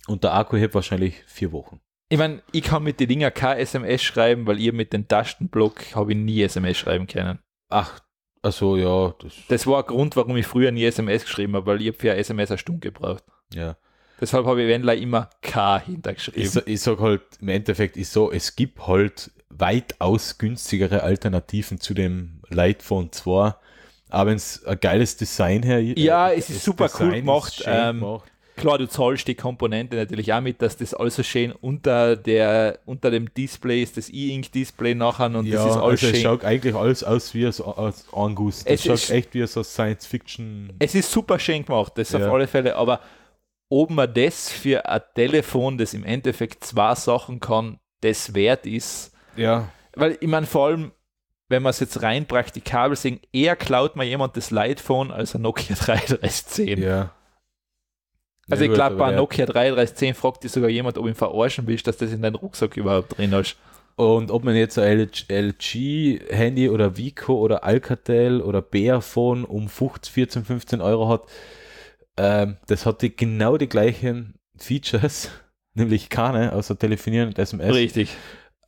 Und der Akku hält wahrscheinlich vier Wochen. Ich meine, ich kann mit den Dinger kein SMS schreiben, weil ihr mit dem Tastenblock habe ich nie SMS schreiben können. Ach, also ja. Das, das war ein Grund, warum ich früher nie SMS geschrieben habe, weil ich für ein SMS eine Stunde gebraucht. Ja. Deshalb habe ich Wendler immer K hintergeschrieben. Ich, ich sage halt, im Endeffekt ist so, es gibt halt weitaus günstigere Alternativen zu dem Lightphone 2. Aber wenn es ein geiles Design her Ja, äh, es ist super Design cool gemacht. Ähm, gemacht. Klar, du zahlst die Komponente natürlich auch mit, dass das alles so schön unter, der, unter dem Display ist, das E-Ink-Display nachher und ja, das ist alles also schön. Es schaut eigentlich alles aus wie so, als Anguss. Es, es schaut echt wie so Science-Fiction. Es ist super schön gemacht, das ja. auf alle Fälle, aber ob man das für ein Telefon, das im Endeffekt zwei Sachen kann, das wert ist. Ja. Weil ich meine, vor allem, wenn man es jetzt rein praktikabel sehen, eher klaut man jemand das Lightphone als ein Nokia 3310. Ja. Also ja, ich glaube, bei Nokia 3310 fragt dich sogar jemand, ob ihn verarschen willst, dass das in deinen Rucksack überhaupt drin ist. Und ob man jetzt ein LG-Handy oder Vico oder Alcatel oder Bearphone um 15, 14, 15 Euro hat, ähm, das hat die, genau die gleichen Features, nämlich keine, außer Telefonieren und SMS. Richtig.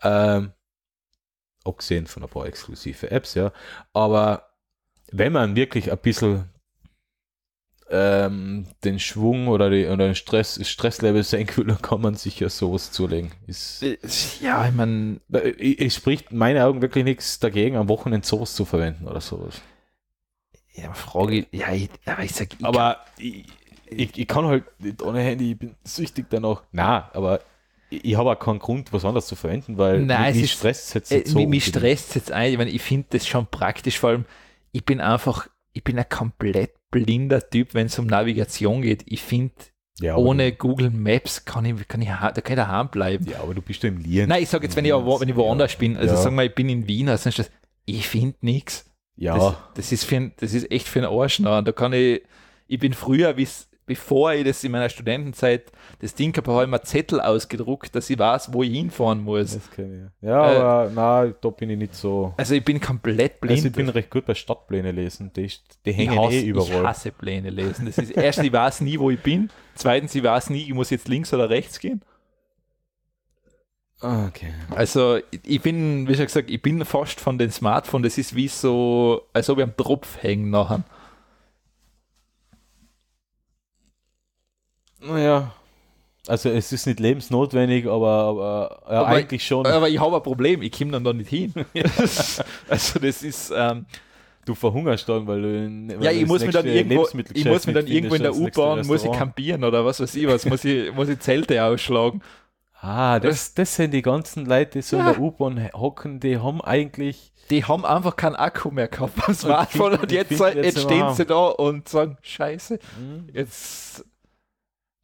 Ähm, abgesehen von ein paar exklusive Apps, ja. Aber wenn man wirklich ein bisschen ähm, den Schwung oder, die, oder den Stress, Stresslevel senken will, dann kann man sich ja sowas zulegen. Ist, ja, ich meine. Es spricht in meinen Augen wirklich nichts dagegen, am Wochenende sowas zu verwenden oder sowas. Ja, Frage, ja, ich, aber ich sag. Ich aber ich, ich, ich, kann halt nicht ohne Handy, ich bin süchtig danach. Na, aber ich habe auch keinen Grund, was anderes zu verwenden, weil Nein, mich, stresst es jetzt, äh, jetzt so. Mich stresst jetzt ein. Ich meine, ich finde das schon praktisch, vor allem, ich bin einfach, ich bin ein komplett blinder Typ, wenn es um Navigation geht. Ich finde, ja, ohne Google Maps kann ich, kann ich, da kann ich daheim bleiben. Ja, aber du bist ja im Lien. Nein, ich sage jetzt, wenn ich, wo, wenn ich woanders ja. bin, also ja. sagen wir, ich bin in Wien, also ich finde nichts. Ja. Das, das, ist für, das ist echt für einen Arsch. Da kann ich, ich bin früher, wie es bevor ich das in meiner Studentenzeit das Ding habe, habe ich mir Zettel ausgedruckt, dass ich weiß, wo ich hinfahren muss. Das kann ich. Ja, äh, aber nein, da bin ich nicht so. Also ich bin komplett blind. Also ich bin recht gut bei Stadtpläne lesen. Die, die hängen ich hasse, eh überall. Ich hasse Pläne lesen. Das ist erstens, ich weiß nie, wo ich bin. Zweitens, ich weiß nie, ich muss jetzt links oder rechts gehen. Ah, okay. Also ich bin, wie schon gesagt, ich bin fast von dem Smartphone, das ist wie so, als ob ich am Tropf hängen nachher. Naja. Also es ist nicht lebensnotwendig, aber, aber, ja, aber eigentlich schon. Aber ich habe ein Problem, ich komme dann da nicht hin. also das ist... Ähm, du verhungerst dann, weil du in, weil Ja, ich muss, irgendwo, mir dann irgendwo, ich muss mir dann irgendwo in der U-Bahn, muss ich kampieren oder was weiß ich was, muss ich, muss ich Zelte ausschlagen. Ah, das, das sind die ganzen Leute, die so ja. in der U-Bahn hocken, die haben eigentlich. Die haben einfach keinen Akku mehr gehabt das Smartphone und, und jetzt, jetzt, jetzt stehen sie da und sagen, scheiße, mhm. jetzt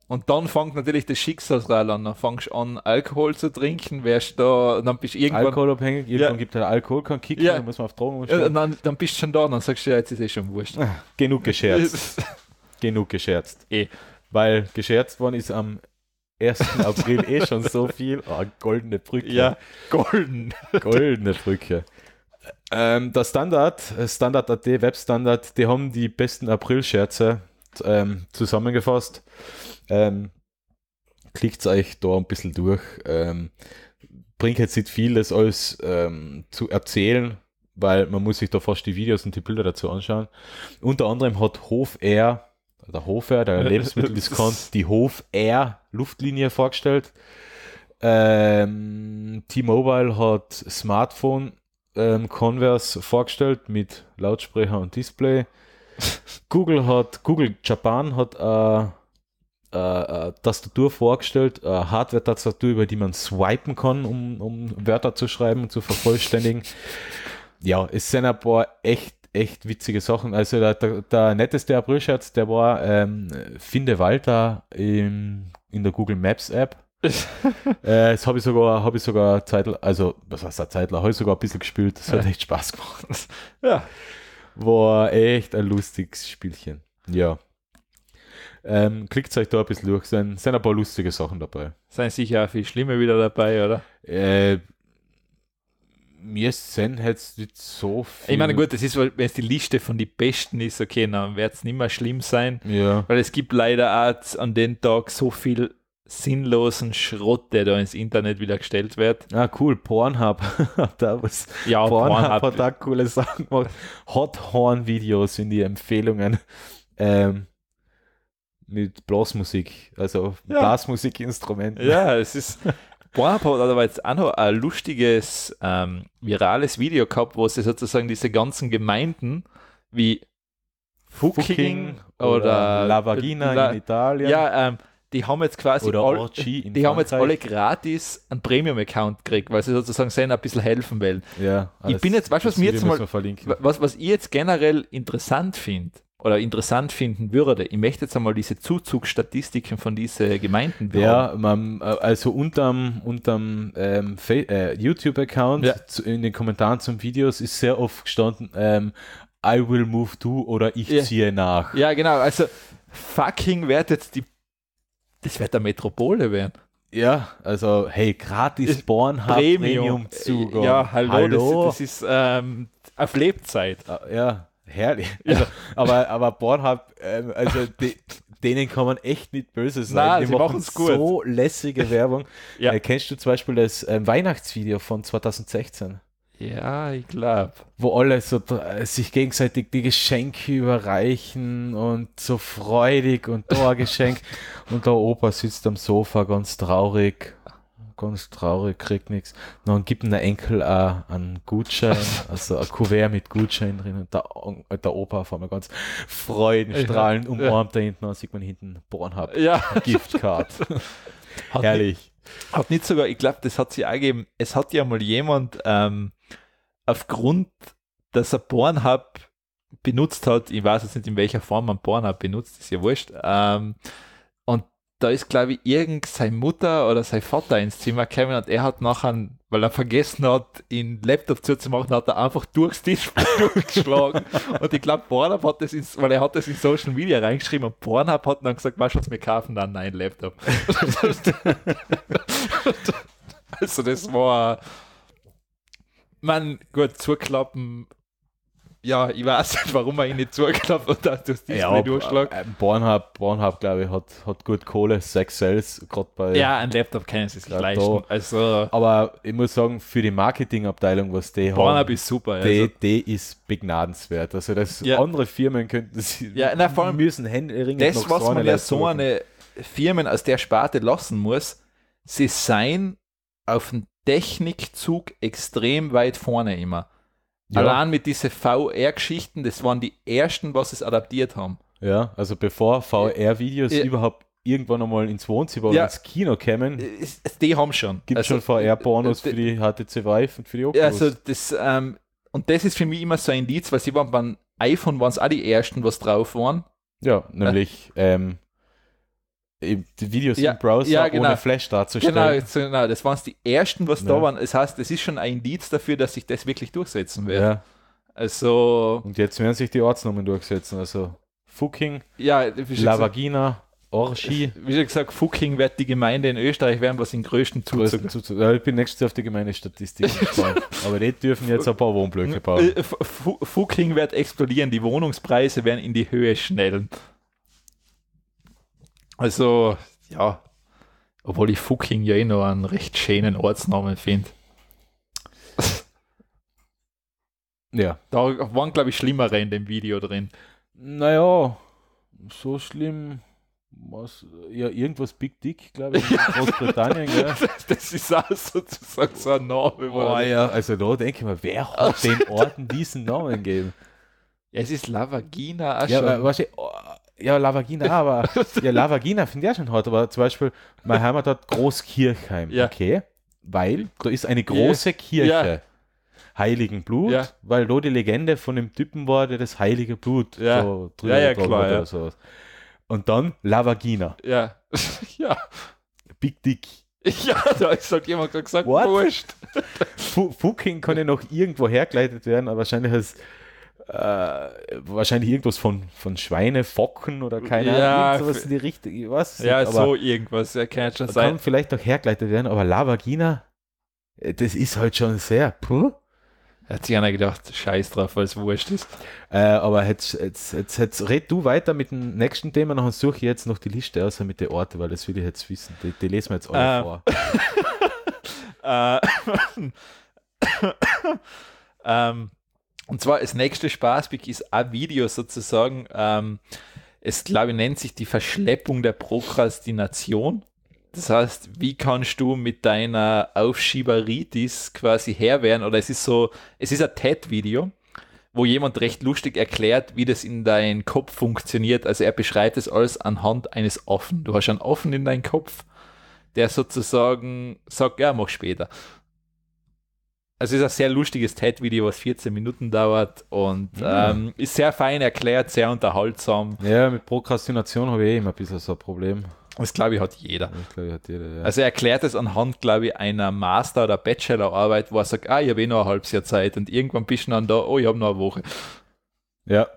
und dann fängt natürlich das Schicksalsrad an. Dann fängst du an, Alkohol zu trinken, wärst da, dann bist du irgendwann. Alkoholabhängig, irgendwann ja. gibt es halt Alkohol, kein Kick, ja. dann muss man auf Drogen umstellen. Ja, dann, dann bist du schon da, dann sagst du, ja, jetzt ist eh schon wurscht. Ah, genug gescherzt. Genug gescherzt. Eh. Weil gescherzt worden ist am 1. April eh schon so viel. Oh, goldene Brücke. Ja, golden. Goldene Brücke. Ähm, der Standard, äh, Standard.at, Webstandard, die haben die besten April-Scherze ähm, zusammengefasst. Ähm, klickt euch da ein bisschen durch. Ähm, bringt jetzt nicht viel, das alles ähm, zu erzählen, weil man muss sich da fast die Videos und die Bilder dazu anschauen. Unter anderem hat Hof Air, der Hof Air, der Lebensmitteldiskont, die Hof Air Luftlinie vorgestellt. Ähm, T-Mobile hat Smartphone ähm, Converse vorgestellt mit Lautsprecher und Display. Google hat, Google Japan hat eine äh, äh, äh, Tastatur vorgestellt, äh, Hardware-Tastatur, über die man swipen kann, um, um Wörter zu schreiben und zu vervollständigen. ja, es sind ein paar echt, echt witzige Sachen. Also der, der, der netteste April-Scherz, der war, ähm, finde Walter im, in der Google Maps App. äh, das habe ich sogar, habe ich sogar Zeit, also was heißt der Zeitler, habe ich sogar ein bisschen gespielt, das hat echt Spaß gemacht. ja. War echt ein lustiges Spielchen. Ja. Ähm, klickt euch da ein bisschen durch. Sind, sind ein paar lustige Sachen dabei. Seien sicher auch viel schlimmer wieder dabei, oder? Äh, mir sind jetzt nicht so viel. Ich meine, gut, das ist, wenn es die Liste von den Besten ist, okay, dann wird es nicht mehr schlimm sein. Ja. Weil es gibt leider auch an den Tag so viel sinnlosen Schrott, der da ins Internet wieder gestellt wird. Ah, cool, Pornhub. da was ja, Pornhub, Pornhub hat da coole Sachen gemacht. Hot Horn-Videos sind die Empfehlungen. Ähm, mit Blasmusik, also ja. Blasmusikinstrumenten. Ja, es ist. Pornhub hat aber jetzt auch noch ein lustiges ähm, virales Video gehabt, wo sie sozusagen diese ganzen Gemeinden wie Fucking oder, oder La Vagina La, in Italien. Ja, ähm, die haben jetzt quasi oder all, die Frankreich. haben jetzt alle gratis einen Premium-Account gekriegt, weil sie sozusagen sehen, ein bisschen helfen wollen. Ja, ich bin jetzt, weißt du, was mir jetzt mal, was, was ich jetzt generell interessant finde, oder interessant finden würde. Ich möchte jetzt einmal diese Zuzugsstatistiken von diesen Gemeinden bauen. Ja, man, ähm, ähm, also unterm, unterm ähm, äh, YouTube-Account ja. in den Kommentaren zum Videos ist sehr oft gestanden, ähm, I will move to oder ich ja. ziehe nach. Ja, genau. Also fucking wird jetzt die, das wird der Metropole werden. Ja, also hey, gratis Bornhub Premium, Premium Zugang. Ja, hallo, hallo. Das, das ist ähm, auf Lebzeit. Ah, ja, Herrlich. Also, ja. aber, aber Pornhub, ähm, also die, denen kann man echt nicht böse sein. Nein, die machen so lässige Werbung. ja. Äh, kennst du zum Beispiel das ähm, Weihnachtsvideo von 2016? Ja, ich glaube. Wo alle so äh, sich gegenseitig die Geschenke überreichen und so freudig und da ein Geschenk und der Opa sitzt am Sofa ganz traurig ganz traurig, kriegt nichts. Dann gibt mir der Enkel auch einen Gutschein, also ein Kuvert mit Gutschein drin und der, äh, der Opa auf einmal ganz freudenstrahlend umarmt ja. da hinten und sieht man hinten Bornhub, ja. Giftcard. Herrlich. Nicht, hat nicht sogar, ich glaube, das hat sich auch gegeben, es hat ja mal jemand ähm, aufgrund, dass er Pornhub benutzt hat, ich weiß jetzt nicht in welcher Form man Pornhub benutzt, ist ja wurscht, ähm, und da ist, glaube ich, irgend sein Mutter oder sein Vater ins Zimmer gekommen und er hat nachher, weil er vergessen hat, ihn Laptop zuzumachen, hat er einfach durchs Tisch durchgeschlagen. und ich glaube, Pornhub hat das, ins, weil er hat das in Social Media reingeschrieben und Pornhub hat dann gesagt, weißt du was, wir kaufen dann nein Laptop. also das war, man, gut, zuklappen ja, ich weiß nicht, warum er ihn nicht zugeklappt hat, dass das ja, nicht durchschlag. Äh, Bornhub, Bornhub glaube ich, hat, hat gut Kohle, 6 Sales, gerade bei. Ja, ein Laptop kennen sie sich leisten. Also, Aber ich muss sagen, für die Marketingabteilung, was die Bornhub haben. Bornhub ist super. Also. Die, die ist begnadenswert. Also, das ja. andere Firmen könnten sie. Ja, na, vor allem müssen Händelringen. Das, was so man ja so eine Firmen aus der Sparte lassen muss, sie seien auf dem Technikzug extrem weit vorne immer. Ja. Allein mit diesen VR-Geschichten, das waren die ersten, was es adaptiert haben. Ja, also bevor VR-Videos ja. überhaupt irgendwann einmal ins Wohnzimmer ja. oder ins Kino kämen. Äh, die haben schon. Gibt also, schon VR-Pornos äh, für die HTC Vive und für die Oculus. Also das, ähm, und das ist für mich immer so ein Indiz, weil sie waren beim iPhone waren es auch die ersten, was drauf waren. Ja, nämlich äh, ähm, die Videos ja, im Browser ja, genau. ohne Flash darzustellen. Genau, genau, das waren die ersten, was ja. da waren. Das heißt, es ist schon ein Indiz dafür, dass sich das wirklich durchsetzen wird. Also. Und jetzt werden sich die Ortsnamen durchsetzen. Also Fucking, ja, Lavagina, Orschi. Wie schon gesagt, Fucking wird die Gemeinde in Österreich werden, was den größten Zuzug. Zuzug. Ja, ich bin nächstes Jahr auf die Gemeindestatistik gespannt. Aber die dürfen jetzt ein paar Wohnblöcke äh, bauen. Fucking wird explodieren, die Wohnungspreise werden in die Höhe schnellen. Also, ja, obwohl ich fucking ja eh noch einen recht schönen Ortsnamen finde. ja. Da waren, glaube ich, schlimmere in dem Video drin. Naja, so schlimm. Was, ja, irgendwas Big Dick, glaube ich, in Großbritannien. Gell? das ist auch sozusagen so ein Name. Oh, ja. Also da denke ich mir, wer hat den Orten diesen Namen gegeben? Ja, es ist Lavagina. Ja, schon. aber, weißt du, ja, Lavagina, aber ja, Lavagina finde ich ja schon hart, aber zum Beispiel mein Heimatort Großkirchheim, ja. okay, weil da ist eine große Kirche. Heiligen Blut, ja. weil da die Legende von dem Typen war, der das heilige Blut ja. so drüber ja, ja, klar, oder sowas. Und dann Lavagina. Ja. ja. Big Dick. Ja, da ist halt jemand gesagt, wurscht. fucking kann ja noch irgendwo hergeleitet werden, aber wahrscheinlich als äh, wahrscheinlich irgendwas von, von Schweinefocken oder keine ja, Ahnung, sowas in die Richtung. Was weiß ja, nicht, so irgendwas, ja, kann schon sein. Kann vielleicht auch hergeleitet werden, aber Lavagina, äh, das ist halt schon sehr, puh. Hat sich einer gedacht, scheiß drauf, weil es wurscht ist. Äh, aber jetzt, jetzt, jetzt, jetzt red du weiter mit dem nächsten Thema, und suche jetzt noch die Liste aus mit den Orten, weil das will ich jetzt wissen. Die, die lesen wir jetzt alle ähm. äh. vor. ähm, und zwar das nächste Spaßpick ist ein Video sozusagen. Ähm, es glaube ich nennt sich die Verschleppung der Prokrastination. Das heißt, wie kannst du mit deiner Aufschieberitis quasi Herr werden? Oder es ist so, es ist ein TED-Video, wo jemand recht lustig erklärt, wie das in deinem Kopf funktioniert. Also er beschreibt es alles anhand eines Offen. Du hast einen Offen in deinem Kopf, der sozusagen sagt, ja, mach später. Also es ist ein sehr lustiges TED-Video, was 14 Minuten dauert und mhm. ähm, ist sehr fein erklärt, sehr unterhaltsam. Ja, mit Prokrastination habe ich eh immer ein bisschen so ein Problem. Das glaube ich hat jeder. Glaub, hat jeder ja. Also er erklärt es anhand, glaube ich, einer Master- oder Bachelorarbeit, wo er sagt, ah, ich habe eh noch ein halbes Jahr Zeit und irgendwann bist du dann da, oh, ich habe noch eine Woche. Ja.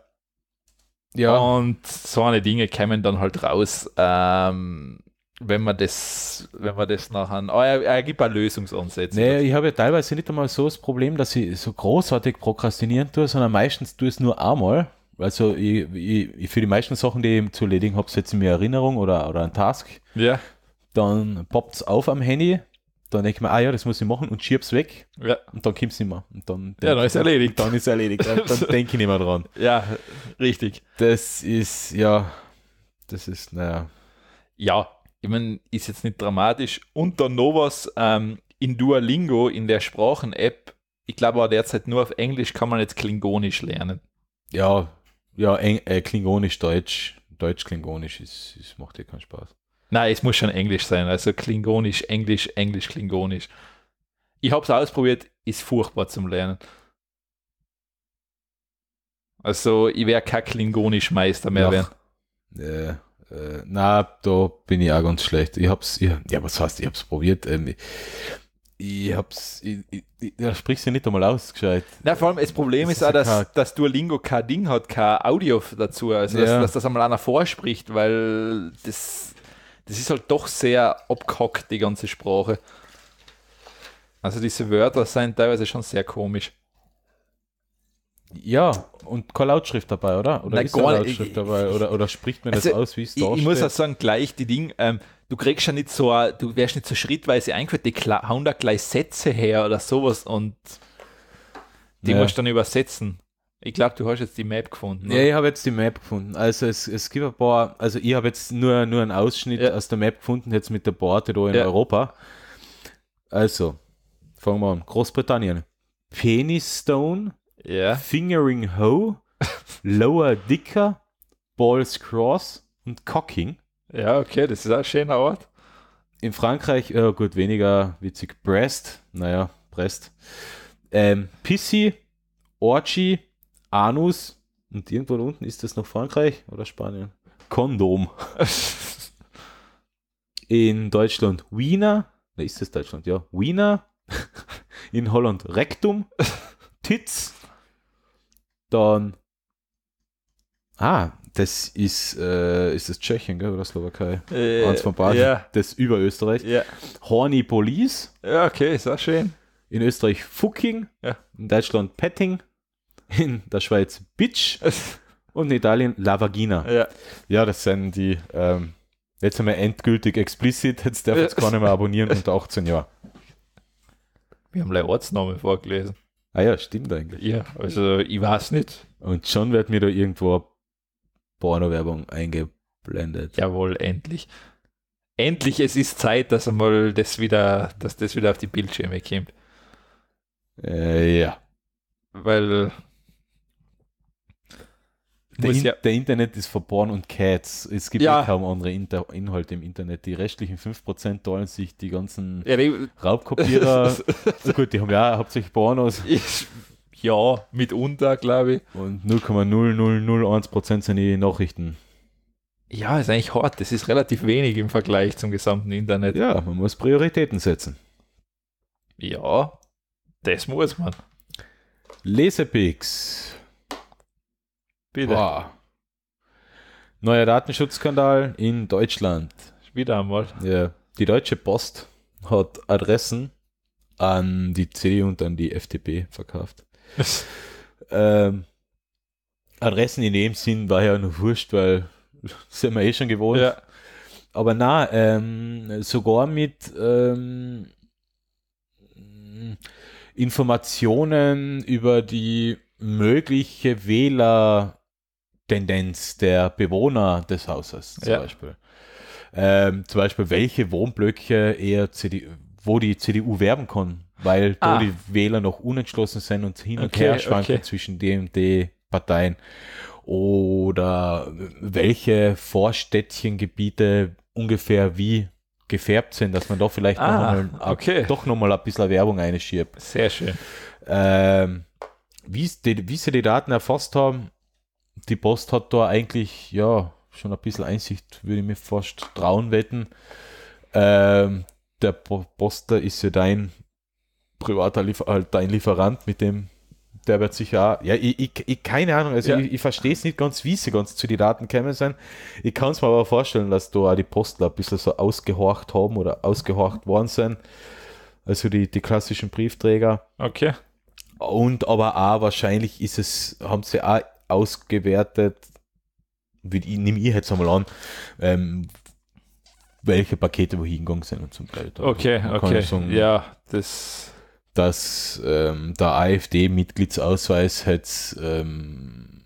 Ja. Und so eine Dinge kämen dann halt raus. Ähm, wenn man das, wenn man das nachher, oh, er, er gibt eine Lösungsansätze. Nee, ich habe ja teilweise nicht einmal so das Problem, dass ich so großartig prokrastinieren tue, sondern meistens tue ich es nur einmal. Also ich, ich, für die meisten Sachen, die ich zu erledigen habe, setze ich mir Erinnerung oder, oder ein Task. Ja. Dann poppt es auf am Handy, dann denke ich mir, ah ja, das muss ich machen und schieb's weg. Ja. Und dann kommt es nicht mehr. Und dann ja, dann ist dann, erledigt. Dann ist erledigt. dann, dann denke ich nicht mehr dran. Ja, richtig. Das ist, ja, das ist, naja. Ja, ich meine, ist jetzt nicht dramatisch. Und dann noch was ähm, in Duolingo, in der Sprachen-App, ich glaube auch derzeit nur auf Englisch kann man jetzt Klingonisch lernen. Ja, ja, Eng äh, Klingonisch, Deutsch. Deutsch-Klingonisch ist, ist, macht dir keinen Spaß. Nein, es muss schon Englisch sein. Also Klingonisch, Englisch, Englisch, Klingonisch. Ich habe es ausprobiert, ist furchtbar zum Lernen. Also, ich wäre kein Klingonisch-Meister mehr werden. Ja äh, na, da bin ich auch ganz schlecht. Ich hab's, ich, ja, was heißt, ich hab's probiert. Ähm, ich, ich hab's, ich, ich, ich, da sprichst du nicht einmal aus, gescheit. Na, vor allem, das Problem das ist, ist auch, dass, dass Duolingo kein Ding hat, kein Audio dazu, also ja. dass, dass das einmal einer vorspricht, weil das, das ist halt doch sehr abgehackt, die ganze Sprache. Also diese Wörter sind teilweise schon sehr komisch. Ja, und keine Lautschrift dabei, oder? Oder Nein, ist gar Lautschrift ich, dabei? Oder, oder spricht man also das aus, wie es da Ich, ich muss auch halt sagen, gleich die Dinge, ähm, du kriegst ja nicht so, du wärst nicht so schrittweise eingeführt, die hauen da gleich Sätze her oder sowas und die ja. musst du dann übersetzen. Ich glaube, du hast jetzt die Map gefunden. Oder? Ja, ich habe jetzt die Map gefunden. Also es, es gibt ein paar, also ich habe jetzt nur, nur einen Ausschnitt ja. aus der Map gefunden, jetzt mit der Borte da in ja. Europa. Also, fangen wir an. Großbritannien. Penistone ja. Fingering Ho, Lower Dicker, Balls Cross und Cocking. Ja, okay, das ist ein schöner Ort. In Frankreich, äh, gut, weniger witzig, Breast, naja, Breast. Ähm, Pissy, Orgy, Anus und irgendwo unten ist das noch Frankreich oder Spanien? Kondom. In Deutschland Wiener, da ist das Deutschland, ja, Wiener. In Holland Rektum, Titz, dann. Ah, das ist, äh, ist das Tschechien gell, oder Slowakei? Äh, Eins von beiden. Ja. Das über Österreich. Ja. Horny Police. Ja, okay, ist auch schön. In Österreich Fucking. Ja. In Deutschland Petting. In der Schweiz Bitch. und in Italien La Vagina. Ja, ja das sind die. Ähm, jetzt haben wir endgültig explizit. Jetzt darf jetzt gar nicht mehr abonnieren unter 18 Jahren. Wir haben gleich Ortsnamen vorgelesen. Ah ja, stimmt eigentlich. Ja, also ich weiß nicht. Und schon wird mir da irgendwo Porno-Werbung eingeblendet. Jawohl, endlich. Endlich, es ist Zeit, dass einmal das wieder, dass das wieder auf die Bildschirme kommt. Äh, ja. Weil der, In, ja der, Internet ist verborgen und Cats. Es gibt ja, eh kaum andere Inter Inhalte im Internet. Die restlichen 5% teilen sich die ganzen ja, Raubkopierer. gut, die haben ja hauptsächlich Pornos. Ich, ja, mitunter, glaube ich. Und 0,0001% sind die Nachrichten. Ja, ist eigentlich hart. Das ist relativ wenig im Vergleich zum gesamten Internet. Ja, man muss Prioritäten setzen. Ja, das muss man. Lesepix. Bitte. Boah. Neuer Datenschutzskandal in Deutschland. Wieder einmal. Ja. Die Deutsche Post hat Adressen an die CDU und an die FDP verkauft. ähm, Adressen in dem Sinn war ja nur wurscht, weil sind wir eh schon gewohnt. Ja. Aber na, ähm, sogar mit ähm, Informationen über die mögliche Wähler Tendenz der Bewohner des Hauses zum ja. Beispiel. Ähm, zum Beispiel, welche Wohnblöcke eher CDU, wo die CDU werben kann, weil ah. die Wähler noch unentschlossen sind und hin und okay, her schwanken okay. zwischen DMD-Parteien. Oder welche Vorstädtchengebiete ungefähr wie gefärbt sind, dass man da vielleicht ah, noch mal, okay. doch nochmal ein bisschen Werbung einschiebt. Sehr schön. Ähm, wie, wie sie die Daten erfasst haben, die Post hat da eigentlich, ja, schon ein bisschen Einsicht, würde ich mir fast trauen wetten. Ähm, der Poster ist ja dein privater Liefer äh, dein Lieferant, mit dem der wird sich auch, ja, ich, ich, ich keine Ahnung, also ja. ich, ich verstehe es nicht ganz, wie sie ganz zu den Daten kämen sein. Ich kann es mir aber vorstellen, dass da auch die Postler ein bisschen so ausgehorcht haben oder ausgehorcht worden sind. Also die, die klassischen Briefträger. Okay. Und aber auch wahrscheinlich ist es, haben sie auch ausgewertet, wie die, nehme ich jetzt einmal an, ähm, welche Pakete wohin gegangen sind und zum Geld. Okay, also, okay. Sagen, ja, das. Dass ähm, der AfD-Mitgliedsausweis jetzt ähm,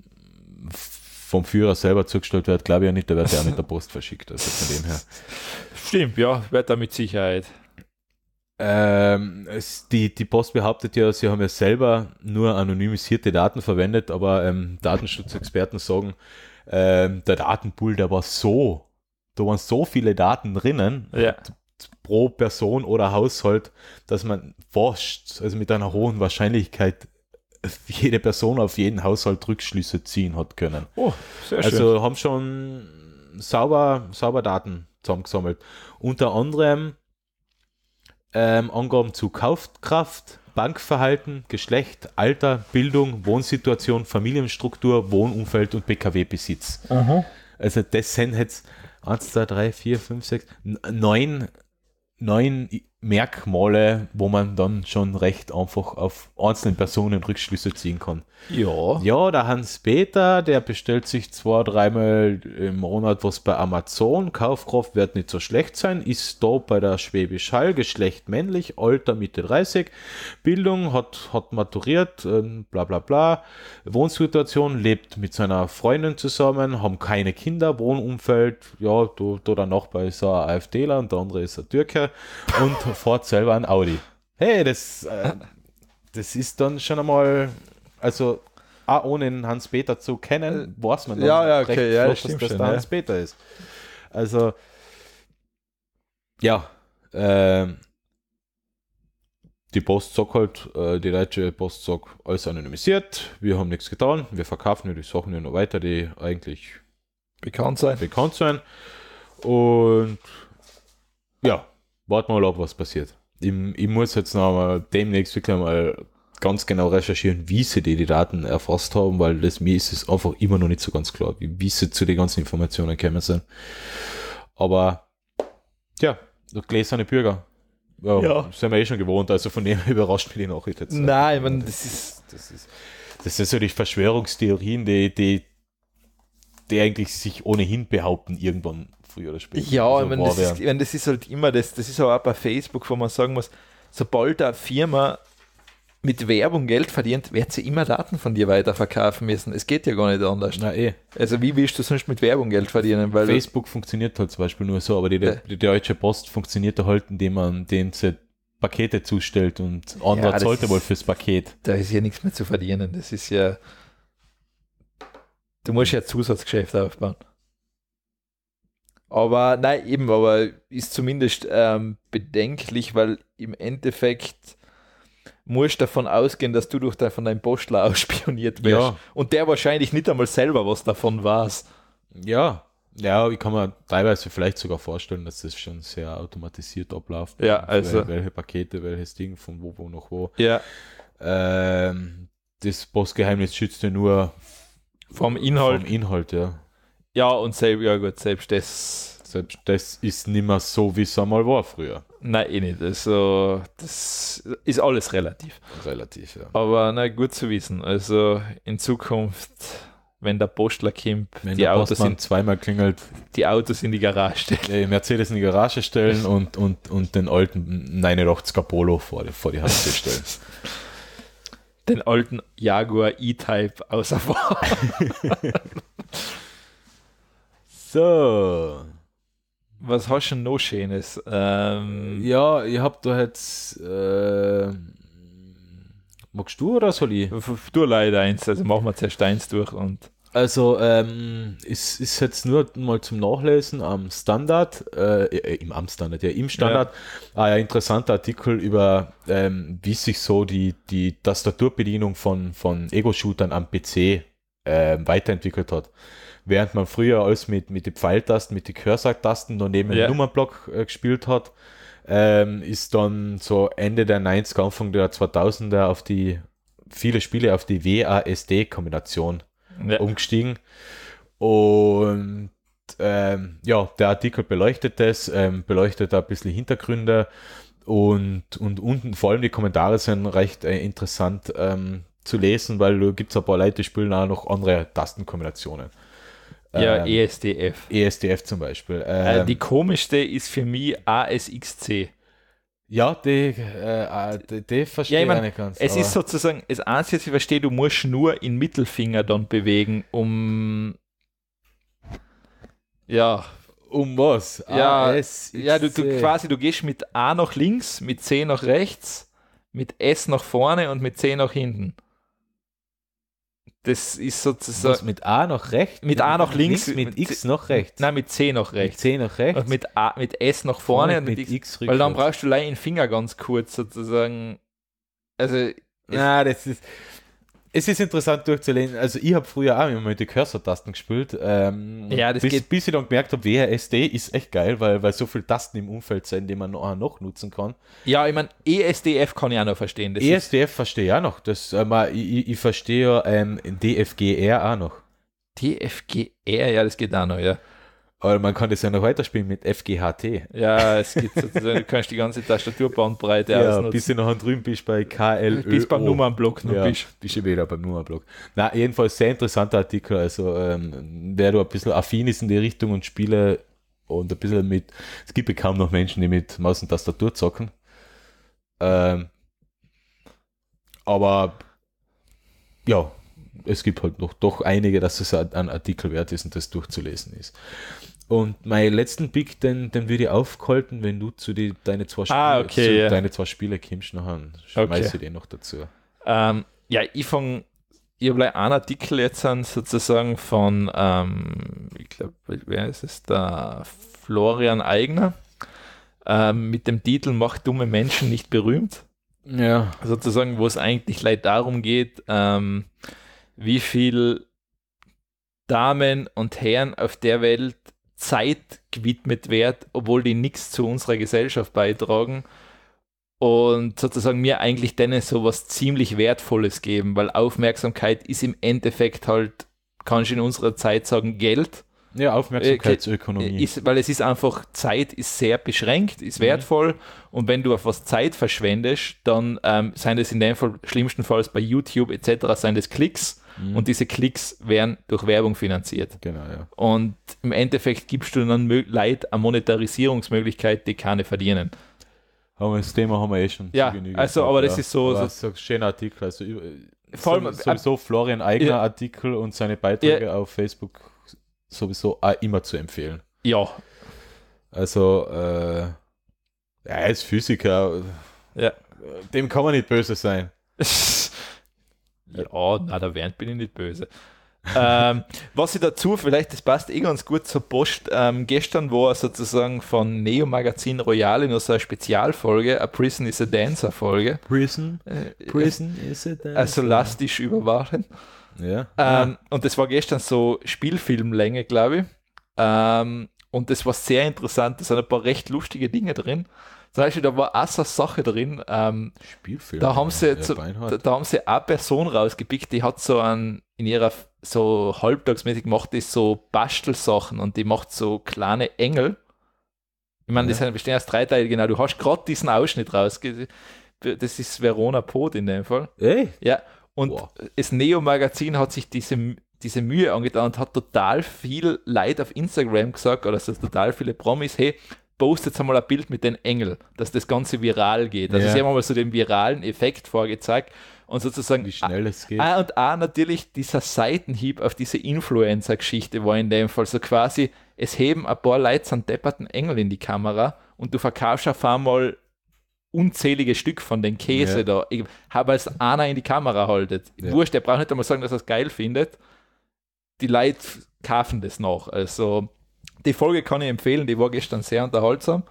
vom Führer selber zugestellt wird, glaube ich ja nicht, der wird ja mit der Post verschickt. Also von dem her. Stimmt, ja, wird da mit Sicherheit. Ähm, es, die, die Post behauptet ja, sie haben ja selber nur anonymisierte Daten verwendet, aber ähm, Datenschutzexperten sagen, ähm, der Datenpool, der war so, da waren so viele Daten drinnen ja. pro Person oder Haushalt, dass man forscht, also mit einer hohen Wahrscheinlichkeit jede Person auf jeden Haushalt Rückschlüsse ziehen hat können. Oh, sehr schön. Also haben schon sauber, sauber Daten zusammengesammelt. Unter anderem ähm, Angaben zu Kaufkraft, Bankverhalten, Geschlecht, Alter, Bildung, Wohnsituation, Familienstruktur, Wohnumfeld und PKW-Besitz. Also das sind jetzt 1, 2, 3, 4, 5, 6, 9, 9 Merkmale, wo man dann schon recht einfach auf einzelne Personen Rückschlüsse ziehen kann. Ja. Ja, der Hans-Peter, der bestellt sich zwei, dreimal im Monat was bei Amazon, Kaufkraft wird nicht so schlecht sein, ist da bei der Schwäbisch Hall, Geschlecht männlich, Alter Mitte 30, Bildung, hat, hat maturiert, äh, bla bla bla, Wohnsituation, lebt mit seiner Freundin zusammen, haben keine Kinder, Wohnumfeld, ja, da, da der Nachbar ist ein AfDler und der andere ist ein Türke und sofort selber ein Audi. Hey, das, äh, das ist dann schon einmal, also auch ohne Hans-Peter zu kennen, äh, weiß man ja, ja, okay, recht ja, flott, stimmt dass das der Hans-Peter ist. Also, ja, äh, die Post sagt halt, äh, die deutsche Post sagt, alles anonymisiert, wir haben nichts getan, wir verkaufen die Sachen ja noch weiter, die eigentlich bekannt sein. Bekannt sein. Und ja, warte mal ab, was passiert. Ich, ich muss jetzt noch mal demnächst wirklich mal ganz genau recherchieren, wie sie die, die Daten erfasst haben, weil das mir ist es einfach immer noch nicht so ganz klar, wie, wie sie zu den ganzen Informationen gekommen sind. Aber ja, gläserne Bürger. Ja, ja. Sind wir eh schon gewohnt, also von dem überrascht mich die Nachricht jetzt. Nein, ich meine, das, das ist. Das ist das sind so die Verschwörungstheorien, die, die, die eigentlich sich ohnehin behaupten, irgendwann früher oder später. Ja, also, ich meine, das, ist, ich meine, das ist halt immer das, das ist aber auch bei Facebook, wo man sagen muss, sobald eine Firma mit Werbung Geld verdient, wird sie immer Daten von dir weiterverkaufen müssen. Es geht ja gar nicht anders. Na, eh. Also wie willst du sonst mit Werbung Geld verdienen? Weil Facebook funktioniert halt zum Beispiel nur so, aber die, äh. die Deutsche Post funktioniert halt, indem man den Pakete zustellt und anderer ja, zahlt er wohl fürs Paket. Da ist ja nichts mehr zu verdienen. Das ist ja. Du musst ja Zusatzgeschäfte aufbauen. Aber nein, eben, aber ist zumindest ähm, bedenklich, weil im Endeffekt musst davon ausgehen, dass du durch dein, von deinem Postler ausspioniert wirst. Ja. Und der wahrscheinlich nicht einmal selber was davon weiß. Ja, ja, ich kann mir teilweise vielleicht sogar vorstellen, dass das schon sehr automatisiert abläuft. Ja, also. Wel welche Pakete, welches Ding, von wo, wo, noch wo. Ja. Ähm, das Postgeheimnis schützt ja nur vom Inhalt. Vom Inhalt, ja. Ja, und selbst, ja gut, selbst das. Selbst das ist nicht mehr so, wie es einmal war früher. Nein, eh nicht. Also, das ist alles relativ. Relativ, ja. Aber na, gut zu wissen. Also in Zukunft, wenn der Postler kommt, wenn die Autos sind zweimal klingelt. Die Autos in die Garage stellen. Die Mercedes in die Garage stellen und, und, und den alten 89er Polo vor, vor die Haustür stellen. Den alten Jaguar E-Type außer vor. So. Was hast du noch Schönes? Ähm, ja, ich hab da jetzt. Äh, magst du oder soll ich? Du leider eins, also machen wir zuerst eins durch und. Also, ähm, ist, ist jetzt nur mal zum Nachlesen am Standard, äh, äh, im am Standard, ja, im Standard, ja. ein interessanter Artikel über, ähm, wie sich so die, die Tastaturbedienung von, von Ego-Shootern am PC äh, weiterentwickelt hat während man früher alles mit, mit den Pfeiltasten, mit den Cursor-Tasten und neben yeah. dem Nummernblock äh, gespielt hat, ähm, ist dann so Ende der 90er, Anfang der 2000er auf die viele Spiele auf die WASD-Kombination ja. umgestiegen. Und ähm, ja, der Artikel beleuchtet das, ähm, beleuchtet da ein bisschen Hintergründe und, und unten vor allem die Kommentare sind recht äh, interessant ähm, zu lesen, weil da gibt es ein paar Leute, die spielen auch noch andere Tastenkombinationen. Ja, ähm, ESDF. ESDF zum Beispiel. Äh, ähm, die komischste ist für mich ASXC. Ja, die, äh, äh, die, die verstehe ja, ich, mein, nicht ganz. Es ist sozusagen, das Einzige, was ich verstehe, du musst nur den Mittelfinger dann bewegen, um. Ja. Um was? Ja, ASXC. ja du, du quasi, du gehst mit A nach links, mit C nach rechts, mit S nach vorne und mit C nach hinten. Das ist sozusagen. Was, mit A nach rechts? Mit A nach links. Mit, mit X nach rechts. Nein, mit C nach rechts. Mit C nach rechts. Und mit, A, mit S nach vorne, und mit, mit X, X rückwärts. Weil dann brauchst du leider den Finger ganz kurz sozusagen. Also. Na, das ist es ist interessant durchzulehnen. Also ich habe früher auch immer mit den Cursor-Tasten gespielt. Ähm, ja, das bis, geht. Bis ich dann gemerkt habe, WASD ist echt geil, weil, weil so viele Tasten im Umfeld sind, die man auch noch nutzen kann. Ja, ich meine, ESDF kann ich auch noch verstehen. Das ESDF verstehe ich auch noch. Das, äh, ich, ich verstehe ja ähm, DFGR auch noch. DFGR, ja, das geht auch noch, ja. Aber man kann das ja noch weiterspielen mit FGHT. Ja, es gibt sozusagen, du kannst die ganze Tastaturbandbreite ja, ausnutzen. Bis du noch drüben bist bei KL. Bis beim Nummernblock noch ja, bist. Bist du wieder beim Nummernblock. Na, jedenfalls sehr interessanter Artikel. Also, ähm, wer du ein bisschen affin ist in die Richtung und Spiele und ein bisschen mit, es gibt ja kaum noch Menschen, die mit Maus und Tastatur zocken. Ähm, aber ja, es gibt halt noch doch einige, dass es ein Artikel wert ist und das durchzulesen ist. Und meinen letzten Pick, den, den würde ich aufhalten, wenn du zu die, deine zwei ah, Spiele, ah, okay, zu, ja. deine zwei Spiele kommst, nachher schmeiße okay. ich den noch dazu. Ähm, ja, ich fange, ich habe einen Artikel jetzt an, sozusagen von, ähm, ich glaube, wer ist es, da? Florian Eigner, ähm, mit dem Titel Macht dumme Menschen nicht berühmt. Ja. Sozusagen, wo es eigentlich leid darum geht, ähm, wie viel Damen und Herren auf der Welt Zeit gewidmet wird, obwohl die nichts zu unserer Gesellschaft beitragen und sozusagen mir eigentlich denen so was ziemlich Wertvolles geben, weil Aufmerksamkeit ist im Endeffekt halt, kannst du in unserer Zeit sagen, Geld. Ja, Aufmerksamkeitsökonomie. Äh, ist, weil es ist einfach, Zeit ist sehr beschränkt, ist mhm. wertvoll mhm. und wenn du auf was Zeit verschwendest, dann ähm, seien das in dem Fall schlimmstenfalls bei YouTube etc., seien das Klicks Mhm. Und diese Klicks werden durch Werbung finanziert. Genau, ja. Und im Endeffekt gibst du dann Leid eine Monetarisierungsmöglichkeit, die keine verdienen. Aber das Thema haben wir eh schon. Ja, also, Zeit, aber ja. das ist so. Das so, so schöner Artikel. Also, vor allem, sowieso äh, Florian Eigner ja, Artikel und seine Beiträge ja, auf Facebook sowieso auch immer zu empfehlen. Ja. Also, äh, er ist Physiker. Ja. Dem kann man nicht böse sein. Ja, oh, na, der Bernd bin ich nicht böse. ähm, was ich dazu, vielleicht, das passt eh ganz gut zur Post. Ähm, gestern war sozusagen von Neo Magazin Royale noch so eine Spezialfolge, A Prison is a Dancer Folge. Prison? Äh, Prison äh, is a Dancer. Also lastisch überwachen. Ja. Ähm, und das war gestern so Spielfilmlänge, glaube ich. Ähm, und das war sehr interessant. Da sind ein paar recht lustige Dinge drin. Zum Beispiel, da war auch so eine Sache drin. Ähm, Spielfilm. Da haben, sie zu, da, da, haben sie eine Person rausgepickt, die hat so einen, in ihrer, so halbtagsmäßig macht die so Bastelsachen und die macht so kleine Engel. Ich meine, ja. das bestehen aus drei Teile, genau. Du hast gerade diesen Ausschnitt raus. Das ist Verona Pod in dem Fall. Ey? Ja. Und wow. das Neo-Magazin hat sich diese diese Mühe angetan und hat total viel Leid auf Instagram gesagt oder so total viele Promis, hey, postet einmal ein Bild mit den Engel, dass das Ganze viral geht. Also ja. sie haben mal so den viralen Effekt vorgezeigt und sozusagen. Wie schnell es geht. A und A natürlich dieser Seitenhieb auf diese Influencer-Geschichte war in dem Fall so quasi, es heben ein paar Leute an depperten Engel in die Kamera und du verkaufst auf einmal unzählige Stück von den Käse ja. da. Ich habe als einer in die Kamera haltet. Ja. Wurscht, der braucht nicht einmal sagen, dass er es geil findet. Die Leute kaufen das noch. Also die Folge kann ich empfehlen, die war gestern sehr unterhaltsam.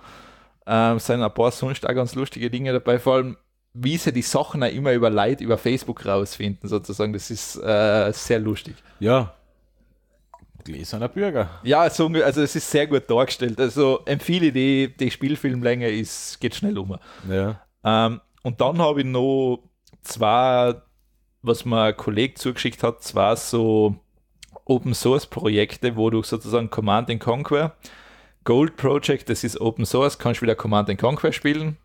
Ähm, sind ein paar sonst auch ganz lustige Dinge dabei, vor allem wie sie die Sachen auch immer über Leid über Facebook rausfinden, sozusagen. Das ist äh, sehr lustig. Ja. Gläserner Bürger. Ja, so, also es ist sehr gut dargestellt. Also empfehle die, die Spielfilmlänge ist, geht schnell um. Ja. Ähm, und dann habe ich noch zwei, was mein Kollege zugeschickt hat, zwei so Open Source Projekte, wo du sozusagen Command and Conquer, Gold Project, das ist Open Source, kannst wieder Command and Conquer spielen.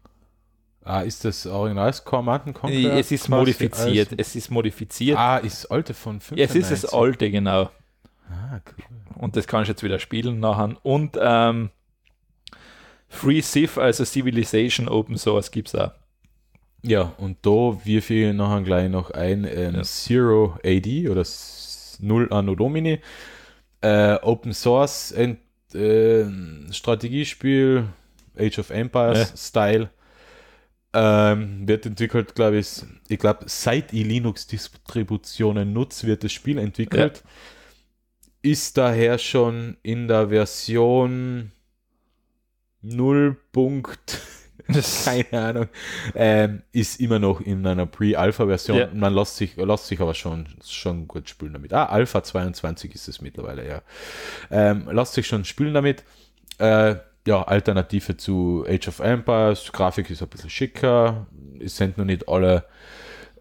Ah, ist das Original Command Conquer? Es ist modifiziert. Es ist modifiziert. Ah, ist alte von 5. Es ist das alte, genau. Ah, cool. Und das kannst du jetzt wieder spielen nachher. Und ähm, Free Civ, also Civilization Open Source, gibt es auch. Ja, und da wirf ich nachher gleich noch ein ähm, ja. Zero AD oder 0 Anno Domini. Äh, Open Source Ent äh, Strategiespiel, Age of Empires ja. Style. Ähm, wird entwickelt, glaube ich, ich glaube, seit ich Linux-Distributionen nutze, wird das Spiel entwickelt. Ja. Ist daher schon in der Version 0. keine Ahnung, ähm, ist immer noch in einer Pre-Alpha-Version. Ja. Man lässt sich, lässt sich aber schon, schon gut spielen damit. Ah, Alpha 22 ist es mittlerweile, ja. Ähm, lässt sich schon spielen damit. Äh, ja, Alternative zu Age of Empires, Grafik ist ein bisschen schicker, es sind noch nicht alle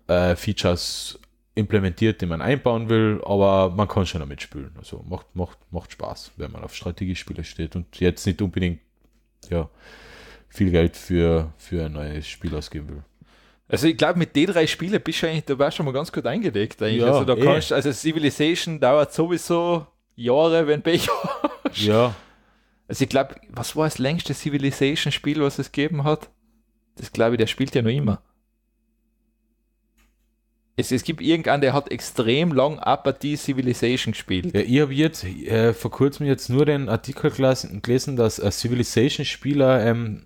äh, Features implementiert, die man einbauen will, aber man kann schon damit spielen. Also macht, macht, macht Spaß, wenn man auf Strategiespiele steht und jetzt nicht unbedingt ja, viel Geld für, für ein neues Spiel ausgeben will. Also ich glaube, mit den drei Spielen bist du eigentlich, da warst schon mal ganz gut eingedeckt. Eigentlich. Ja, also da eh. kannst also Civilization dauert sowieso Jahre, wenn Pech Ja. Also ich glaube, was war das längste Civilization-Spiel, was es gegeben hat? Das glaube ich, der spielt ja noch immer. Es, es gibt irgendeinen, der hat extrem lang Apathy Civilization gespielt. Ja, ich habe jetzt äh, vor kurzem jetzt nur den Artikel gelesen, dass ein Civilization-Spieler ähm,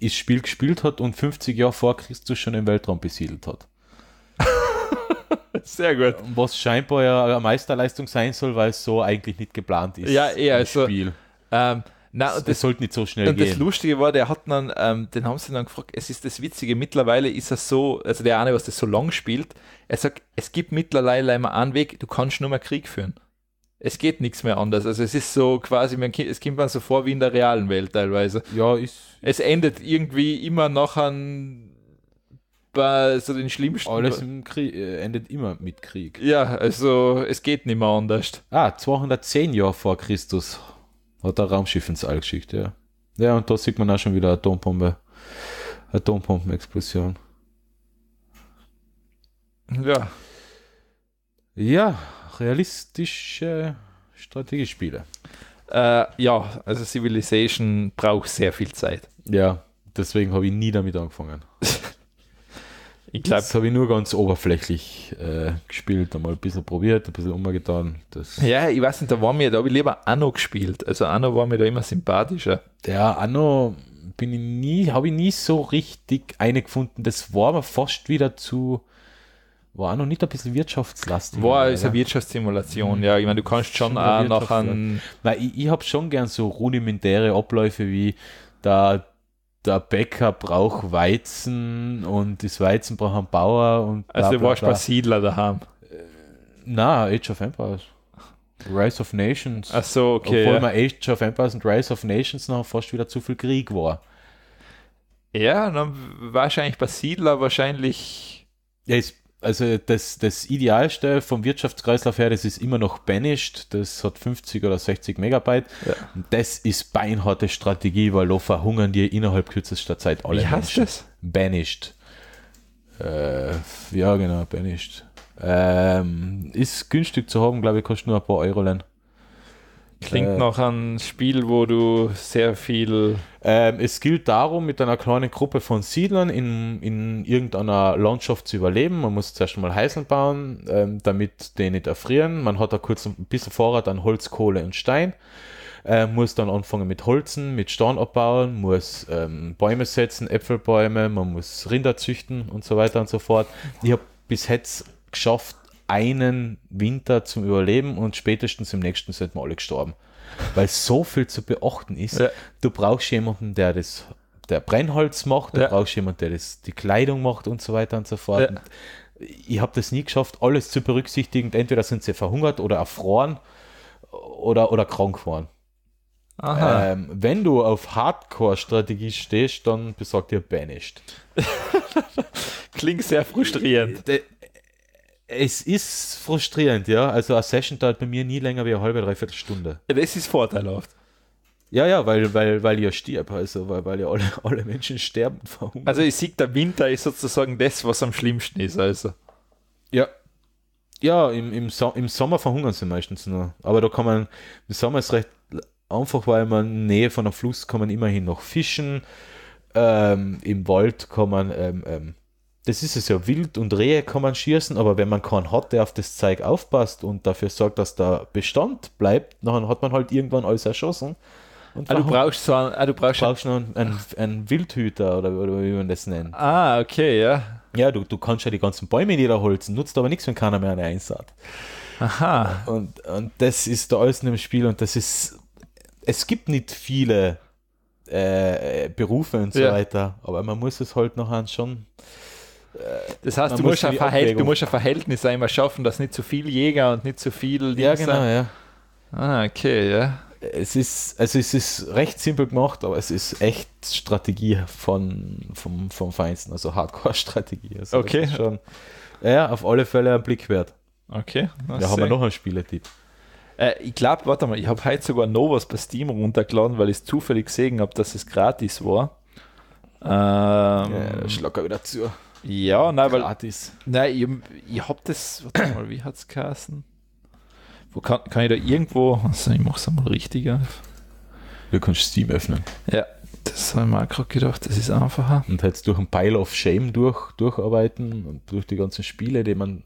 das Spiel gespielt hat und 50 Jahre vor Christus schon im Weltraum besiedelt hat. Sehr gut. Was scheinbar ja eine Meisterleistung sein soll, weil es so eigentlich nicht geplant ist. Ja, eher so. Also, Spiel. Ähm, na, das, das sollte nicht so schnell und gehen. Und das Lustige war, der hat dann, ähm, den haben sie dann gefragt, es ist das Witzige, mittlerweile ist er so, also der eine, was das so lang spielt, er sagt, es gibt mittlerweile immer einen Weg, du kannst nur mehr Krieg führen es geht nichts mehr anders. Also es ist so quasi, man, es kommt man so vor wie in der realen Welt teilweise. Ja, ist. Es endet irgendwie immer noch an bei so den schlimmsten. Alles im Krieg, äh, endet immer mit Krieg. Ja, also es geht nicht mehr anders. Ah, 210 Jahre vor Christus hat ein Raumschiff ins All geschickt, ja. Ja, und da sieht man auch schon wieder Atombombe. Atombombenexplosion. Ja. Ja, realistische Strategiespiele. Äh, ja, also Civilization braucht sehr viel Zeit. Ja, deswegen habe ich nie damit angefangen. ich glaube, das habe ich nur ganz oberflächlich äh, gespielt, einmal ein bisschen probiert, ein bisschen umgetan. Das ja, ich weiß nicht, da war mir, da habe ich lieber Anno gespielt. Also Anno war mir da immer sympathischer. Ja, Anno bin ich nie, habe ich nie so richtig eine gefunden. Das war mir fast wieder zu war auch noch nicht ein bisschen wirtschaftslastig. War wow, ist eine Wirtschaftssimulation, mhm. ja. Ich meine, du kannst schon, schon auch noch an. Weil ich, ich habe schon gern so rudimentäre Abläufe wie der, der Bäcker braucht Weizen und das Weizen braucht ein Bauer und. Bla, also du warst bei Siedler daheim. Äh, na, Age of Empires. Rise of Nations. Ach so, okay. Obwohl ja. man Age of Empires und Rise of Nations noch fast wieder zu viel Krieg war. Ja, dann wahrscheinlich bei Siedler wahrscheinlich. Ja, ist also das, das Idealste vom Wirtschaftskreislauf her, das ist immer noch banished, das hat 50 oder 60 Megabyte. Ja. Das ist beinharte Strategie, weil da verhungern dir innerhalb kürzester Zeit alle. Wie heißt das? Banished. Äh, ja, genau, banished. Ähm, ist günstig zu haben, glaube ich, kostet nur ein paar Euro. Len. Klingt äh, nach einem Spiel, wo du sehr viel. Ähm, es gilt darum, mit einer kleinen Gruppe von Siedlern in, in irgendeiner Landschaft zu überleben. Man muss zuerst mal Heiseln bauen, ähm, damit die nicht erfrieren. Man hat da kurz ein bisschen Vorrat an Holz, Kohle und Stein. Äh, muss dann anfangen mit Holzen, mit Stein abbauen, muss ähm, Bäume setzen, Äpfelbäume, man muss Rinder züchten und so weiter und so fort. Ich habe bis jetzt geschafft, einen Winter zum Überleben und spätestens im nächsten sind wir alle gestorben. Weil so viel zu beachten ist. Ja. Du brauchst jemanden, der das der Brennholz macht, du ja. brauchst jemanden, der das, die Kleidung macht und so weiter und so fort. Ja. Ich habe das nie geschafft, alles zu berücksichtigen. Entweder sind sie verhungert oder erfroren oder, oder krank geworden. Ähm, wenn du auf Hardcore-Strategie stehst, dann besagt ihr Banished. Klingt sehr frustrierend. Äh, es ist frustrierend, ja. Also eine Session dauert bei mir nie länger wie eine halbe, dreiviertel Stunde. Ja, das ist vorteilhaft. Ja, ja, weil, weil, weil ihr stirb, also weil, weil ja alle, alle Menschen sterben verhungern. Also ich sehe, der Winter ist sozusagen das, was am schlimmsten ist, also. Ja. Ja, im, im, so im Sommer verhungern sie meistens nur. Aber da kann man, im Sommer ist recht einfach, weil man in Nähe von einem Fluss kann man immerhin noch fischen. Ähm, Im Wald kann man ähm, ähm, das ist es ja, Wild und Rehe kann man schießen, aber wenn man keinen hat, der auf das Zeug aufpasst und dafür sorgt, dass der Bestand bleibt, dann hat man halt irgendwann alles erschossen. Und ah, du brauchst so einen, ah, du brauchst, brauchst einen, einen, einen, Wildhüter oder, oder wie man das nennt. Ah, okay, ja. Ja, du, du kannst ja die ganzen Bäume niederholzen, nutzt aber nichts, wenn keiner mehr eine einsaat. Aha. Und, und das ist da alles in dem Spiel und das ist, es gibt nicht viele äh, Berufe und so ja. weiter, aber man muss es halt nachher schon das heißt, du musst, muss du musst, ein Verhältnis einmal schaffen, dass nicht zu viel Jäger und nicht zu viel. Ja, genau, ja. Ah, okay, ja. Es ist, also es ist recht simpel gemacht, aber es ist echt Strategie von, vom, vom Feinsten, also Hardcore-Strategie. Also okay. Schon, ja, auf alle Fälle ein Blick wert. Okay. Da ja, haben wir noch einen Spieletipp. Äh, ich glaube, warte mal, ich habe heute sogar Novas bei Steam runtergeladen, weil ich es zufällig gesehen habe, dass es gratis war. Ähm, ja, schlag wieder zu. Ja, nein, weil. Gratis. Nein, ich, ich hab das. Warte mal, wie hat's geheißen? Wo kann, kann ich da irgendwo. Also, ich mach's einmal richtig auf. Du kannst Steam öffnen. Ja, das habe ich mir auch gerade gedacht, das ist einfacher. Und jetzt durch ein Pile of Shame durch, durcharbeiten und durch die ganzen Spiele, die man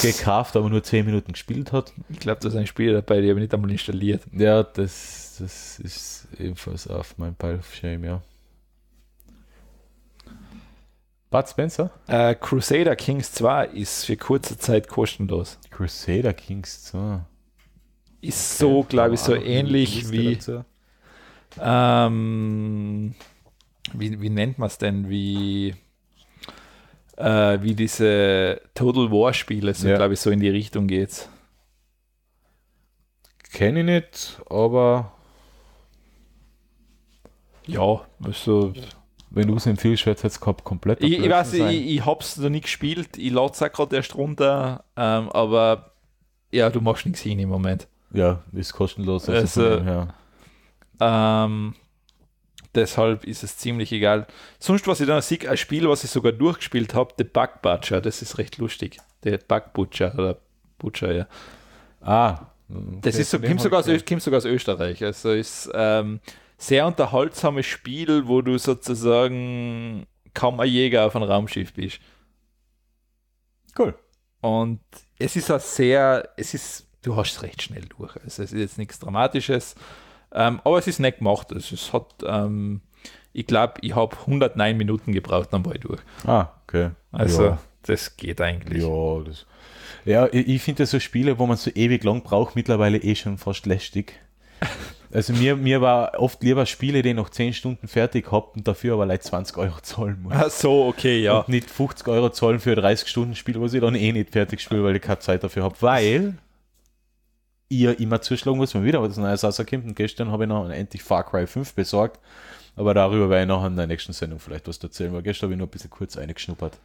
gekauft, aber nur 10 Minuten gespielt hat. Ich glaube, da sind ein Spiel dabei, die habe ich nicht einmal installiert. Ja, das, das ist ebenfalls auf meinem Pile of Shame, ja. Bud Spencer? Äh, Crusader Kings 2 ist für kurze Zeit kostenlos. Crusader Kings 2. Ist okay, so, glaube ich, so ähnlich wie, ähm, wie. Wie nennt man es denn? Wie. Äh, wie diese Total War Spiele, so ja. glaube ich, so in die Richtung geht's. Kenne ich nicht, aber ja, also wenn du es empfiehlst, wird es jetzt komplett. Ich, ich weiß, sein. ich, ich habe es noch nie gespielt, ich lade es auch gerade erst runter, ähm, aber ja, du machst nichts hin im Moment. Ja, ist kostenlos. Also, also ähm, deshalb ist es ziemlich egal. Sonst, was ich dann sehe, ein Spiel, was ich sogar durchgespielt habe, The Bug Butcher, das ist recht lustig. Der Bug Butcher oder Butcher, ja. Ah. Okay. Das ist so, kommt sogar, aus, kommt sogar aus Österreich. Also ist. Ähm, sehr unterhaltsames Spiel, wo du sozusagen kaum ein Jäger auf einem Raumschiff bist. Cool. Und es ist auch sehr, es ist, du hast es recht schnell durch. Also es ist jetzt nichts Dramatisches, ähm, aber es ist nicht gemacht. Also es hat, ähm, ich glaube, ich habe 109 Minuten gebraucht, dann war durch. Ah, okay. Also ja. das geht eigentlich. Ja, das, ja ich, ich finde so Spiele, wo man so ewig lang braucht, mittlerweile eh schon fast lästig. Also mir, mir war oft lieber Spiele, die ich noch 10 Stunden fertig habe und dafür aber leider 20 Euro zahlen muss. Ach so, okay, ja. Und nicht 50 Euro zahlen für ein 30 Stunden Spiel, was ich dann eh nicht fertig spiele, weil ich keine Zeit dafür habe. Weil ihr immer zuschlagen muss, wenn wieder was Neues rauskommt. Und gestern habe ich noch endlich Far Cry 5 besorgt. Aber darüber werde ich nachher in der nächsten Sendung vielleicht was erzählen, weil gestern habe ich nur ein bisschen kurz eingeschnuppert.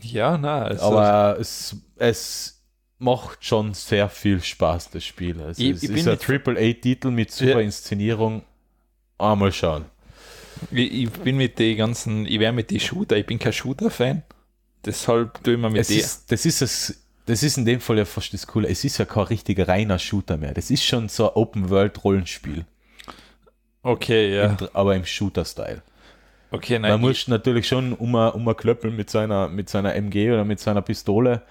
Ja, na. Also Aber es, es macht schon sehr viel Spaß, das Spiel. Also ich, es ich ist ein Triple-A-Titel mit super ja. Inszenierung. Einmal schauen. Ich, ich, bin mit den ganzen, ich wäre mit den Shooter, ich bin kein Shooter-Fan. Deshalb tue ich mir mit es der. Ist, das ist es. Das ist in dem Fall ja fast das Coole. Es ist ja kein richtiger reiner Shooter mehr. Das ist schon so ein Open-World-Rollenspiel. Okay, ja. In, aber im Shooter-Style. Okay, nein. Da musst natürlich schon um, um klöppeln mit seiner, mit seiner MG oder mit seiner Pistole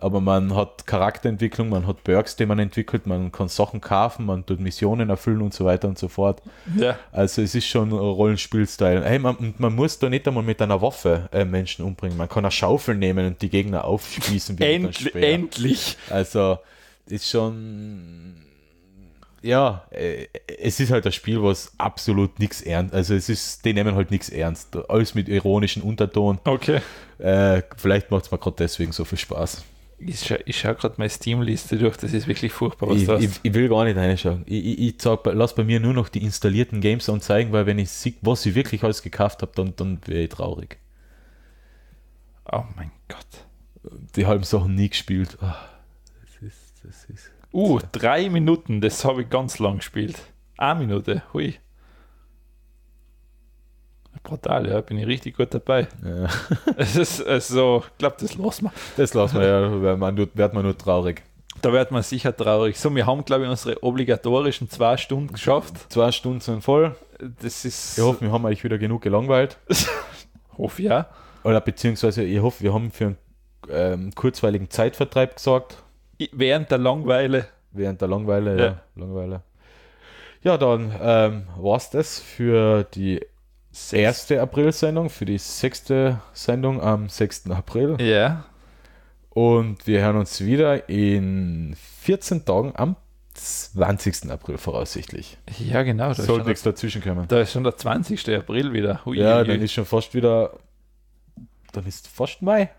aber man hat Charakterentwicklung, man hat Perks, die man entwickelt, man kann Sachen kaufen, man tut Missionen erfüllen und so weiter und so fort. Ja. Also es ist schon Rollenspielstyle. Hey, man, man muss da nicht einmal mit einer Waffe äh, Menschen umbringen. Man kann eine Schaufel nehmen und die Gegner aufspießen. Wie Endl endlich. Also ist schon ja, äh, es ist halt ein Spiel, was absolut nichts ernst, also es ist, die nehmen halt nichts ernst, alles mit ironischem Unterton. Okay. Äh, vielleicht macht es mir gerade deswegen so viel Spaß. Ich, scha schaue gerade meine Steam-Liste durch, das ist wirklich furchtbar, was ich, ich, ich, will gar nicht reinschauen. Ich, ich, ich sag, lass bei mir nur noch die installierten Games anzeigen, weil wenn ich sehe, was ich wirklich alles gekauft habe, dann, dann wäre ich traurig. Oh mein Gott. Die halben Sachen nie gespielt. Oh, das ist, das ist. Uh, drei Minuten, das habe ich ganz lang gespielt. Eine Minute, hui. Brutal, ja, bin ich richtig gut dabei. Ja. Es ist also, ich glaube, das lassen wir. Das lassen wir, ja, da wird man, wird man nur traurig. Da wird man sicher traurig. So, wir haben, glaube ich, unsere obligatorischen zwei Stunden geschafft. Zwei Stunden sind voll. Das ist. Ich hoffe, wir haben euch wieder genug gelangweilt. hoffe ja. Oder beziehungsweise, ich hoffe, wir haben für einen ähm, kurzweiligen Zeitvertreib gesorgt. Während der Langweile. Während der Langweile, ja. ja Langweile. Ja, dann ähm, war es das für die erste April-Sendung, für die sechste Sendung am 6. April. Ja. Yeah. Und wir hören uns wieder in 14 Tagen am 20. April voraussichtlich. Ja, genau. Sollte nichts dazwischen kommen. Da ist schon der 20. April wieder. Ui, ja, ui. dann ist schon fast wieder. Dann ist fast Mai.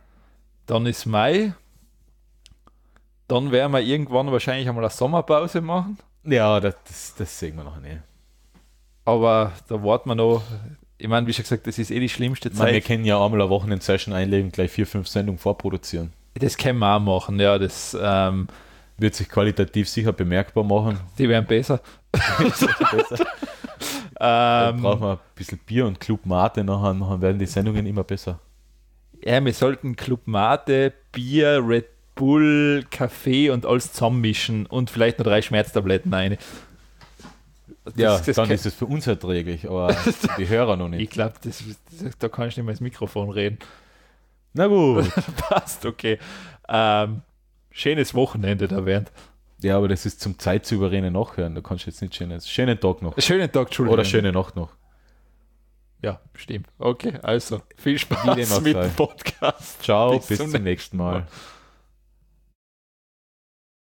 Dann ist Mai. Dann werden wir irgendwann wahrscheinlich einmal eine Sommerpause machen. Ja, das, das, das sehen wir noch nicht. Aber da warten wir noch ich meine, wie schon gesagt, das ist eh die schlimmste Zeit. Meine, wir können ja einmal eine Wochenend-Session einlegen, gleich vier, fünf Sendungen vorproduzieren. Das können wir auch machen, ja. Das ähm, wird sich qualitativ sicher bemerkbar machen. Die werden besser. besser. ähm, brauchen wir ein bisschen Bier und Club Mate, nachher, nachher werden die Sendungen immer besser. Ja, wir sollten Club Mate, Bier, Red Bull, Kaffee und alles zusammen mischen und vielleicht noch drei Schmerztabletten eine. Das, ja, das dann ist es für uns erträglich, aber die Hörer noch nicht. Ich glaube, da kann ich nicht mehr ins Mikrofon reden. Na gut. Passt, okay. Ähm, schönes Wochenende da während. Ja, aber das ist zum Zeit zu überreden nachhören. Da kannst du jetzt nicht schönes. Schönen Tag noch. Schönen Tag, Entschuldigung. Oder schöne Nacht noch. Ja, stimmt. Okay, also viel Spaß mit dem Podcast. Ciao, bis, bis zum nächsten Mal. Mal.